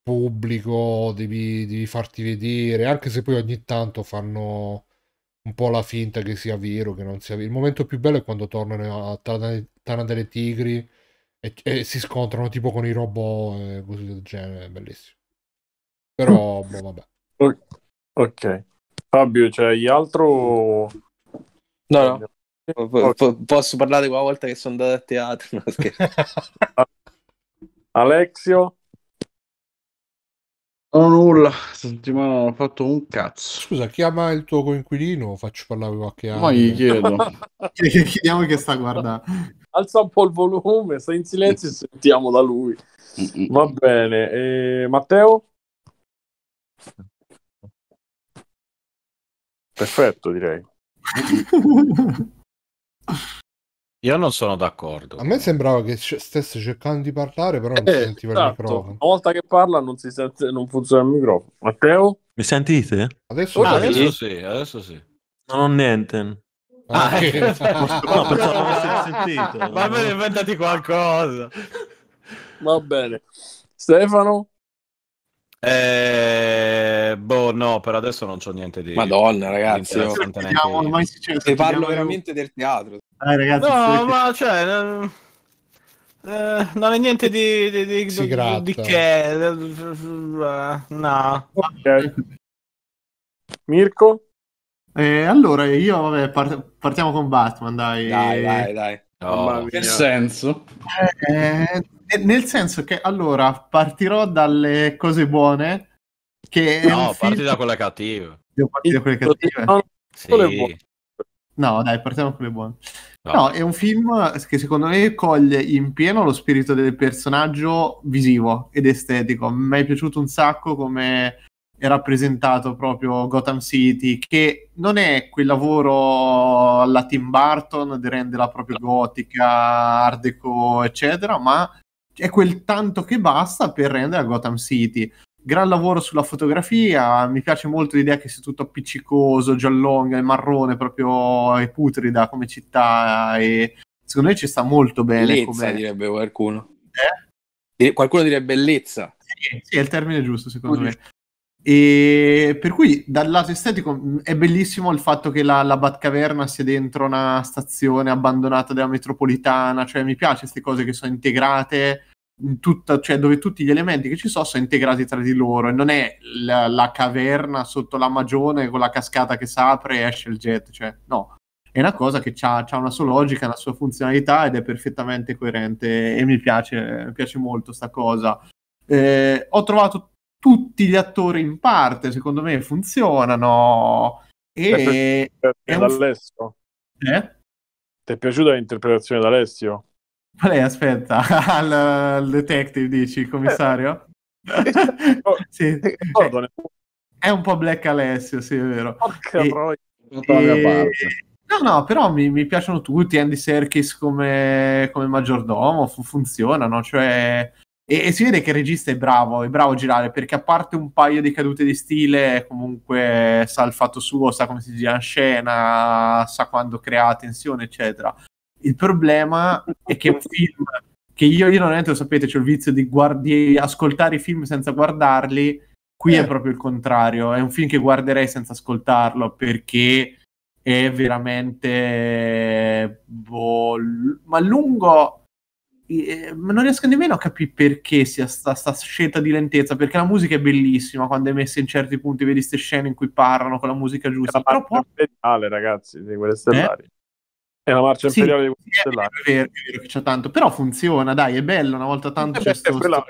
pubblico, devi, devi, farti vedere, anche se poi ogni tanto fanno un po' la finta che sia vero, che non sia vero. Il momento più bello è quando tornano a Tana delle Tigri e, e, si scontrano tipo con i robot e così del genere, è bellissimo. Però, mm. boh, vabbè. Ok. Fabio, c'hai altro? No, cioè, no. P- p- posso parlare una volta che sono andato a teatro? No, Alexio? No, oh, nulla, settimana non ho fatto un cazzo. Scusa, chiama il tuo coinquilino, faccio parlare qualche altro. Ma gli chiedo. Chiediamo che sta guardando. Alza un po' il volume, sta in silenzio e sentiamo da lui. Va bene, e Matteo? Perfetto, direi. Io non sono d'accordo. A me sembrava che stesse cercando di parlare, però non eh, si sentiva esatto. il microfono. Una volta che parla non, si sente, non funziona il microfono. Matteo? Mi sentite? Adesso, ah, adesso sì, adesso sì. Non ho niente. Ah, okay. Ah, eh. no, non avessi sentito. Ma me inventati qualcosa. Va bene. Stefano? Eh, boh, no, per adesso non c'ho niente di... Madonna, ragazzi. Io... Ormai si parlo veramente del teatro. Dai, ragazzi, no, ma cioè. Eh, eh, non è niente di, di, di, di, di che eh, no okay. Mirko eh, allora io vabbè, part- partiamo con Batman dai dai dai, dai. Oh, nel senso eh, eh, nel senso che allora partirò dalle cose buone che no parti film... da quelle cattive devo partire da quelle cattive sì. No, dai, partiamo con le buone. No. no. è un film che secondo me coglie in pieno lo spirito del personaggio visivo ed estetico. Mi è piaciuto un sacco come è rappresentato proprio Gotham City, che non è quel lavoro alla Tim Burton di renderla proprio gotica, art deco, eccetera, ma è quel tanto che basta per rendere Gotham City gran lavoro sulla fotografia, mi piace molto l'idea che sia tutto appiccicoso, giallonga, marrone proprio e putrida come città e secondo me ci sta molto bene. Bellezza come... direbbe qualcuno. Eh? eh qualcuno direbbe bellezza. Sì, è il termine giusto secondo Quindi. me. E per cui dal lato estetico è bellissimo il fatto che la, la Batcaverna sia dentro una stazione abbandonata della metropolitana, cioè mi piace queste cose che sono integrate tutta, cioè dove tutti gli elementi che ci sono sono integrati tra di loro e non è la, la caverna sotto la magione con la cascata che si apre e esce il jet, cioè no. È una cosa che ha una sua logica, una sua funzionalità ed è perfettamente coerente e mi piace, mi piace molto sta cosa. Eh, ho trovato tutti gli attori in parte, secondo me funzionano. E è, è, è un... Eh? Ti è piaciuta l'interpretazione d'Alessio? Qual è? Aspetta, al, al detective dici, il commissario? Eh, sì. Oh, eh, è un po' Black Alessio, sì, è vero. Porca e, e... No, no, però mi, mi, piacciono tutti, Andy Serkis come, come maggiordomo, fu, funzionano, cioè... E, e, si vede che il regista è bravo, è bravo a girare, perché a parte un paio di cadute di stile, comunque sa il fatto suo, sa come si gira la scena, sa quando crea tensione, eccetera. Il problema è che un film che io, io non è, lo sapete, ho il vizio di, guardi- di, ascoltare i film senza guardarli. Qui eh. è proprio il contrario, è un film che guarderei senza ascoltarlo perché è veramente boh, ma lungo eh, non riesco nemmeno a capire perché sia sta, sta, scelta di lentezza perché la musica è bellissima quando è messa in certi punti vedi queste scene in cui parlano con la musica giusta è la però poi... ragazzi di quelle stellari eh? È una marcia sì, inferiore di Stellare. È vero, è vero che c'è tanto, però funziona, dai, è bello una volta tanto. Eh c'è beh, sto, quella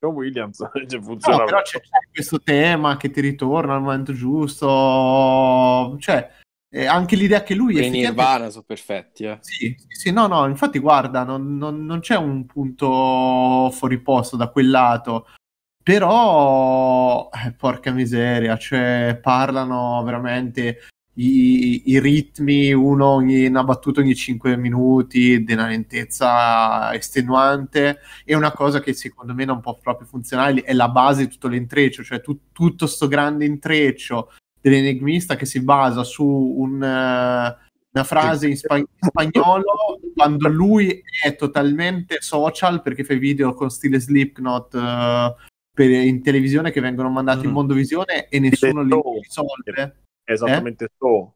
Williams cioè, funziona. No, però c'è, c'è, questo tema che ti ritorna al momento giusto, cioè eh, anche l'idea che lui... E Nirvana sono perfetti, eh. Sì, sì, sì, no, no, infatti guarda, non, non, non c'è un punto fuori posto da quel lato però eh, porca miseria, cioè parlano veramente i, i, ritmi, uno ogni, una battuta ogni 5 minuti, della lentezza estenuante, è una cosa che secondo me non può proprio funzionare, è la base di tutto l'intreccio, cioè tu, tutto questo grande intreccio dell'enigmista che si basa su un, eh, una frase in, spa- in, spagnolo quando lui è totalmente social perché fa video con stile Slipknot uh, per, in televisione che vengono mandati mm. in mondovisione e nessuno li risolve eh? esattamente eh? so.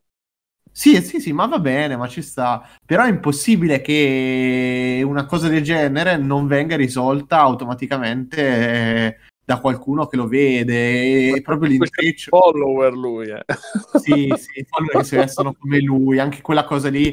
Sì, sì, sì, ma va bene, ma ci sta. Però è impossibile che una cosa del genere non venga risolta automaticamente eh, da qualcuno che lo vede. È proprio l'intreccio. Follower lui, eh. Sì, sì, follower che si vestono come lui. Anche quella cosa lì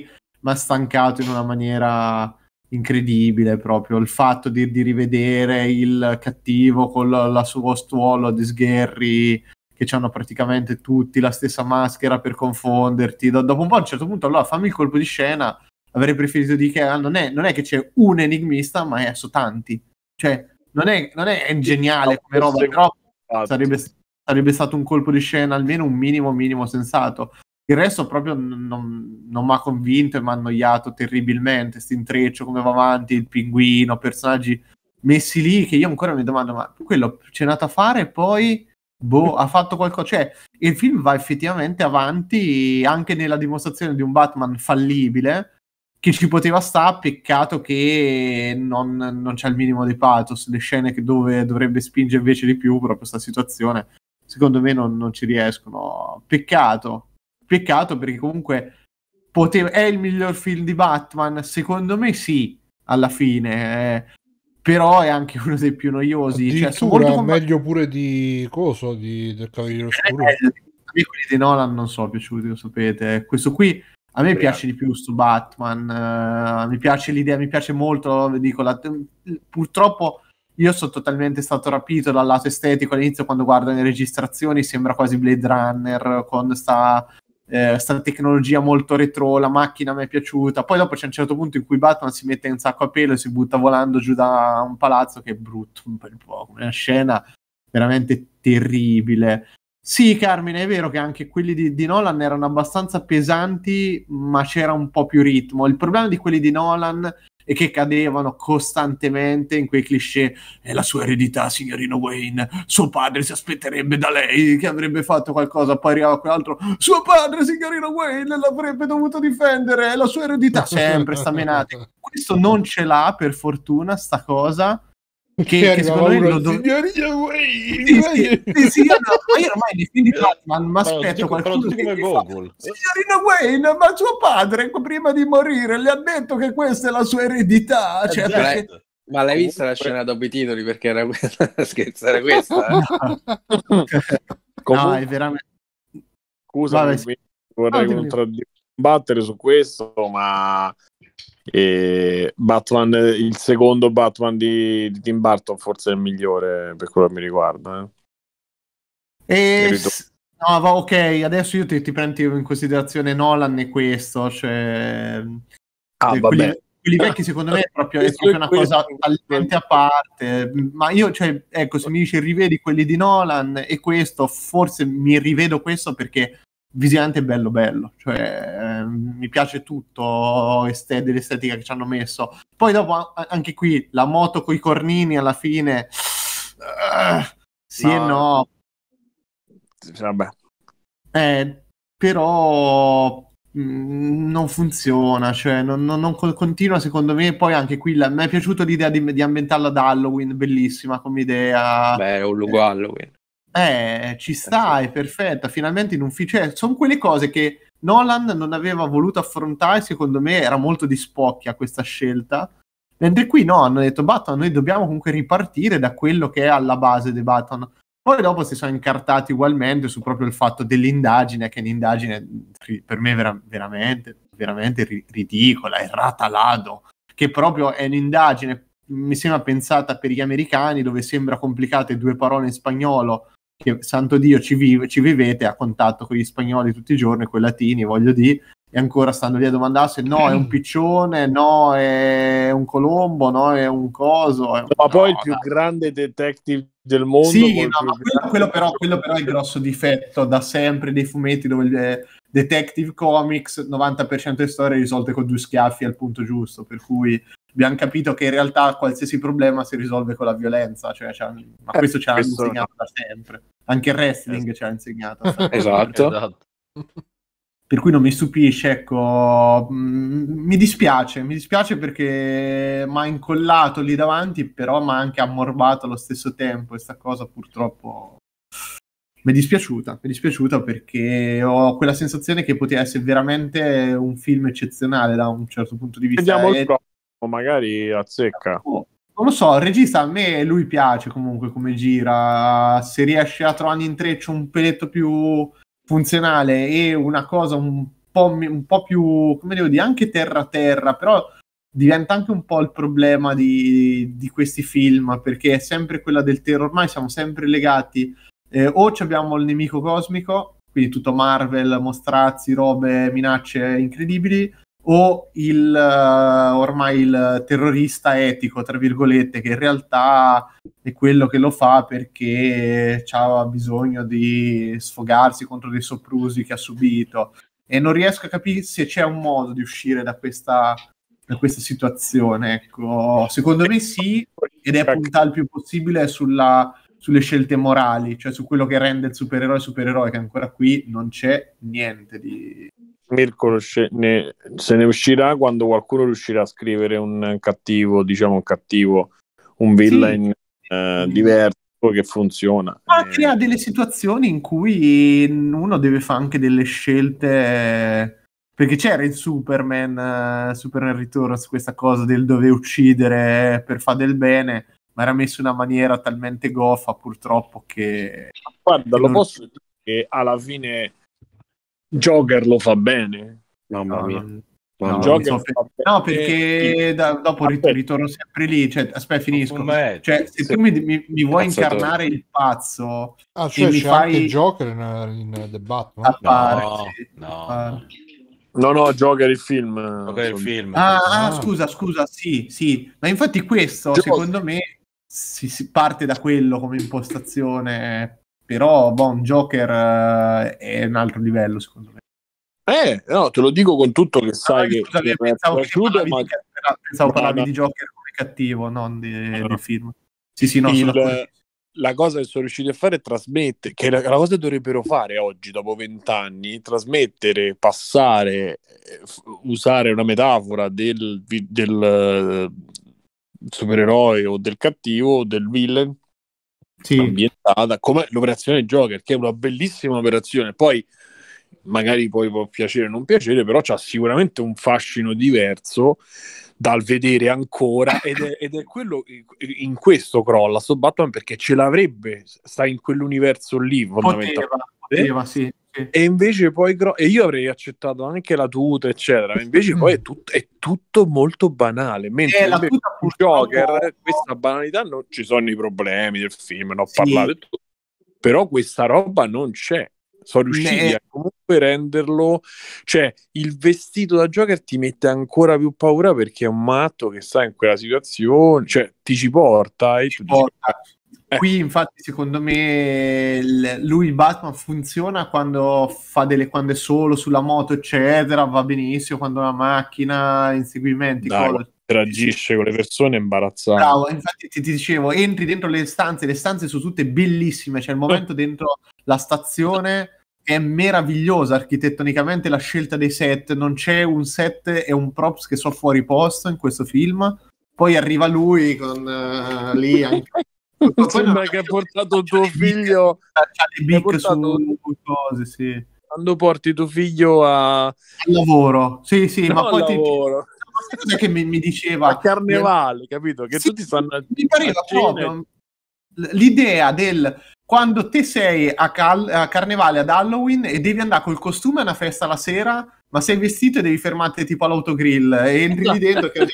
mi ha stancato in una maniera incredibile proprio il fatto di, di rivedere il cattivo con la, la sua stuolo di sgherri che hanno praticamente tutti la stessa maschera per confonderti. Do- dopo un po', a un certo punto, allora fammi il colpo di scena. Avrei preferito di che ah, non, è, non è che c'è un enigmista, ma è su tanti. Cioè, non è, non è geniale come roba, però sarebbe, sarebbe, stato un colpo di scena almeno un minimo, minimo sensato. Il resto proprio non, non mi ha convinto e mi ha annoiato terribilmente. St'intreccio, come va avanti, il pinguino, personaggi messi lì che io ancora mi domando, ma quello c'è nato a fare e poi boh, ha fatto qualcosa. Cioè, il film va effettivamente avanti anche nella dimostrazione di un Batman fallibile che ci poteva stare, peccato che non, non, c'è il minimo di pathos, le scene dove dovrebbe spingere invece di più proprio questa situazione, secondo me non, non, ci riescono. Peccato, peccato perché comunque poteva... è il miglior film di Batman, secondo me sì, alla fine. Eh, però è anche uno dei più noiosi. Cioè, sono molto combattuti. meglio pure di Coso, di, del Cavaliere eh, Oscuro. Eh, eh, quelli di Nolan non sono piaciuti, lo sapete. Eh, questo qui a me Beh. piace di più, su Batman. Uh, mi piace l'idea, mi piace molto. Dico, la, purtroppo io sono totalmente stato rapito dal lato estetico all'inizio quando guardo le registrazioni sembra quasi Blade Runner con sta eh, tecnologia molto retro, la macchina mi è piaciuta. Poi dopo c'è un certo punto in cui Batman si mette in sacco a pelo e si butta volando giù da un palazzo che è brutto un bel po', una scena veramente terribile. Sì, Carmine, è vero che anche quelli di, di, Nolan erano abbastanza pesanti, ma c'era un po' più ritmo. Il problema di quelli di Nolan e che cadevano costantemente in quei cliché. È la sua eredità, signorino Wayne. Suo padre si aspetterebbe da lei che avrebbe fatto qualcosa. Poi arrivava quell'altro. Suo padre, signorino Wayne, l'avrebbe dovuto difendere. È la sua eredità. Sempre staminate. Questo non ce l'ha, per fortuna, sta cosa che, che, che secondo me lo do... signori sì, sì, sì, sì, io, no, io ormai nei film di Batman mi aspetto qualcuno che come Google. Fa, signorina Wayne ma suo padre prima di morire le ha detto che questa è la sua eredità eh, cioè, esatto. perché... ma l'hai vista la scena dopo i titoli perché era questa scherzo era questa eh? Comunque... no è veramente scusa vorrei no, contraddic- combattere su questo ma e Batman, il secondo Batman di, di Tim Burton, forse è il migliore per quello che mi riguarda. Eh. E... No, va, ok, adesso io ti, ti prendo in considerazione Nolan e questo, cioè... Ah, eh, quelli, quelli, vecchi secondo me è proprio, è proprio una cosa talmente a parte, ma io, cioè, ecco, se mi dici rivedi quelli di Nolan e questo, forse mi rivedo questo perché visivamente bello bello cioè eh, mi piace tutto est- dell'estetica che ci hanno messo poi dopo a- anche qui la moto con i cornini alla fine uh, sì no. e no vabbè eh, però mm, non funziona, cioè non, non, non, continua secondo me. Poi anche qui la, mi è piaciuta l'idea di, di ambientarla ad Halloween, bellissima come idea. Beh, è un luogo eh. Halloween. Eh, ci eh, sta, è perfetta, finalmente in un film. Cioè, sono quelle cose che Nolan non aveva voluto affrontare, secondo me era molto di spocchia questa scelta. Mentre qui no, hanno detto Batman, noi dobbiamo comunque ripartire da quello che è alla base di Batman. Poi dopo si sono incartati ugualmente su proprio il fatto dell'indagine, che è un'indagine per me vera- veramente, veramente ri- ridicola, errata lado, che proprio è un'indagine, mi sembra pensata per gli americani, dove sembra complicate due parole in spagnolo che santo Dio ci, vive, ci, vivete a contatto con gli spagnoli tutti i giorni, con i latini, voglio dire, e ancora stanno lì a domandarsi no è un piccione, no è un colombo, no è un coso. È un... Ma poi no, il più dai. grande detective del mondo. Sì, no, ma quello, quello, però, quello, però, è il grosso difetto da sempre dei fumetti dove il eh, detective comics 90% di storie risolte con due schiaffi al punto giusto, per cui abbiamo capito che in realtà qualsiasi problema si risolve con la violenza, cioè, cioè, ma eh, questo ci ha insegnato da sempre. Anche il wrestling ci ha insegnato. Esatto. esatto. Per cui non mi stupisce, ecco, mm, mi dispiace, mi dispiace perché mi ha incollato lì davanti, però mi ha anche ammorbato allo stesso tempo, questa cosa purtroppo mi è dispiaciuta, mi è dispiaciuta perché ho quella sensazione che poteva essere veramente un film eccezionale da un certo punto di vista. Vediamo il prossimo o magari azzecca. Oh, non lo so, il regista a me lui piace comunque come gira, se riesce a trovare un intreccio un peletto più funzionale e una cosa un po', un po più, come devo dire, anche terra-terra, però diventa anche un po' il problema di, di, questi film, perché è sempre quella del terror, ormai siamo sempre legati, eh, o abbiamo il nemico cosmico, quindi tutto Marvel, mostrazzi, robe, minacce incredibili, o il, uh, ormai il terrorista etico, tra virgolette, che in realtà è quello che lo fa perché ha bisogno di sfogarsi contro dei soprusi che ha subito. E non riesco a capire se c'è un modo di uscire da questa, da questa situazione. Ecco. Secondo me sì, ed è puntare il più possibile sulla, sulle scelte morali, cioè su quello che rende il supereroe supereroe, che ancora qui non c'è niente di, Mirko se ne uscirà quando qualcuno riuscirà a scrivere un cattivo, diciamo un cattivo, un villain sì. eh, mm. diverso che funziona. Ma eh. crea delle situazioni in cui uno deve fare anche delle scelte. Perché c'era eh, in Superman, uh, Superman Returns, questa cosa del dove uccidere per fare del bene, ma era messo in una maniera talmente goffa purtroppo che... Guarda, che lo non... posso dire che alla fine Joker lo fa bene. Mamma no, mia. No. No, per... no, perché da, dopo aspetta. ritorno sempre lì. Cioè, aspetta, finisco. Cioè, se tu mi, mi, mi vuoi Cazzatore. incarnare il pazzo, ah, cioè, mi fai il Joker in, in The Batman. Appare, no, sì, no. no, no, Joker il film. Joker il film. Ah, ah, ah, scusa, scusa, sì, sì. Ma infatti questo, Gio... secondo me, si, si parte da quello come impostazione però Bon Joker eh, è un altro livello secondo me. Eh, no, te lo dico con tutto che sai ah, scusate, che, pensavo, che parlavi, ma... di, pensavo parlavi di Joker come cattivo, non di, allora. di film. Sì, sì, no, Il, sono... la cosa che sono riusciti a fare è trasmettere, che la, la cosa che dovrebbero fare oggi, dopo vent'anni, trasmettere, passare, eh, usare una metafora del, del eh, supereroe o del cattivo, del villain, sì. ambientata, come l'operazione Joker, che è una bellissima operazione. Poi magari poi può piacere o non piacere, però ha sicuramente un fascino diverso dal vedere ancora ed è, ed è quello in questo crolla sto Batman perché ce l'avrebbe sta in quell'universo lì fondamentalmente batteva, sì. sì. E invece poi gro- e io avrei accettato anche la tuta, eccetera. Invece mm. poi è, tut- è, tutto molto banale. Eh, mentre la invece il Joker, eh, questa banalità non ci sono i problemi del film, non ho sì. parlato, però questa roba non c'è sono riusciti ne... a comunque renderlo cioè il vestito da Joker ti mette ancora più paura perché è un matto che sta in quella situazione cioè ti ci porta e ci porta. Dici, Qui infatti secondo me lui il Batman funziona quando fa delle quando è solo sulla moto eccetera, va benissimo, quando la macchina, inseguimenti, cose interagisce con le persone imbarazzate Bravo, infatti ti, ti, dicevo, entri dentro le stanze, le stanze sono tutte bellissime, c'è il momento eh. dentro la stazione è meravigliosa architettonicamente la scelta dei set, non c'è un set e un props che so fuori posto in questo film. Poi arriva lui con uh, lì anche Ma sembra che ha portato tuo figlio a portato... su cose, sì. Quando porti tuo figlio a... Al lavoro, sì, sì, no, ma poi ti... che mi, mi, diceva a carnevale, capito? Che sì, tutti stanno mi pareva proprio l'idea del quando te sei a, cal- a, carnevale ad Halloween e devi andare col costume a una festa la sera ma sei vestito e devi fermarti tipo all'autogrill e entri lì dentro che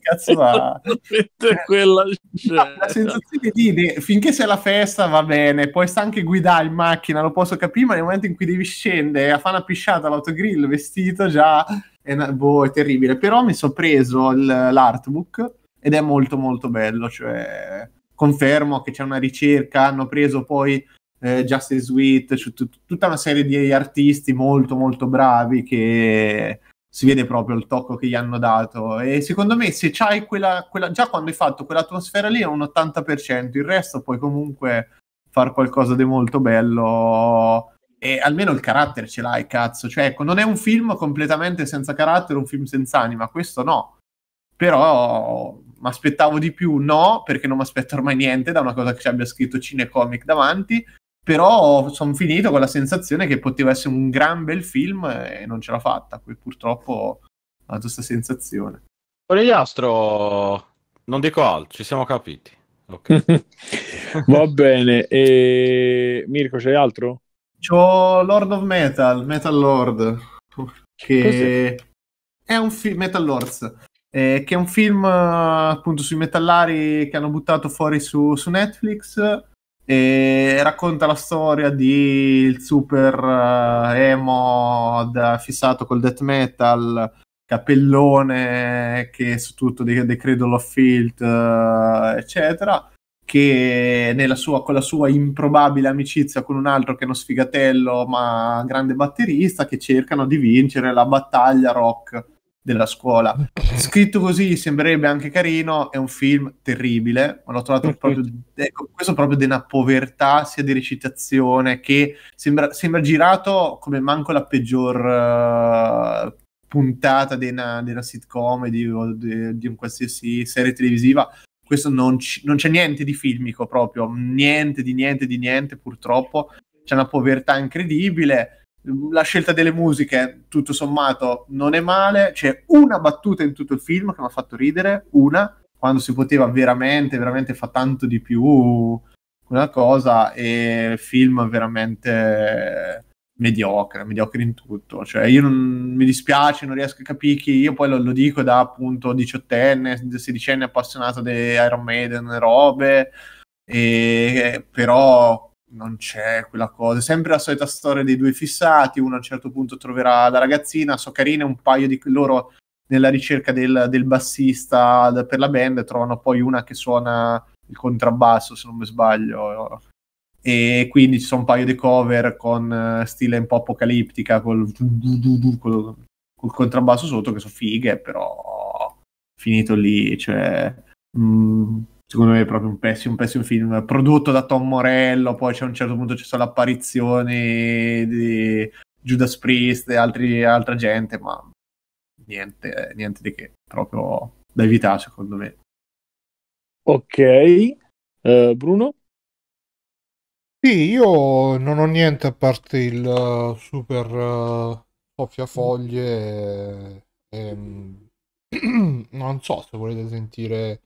cazzo va eh, quella no, la sensazione di finché sei alla festa va bene poi sta anche guidare in macchina lo posso capire ma nel momento in cui devi scendere a fare una pisciata all'autogrill vestito già è, una, boh, è terribile però mi sono preso l- l'artbook ed è molto molto bello cioè confermo che c'è una ricerca hanno preso poi eh, Justice Sweet, c'è cioè, tut- tutta una serie di artisti molto molto bravi che si vede proprio il tocco che gli hanno dato e secondo me se c'hai quella, quella già quando hai fatto quell'atmosfera lì è un 80%, il resto puoi comunque far qualcosa di molto bello e almeno il carattere ce l'hai, cazzo, cioè ecco, non è un film completamente senza carattere, un film senza anima, questo no. Però mi aspettavo di più, no, perché non mi aspetto ormai niente da una cosa che ci abbia scritto cinecomic davanti però sono finito con la sensazione che poteva essere un gran bel film e non ce l'ho fatta, poi purtroppo ho avuto questa sensazione. Corigliastro, non dico altro, ci siamo capiti. Okay. Va bene, e... Mirko c'è altro? C'ho Lord of Metal, Metal Lord, che Cos'è? è un film, Metal Lords, eh, che è un film appunto sui metallari che hanno buttato fuori su, su Netflix e racconta la storia di il super uh, emo da, fissato col death metal capellone che su tutto dei, dei Cradle of Filth uh, eccetera che sua, con la sua improbabile amicizia con un altro che è uno sfigatello ma grande batterista che cercano di vincere la battaglia rock della scuola. Scritto così sembrerebbe anche carino, è un film terribile, ma l'ho trovato proprio, ecco, questo proprio di una povertà sia di recitazione che sembra, sembra girato come manco la peggior uh, puntata di una, di una sitcom di, di, di un qualsiasi serie televisiva. Questo non, c- non c'è niente di filmico proprio, niente di niente di niente purtroppo. C'è una povertà incredibile la scelta delle musiche, tutto sommato, non è male. C'è una battuta in tutto il film che mi ha fatto ridere, una, quando si poteva veramente, veramente fa tanto di più una cosa e film veramente mediocre, mediocre in tutto. Cioè, io non, mi dispiace, non riesco a capire chi. Io poi lo, lo dico da appunto diciottenne, sedicenne appassionato di Iron Maiden e robe, però non c'è quella cosa. sempre la solita storia dei due fissati. Uno a un certo punto troverà la ragazzina. So carina, un paio di loro nella ricerca del, del bassista per la band trovano poi una che suona il contrabbasso, se non mi sbaglio. E quindi ci sono un paio di cover con eh, stile un po' apocalittica col, col, col contrabbasso sotto che sono fighe, però finito lì, cioè. Mh mm, secondo me è proprio un pessimo, un pessimo film prodotto da Tom Morello poi a un certo punto c'è solo l'apparizione di Judas Priest e altri, altra gente ma niente, niente di che proprio da evitare secondo me ok uh, Bruno? Sì, io non ho niente a parte il uh, super uh, eh, soffiafoglie. E, um, non so se volete sentire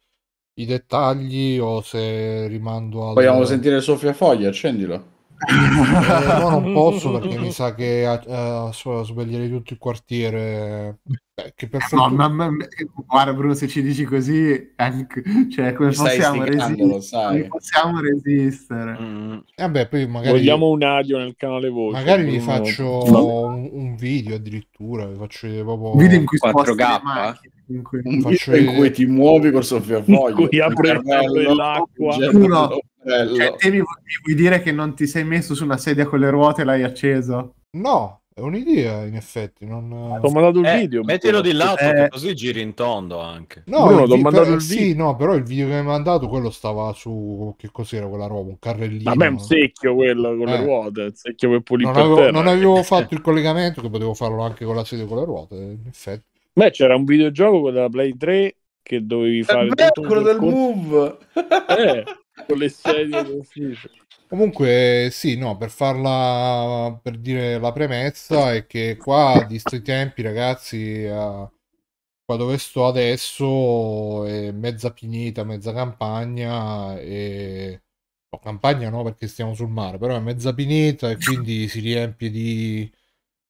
i dettagli o se rimando al... Vogliamo sentire Sofia Foglia, accendilo. Eh, no, non posso perché mi sa che uh, sveglierei tutto il quartiere. Beh, che per eh, no, ma, ma, guarda Bruno, se ci dici così, anche, cioè, come possiamo, resistere, possiamo resistere? Mm. Vabbè, poi magari... Vogliamo un audio nel canale voce. Magari vi faccio no. un, un, video addirittura, vi faccio proprio... video in cui 4K? In cui... In, in cui ti muovi col soffiafoglio, in cui apri l'acqua. Cioè, te mi vuoi, dire che non ti sei messo su una sedia con le ruote e l'hai acceso? No, è un'idea, in effetti. Non... ho mandato il eh, video. Mettilo di lato, eh... così giri in tondo anche. No, Bruno, vi- mandato per... il video. Sì, no, però il video che mi hai mandato, quello stava su... Che cos'era quella roba? Un carrellino. Vabbè, è un secchio quello con eh. le ruote. Un secchio per pulire Non avevo, non avevo fatto il collegamento, che potevo farlo anche con la sedia con le ruote, in effetti. Beh, c'era un videogioco della Play 3 che dovevi fare... È tutto quello del con... Move! Eh... con le sedie Comunque, sì, no, per farla per dire la premessa è che qua di sti tempi, ragazzi, eh, qua dove sto adesso è mezza pinita, mezza campagna e no, campagna no perché stiamo sul mare, però è mezza pinita e quindi si riempie di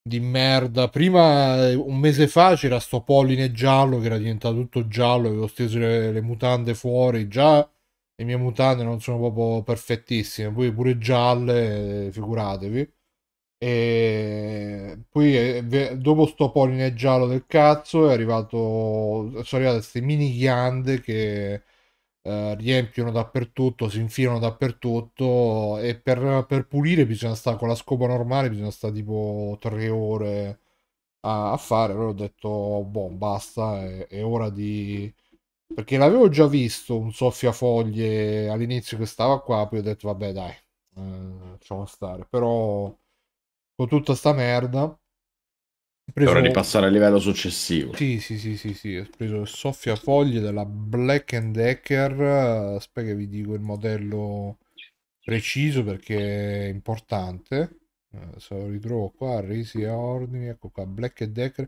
di merda. Prima, un mese fa, c'era sto polline giallo che era diventato tutto giallo, avevo steso le, le mutande fuori. Già le mie mutande non sono proprio perfettissime, poi pure gialle, figuratevi. E poi eh, dopo sto poline giallo del cazzo è arrivato, sono arrivate queste mini ghiande che eh, riempiono dappertutto, si infilano dappertutto e per, per, pulire bisogna stare con la scopa normale, bisogna stare tipo tre ore a, a fare. Allora ho detto, boh, basta, è, è ora di perché l'avevo già visto un soffiafoglie all'inizio che stava qua, poi ho detto vabbè dai, eh, facciamo stare, però con tutta sta merda... Preso... ora di passare al livello successivo. Sì, sì, sì, sì, sì, ho preso il soffiafoglie della Black Decker, aspetta eh, che vi dico il modello preciso perché è importante, eh, se lo ritrovo qua, resi ordini, ecco qua, Black Decker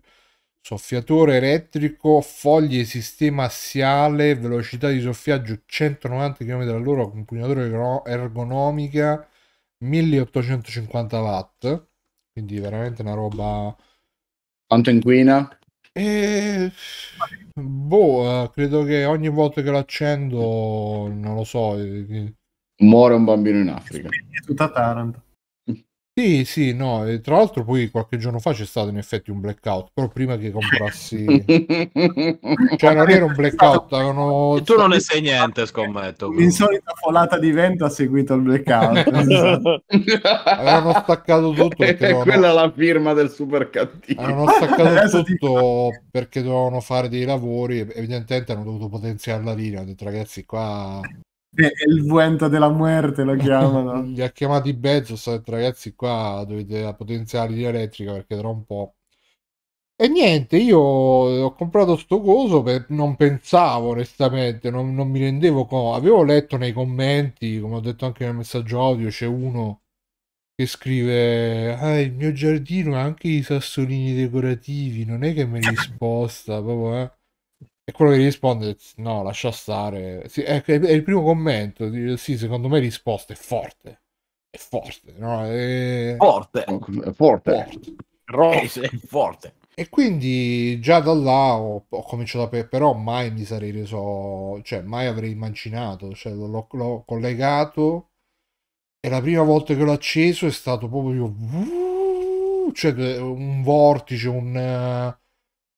soffiatore elettrico, foglie sistema assiale, velocità di soffiaggio 190 km all'ora, impugnatura ergonomica 1850 watt, quindi veramente una roba... Quanto inquina? E... Boh, eh, credo che ogni volta che lo accendo, non lo so... Eh, Muore un bambino in Africa. Tutta Taranto. Sì, sì, no, e tra l'altro poi qualche giorno fa c'è stato in effetti un blackout, però prima che comprassi... cioè non era un blackout, erano... E tu non ne sai niente, scommetto. L'insolita folata di vento ha seguito il blackout. Avevano staccato tutto. E dovevano... quella la firma del super cattivo. Avevano staccato tutto perché dovevano fare dei lavori, evidentemente hanno dovuto potenziare la linea, ho detto ragazzi qua il Vuenta della Muerte lo chiamano. Gli ha chiamati Bezos, detto, ragazzi qua dovete la potenziale di elettrica perché tra un po'. E niente, io ho comprato sto coso, per... non pensavo onestamente, non, non mi rendevo conto. Avevo letto nei commenti, come ho detto anche nel messaggio audio, c'è uno che scrive ah, il mio giardino ha anche i sassolini decorativi, non è che mi sposta proprio, eh. E quello che risponde, no, lascia stare. Sì, è, è il primo commento. Sì, secondo me risposta è forte. È forte, no? È... Forte. Forte. forte. Rose è forte. E quindi già da là ho, ho cominciato a... Pe- però mai mi sarei reso... Cioè, mai avrei immaginato. Cioè, l'ho, l'ho collegato e la prima volta che l'ho acceso è stato proprio... Cioè, un vortice, un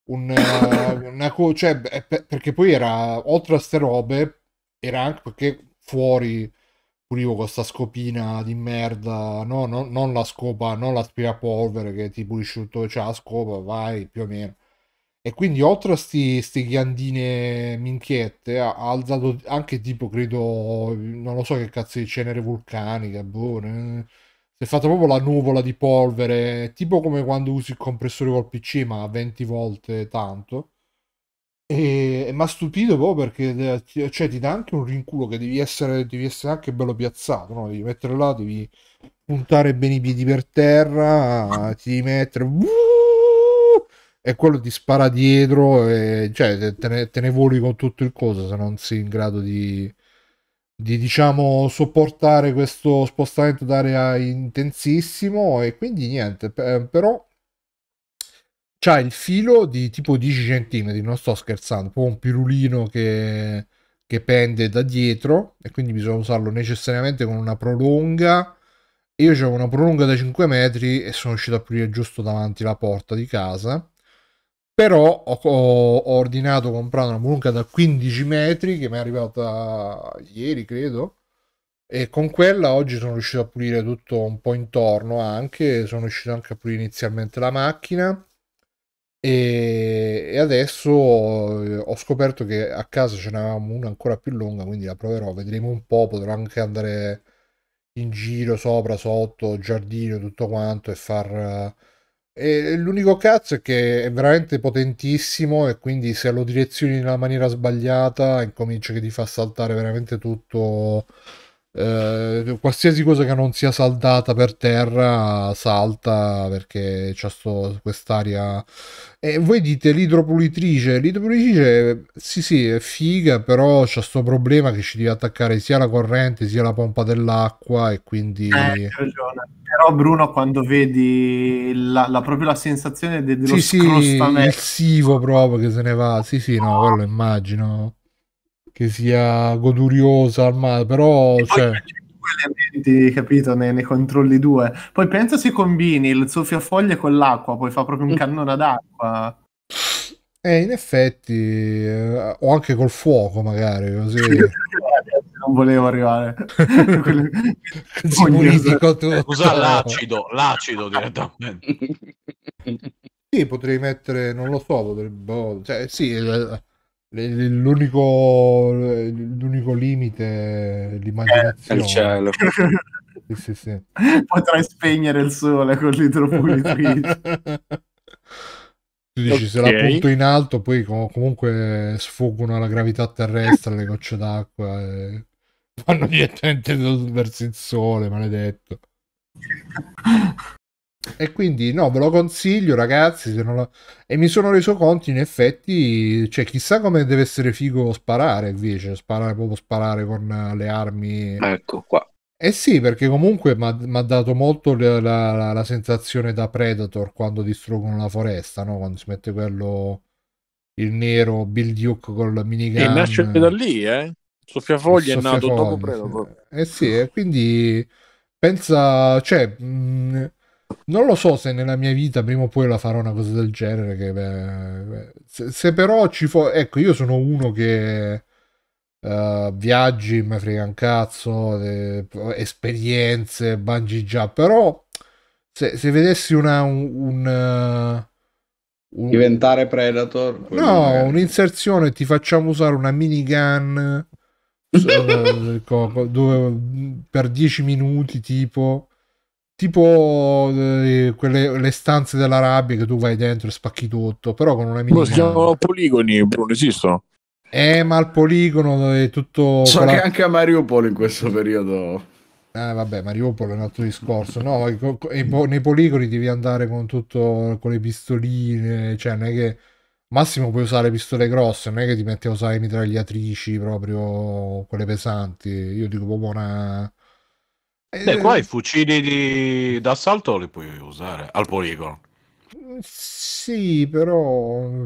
un, eh, una cosa, cioè, perché poi era, oltre a ste robe, era anche perché fuori pulivo questa sta scopina di merda, no, no, non la scopa, non la aspirapolvere che ti pulisci tutto, c'è cioè la scopa, vai, più o meno. E quindi oltre a sti, sti ghiandine minchiette, ha, alzato anche tipo, credo, non lo so che cazzo di cenere vulcanica, boh, ne si è fatta proprio la nuvola di polvere, tipo come quando usi il compressore col PC, ma 20 volte tanto. E mi ha stupito proprio perché eh, cioè, ti dà anche un rinculo che devi essere, devi essere anche bello piazzato, no? devi mettere là, devi puntare bene i piedi per terra, ti devi mettere e quello ti spara dietro e cioè, te, ne, te ne voli con tutto il coso se non sei in grado di, di diciamo sopportare questo spostamento d'aria intensissimo e quindi niente eh, però c'ha il filo di tipo 10 cm non sto scherzando un pirulino che, che pende da dietro e quindi bisogna usarlo necessariamente con una prolunga io avevo una prolunga da 5 metri e sono uscito a pulire giusto davanti la porta di casa però ho, ho ordinato comprando una mulunca da 15 metri che mi è arrivata ieri credo e con quella oggi sono riuscito a pulire tutto un po' intorno anche sono riuscito anche a pulire inizialmente la macchina e, adesso eh, ho scoperto che a casa ce n'avevamo una ancora più lunga quindi la proverò vedremo un po' potrò anche andare in giro sopra sotto giardino tutto quanto e far e l'unico cazzo è che è veramente potentissimo e quindi se lo direzioni nella maniera sbagliata incomincia che ti fa saltare veramente tutto eh, qualsiasi cosa che non sia saldata per terra salta perché c'è quest'aria e voi dite l'idropulitrice l'idropulitrice sì sì è figa però c'è questo problema che ci deve attaccare sia la corrente sia la pompa dell'acqua e quindi eh, però Bruno quando vedi la, la, proprio la sensazione de, dello sì, sì, il sivo proprio che se ne va sì sì no quello immagino che sia goduriosa al male, però... Cioè... Elementi, capito? Ne, ne, controlli due. Poi pensa se combini il soffiafoglie con l'acqua, poi fa proprio un mm. cannone d'acqua. Eh, in effetti, eh, o anche col fuoco, magari così. non volevo arrivare. politico, tu, eh, Usa l'acido, l'acido direttamente. Sì, potrei mettere, non lo so, potrebbe, boh, cioè, sì, eh, L'unico, l'unico limite è l'immaginazione. È eh, il cielo. sì, sì, sì. Potrai spegnere il sole con l'idropulitrice. tu dici okay. se la punto in alto, poi com- comunque sfuggono alla gravità terrestre le gocce d'acqua e vanno direttamente verso il sole, maledetto. E quindi no, ve lo consiglio ragazzi. Lo... E mi sono reso conto, in effetti, cioè, chissà come deve essere figo sparare invece, sparare proprio sparare con le armi. Ecco qua. Eh sì, perché comunque mi ha dato molto la, la, la, sensazione da Predator quando distruggono la foresta, no? quando si mette quello, il nero Bill Duke col minigun. E nasce da lì, eh? Soffiafoglia è nato dopo Predator. Eh sì, e quindi pensa, cioè... Mh, mm, non lo so se nella mia vita prima o poi la farò una cosa del genere. Che, beh, se, se, però ci fo... Ecco, io sono uno che uh, viaggi, mi frega un cazzo, eh, esperienze, bungee già. Però se, se vedessi una, un... un eh, un... diventare Predator. No, un'inserzione, ti facciamo usare una minigun eh, dove, per 10 minuti tipo tipo eh, quelle, le stanze dell'Arabia che tu vai dentro e spacchi tutto, però con una minima... Si chiamano poligoni, Bruno, esistono? Eh, ma il poligono è tutto... So quella... che anche a Mariupol in questo periodo... Eh, vabbè, Mariupol è un altro discorso, no? nei poligoni devi andare con tutto, con le pistoline, cioè non è che... Massimo puoi usare pistole grosse, non è che ti metti a usare mitragliatrici proprio quelle pesanti. Io dico proprio una eh, Beh, qua i fucili di... d'assalto li puoi usare al poligono. Sì, però...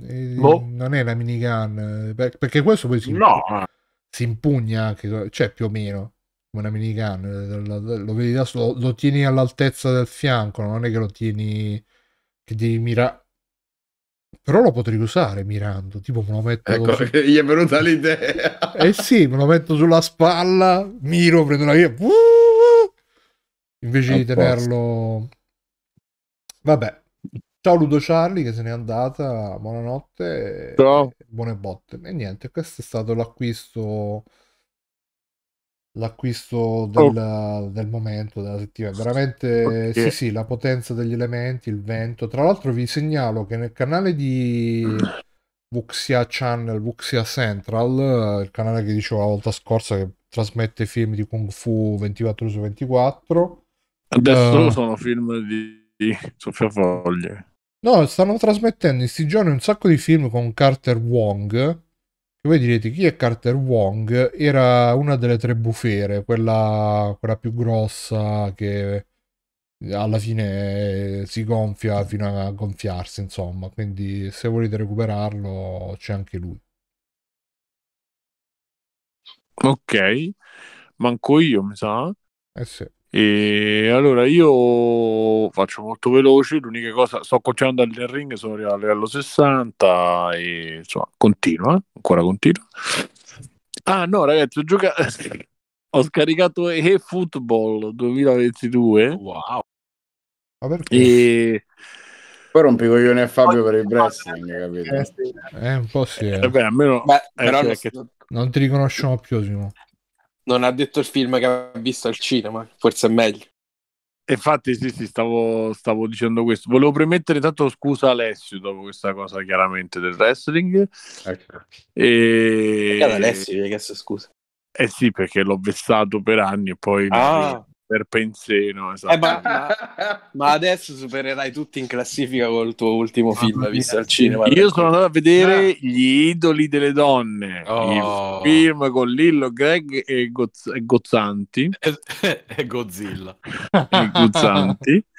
Eh, boh. Non è la minigun, perché questo poi si, no. Eh. si impugna anche, cioè più o meno come una minigun, lo, lo, lo tieni all'altezza del fianco, non è che lo tieni che devi mirare però lo potrei usare mirando, tipo me lo metto... Ecco, su... gli è venuta l'idea. Eh sì, me lo metto sulla spalla, miro, prendo la via... Uh, invece di tenerlo... Vabbè. Ciao Ludo Charlie che se n'è andata, buonanotte, Ciao. buone botte. E niente, questo è stato l'acquisto l'acquisto del, oh. del, momento, della settimana. Veramente, okay. sì, sì, la potenza degli elementi, il vento. Tra l'altro vi segnalo che nel canale di Vuxia Channel, Vuxia Central, eh, il canale che dicevo la volta scorsa che trasmette film di Kung Fu 24 su 24. Adesso uh, sono film di, di Sofia Foglie. No, stanno trasmettendo in sti giorni un sacco di film con Carter Wong che voi direte, chi è Carter Wong? Era una delle tre bufere, quella, quella più grossa che alla fine eh, si gonfia fino a gonfiarsi, insomma. Quindi se volete recuperarlo c'è anche lui. Ok, manco io mi sa. Eh sì. E allora io faccio molto veloce, l'unica cosa, sto continuando al ring, sono arrivato al livello 60 e insomma continua, ancora continua. Ah no ragazzi, ho giocato, ho scaricato eFootball 2022. Wow. Ma perché? E... Poi rompi coglione a Fabio per il wrestling, capito? Eh, eh, un po' sì. Eh. Vabbè, eh almeno... Beh, eh, però non, che... non ti riconosciamo più, Simo non ha detto il film che ha visto al cinema, forse è meglio. Infatti, sì, sì, stavo, stavo, dicendo questo. Volevo premettere tanto scusa Alessio dopo questa cosa chiaramente del wrestling. Ecco. E... Alessio, ragazzi, scusa. Eh sì, perché l'ho vessato per anni e poi ah per Penseno eh, esatto. eh, ma, ma, ma, adesso supererai tutti in classifica col tuo ultimo film visto al cinema. Io sono andato a vedere ah. Gli idoli delle donne, oh. il film con Lillo, Greg e, Gozz- e Gozzanti. e Godzilla. e Gozzanti.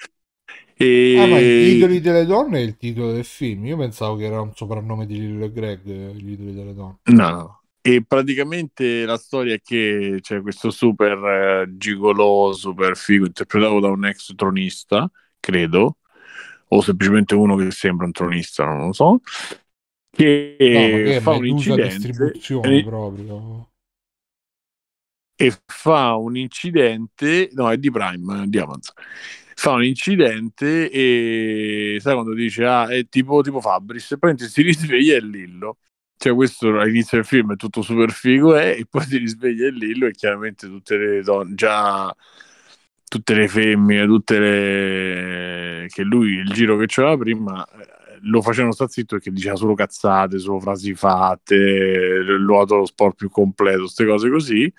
E... Ah, ma Gli idoli delle donne è il titolo del film. Io pensavo che era un soprannome di Lillo e Greg, eh, Gli idoli delle donne. No, no. E praticamente la storia è che c'è questo super eh, gigolò, super figo, interpretato da un ex tronista, credo, o semplicemente uno che sembra un tronista, non lo so, che, no, fa un incidente. proprio. e fa un incidente, no, è di Prime, di Amazon fa un incidente e sai quando dice ah è tipo, tipo Fabris e prende si risveglia e Lillo cioè questo all'inizio del film è tutto super figo eh, e poi ti risveglia e lì e chiaramente tutte le donne già tutte le femmine tutte le che lui il giro che c'era prima eh, lo facevano sta zitto perché diceva solo cazzate solo frasi fatte lo adoro lo sport più completo queste cose così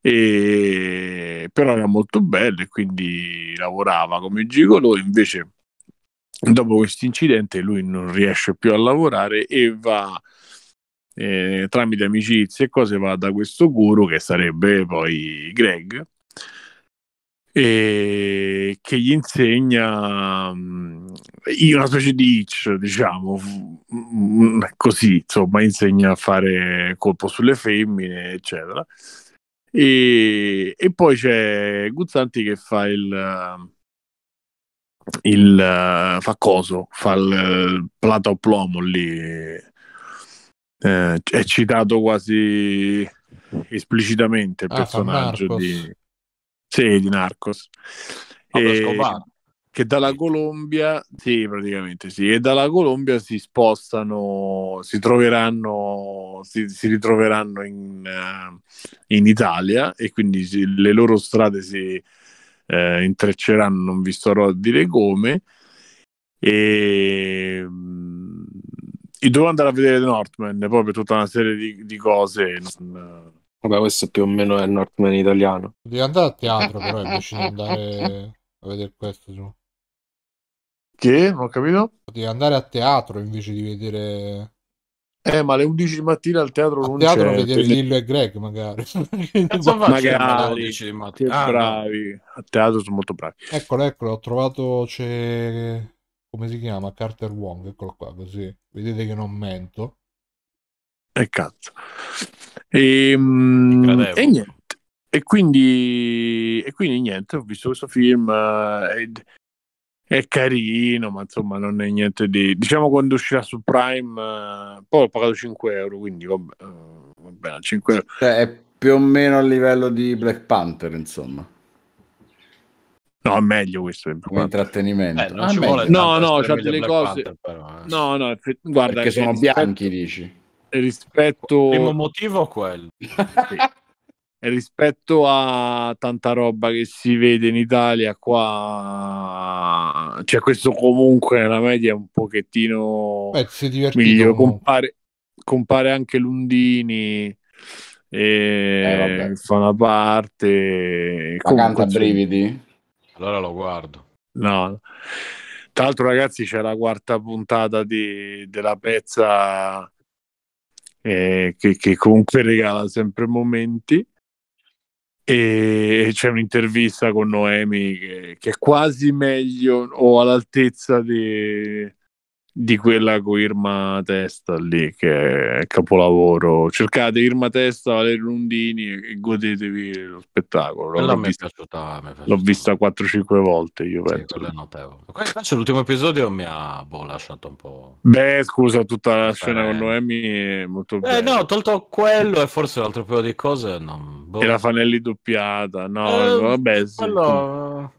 e... però era molto bello e quindi lavorava come gigolo invece dopo questo incidente lui non riesce più a lavorare e va eh, tramite amicizie e cose va da questo guru che sarebbe poi Greg e che gli insegna um, una specie di itch diciamo mm, così insomma insegna a fare colpo sulle femmine eccetera e, e poi c'è Guzzanti che fa il il uh, eh, fa coso, fa il uh, plato plomo lì, eh, è citato quasi esplicitamente il ah, personaggio di, sì, di Narcos. E, che dalla Colombia, sì, praticamente sì, e dalla Colombia si spostano, si troveranno, si, si ritroveranno in, uh, in, Italia e quindi si, le loro strade si, eh, intrecceranno, non vi starò a dire come. E, e mm, dovevo andare a vedere The Northman poi per tutta una serie di, di cose. Non... Vabbè, questo più o meno è il Northman italiano. Devi andare a teatro, però, invece di andare a vedere questo. Su. Che? Non ho capito? Devi andare a teatro invece di vedere eh, ma alle 11 di mattina al teatro al non teatro c'è. vedere perché... Lillo e Greg, magari. Cazzo eh, magari. Alle mattina. Ah, bravi. Al teatro sono molto bravi. Eccolo, eccolo, ho trovato c'è come si chiama? Carter Wong, eccolo qua, così. Vedete che non mento. E cazzo. Ehm, e, e niente. E quindi, e quindi niente, ho visto questo film eh, ed, è carino, ma insomma non è niente di... Diciamo quando uscirà su Prime, eh, poi ho pagato 5 euro, quindi vabbè, eh, vabbè 5 euro. Cioè, è più o meno a livello di Black Panther, insomma. No, è meglio questo. Come intrattenimento. Eh, ah, no, no, c'ha delle Black cose... Panther, però, eh. No, no, guarda... Perché sono rispetto... bianchi, dici? Rispetto... Il primo motivo è quello. Sì. rispetto a tanta roba che si vede in Italia qua c'è cioè questo comunque nella media è un pochettino Beh, migliore compare, compare, anche Lundini e eh, fa una parte canta brividi allora lo guardo no tra l'altro ragazzi c'è la quarta puntata di, della pezza eh, che, che comunque regala sempre momenti e c'è un'intervista con Noemi che, che è quasi meglio o all'altezza di, di quella con Irma Testa lì che è capolavoro cercate Irma Testa Valerio Lundini e godetevi lo spettacolo l'ho vista, piaciuta, l'ho vista, 4-5 volte io sì, penso Questo, l'ultimo episodio mi ha boh, lasciato un po' beh scusa tutta la Beh. scena con Noemi è molto eh, bella eh no tolto quello e forse l'altro paio di cose non... boh. e la Fanelli doppiata no eh, vabbè sì. quello...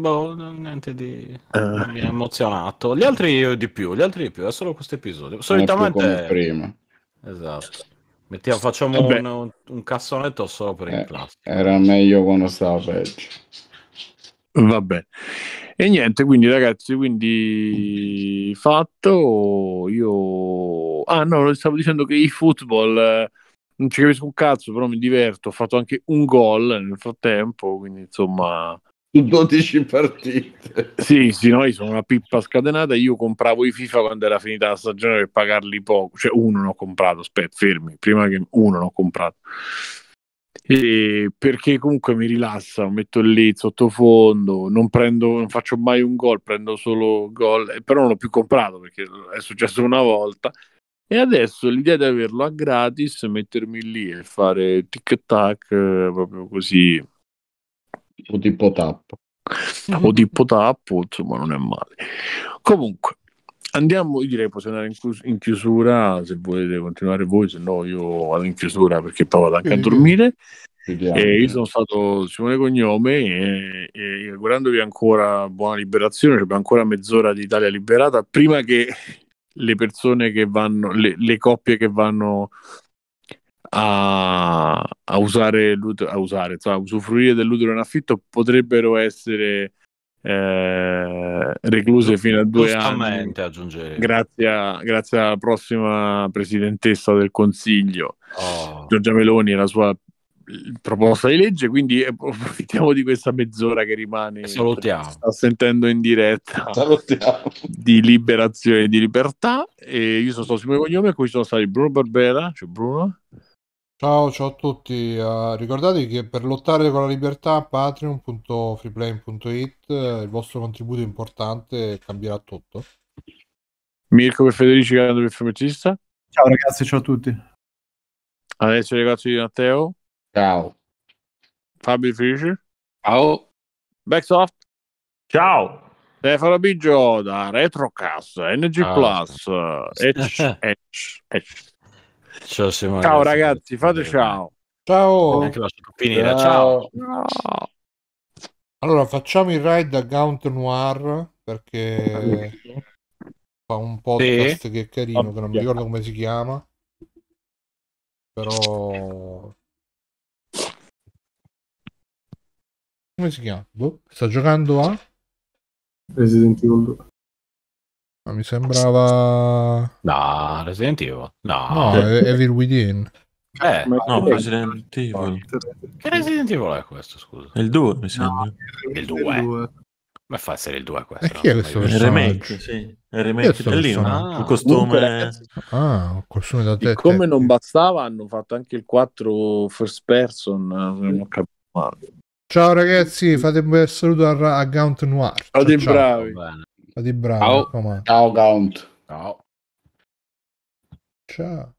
Boh, niente di... Uh. Mi ha emozionato. Gli altri di più, gli altri di più, è solo questo episodio. Solitamente... Come prima. Esatto. Mettiamo, facciamo un, un, cassonetto solo per eh, il classico. Era meglio quando stava peggio. Va bene. E niente, quindi ragazzi, quindi fatto, io... Ah no, stavo dicendo che i football eh, non ci capisco un cazzo, però mi diverto. Ho fatto anche un gol nel frattempo, quindi insomma su 12 partite. Sì, sì, noi sono una pippa scatenata. Io compravo i FIFA quando era finita la stagione per pagarli poco. Cioè, uno non ho comprato, aspetta, fermi, prima che uno non ho comprato. E perché comunque mi rilassa, metto lì sottofondo, non, prendo, non faccio mai un gol, prendo solo gol, eh, però non l'ho più comprato perché è successo una volta. E adesso l'idea di averlo a gratis, mettermi lì e fare tic tac eh, proprio così o tipo tappo. O tipo tappo, insomma, non è male. Comunque, andiamo, io direi possiamo andare in, chiusura, se volete continuare voi, se no io vado in chiusura perché poi vado anche a dormire. E io sono stato Simone Cognome e, e augurandovi ancora buona liberazione, abbiamo ancora mezz'ora di Italia liberata prima che le persone che vanno, le, le coppie che vanno a, a usare l'utero, a usare, insomma, a usufruire dell'utero in affitto potrebbero essere eh, recluse fino a due anni. Aggiungerei. Grazie, a, grazie alla prossima presidentessa del Consiglio, oh. Giorgia Meloni, e la sua eh, proposta di legge. Quindi eh, approfittiamo di questa mezz'ora che rimane. Salutiamo. Sta sentendo in diretta Salutiamo. di liberazione e di libertà. E io sono stato Simone Cognome, a cui sono stati Bruno Barbera, cioè Bruno. Ciao, ciao a tutti. eh, ah, ricordatevi che per lottare con la libertà, patreon.freeplane.it, eh, il vostro contributo è importante e cambierà tutto. Mirko per Federici, grande performatista. Ciao ragazzi, ciao a tutti. Alessio Ragazzo di Matteo. Ciao. Fabio Fischer. Ciao. Backsoft. Ciao. Stefano Biggio da Retrocast, NG Ciao. Plus, Edge, Edge, Edge. Ciao, Simone. ciao ragazzi, fate ciao. Ciao. Ciao. ciao. ciao. Allora, facciamo il ride da Gaunt Noir perché fa un podcast sì. che è carino, che non mi ricordo come si chiama. Però come si chiama? Boh, sta giocando a Resident Evil ma mi sembrava. No, Resident Evil. No, no eh. Evil Within. Eh, no, Resident Evil. Che Resident Evil è questo? Scusa. il 2, mi sembra. No, il 2. Ma fa essere il 2 questo? E chi è questo? Il remake, sì. Il remake bellino. Ah, il costume. Ragazzi, ah, il costume da te. Come non bastava, hanno fatto anche il 4 first person. Eh, non ho capito Ciao ragazzi, fate un bel saluto a, a Gaunt Noir. Ciao, ciao, bravi. Ciao. Fate bravo. Ciao. Ciao, Gaunt. Ciao. Ciao.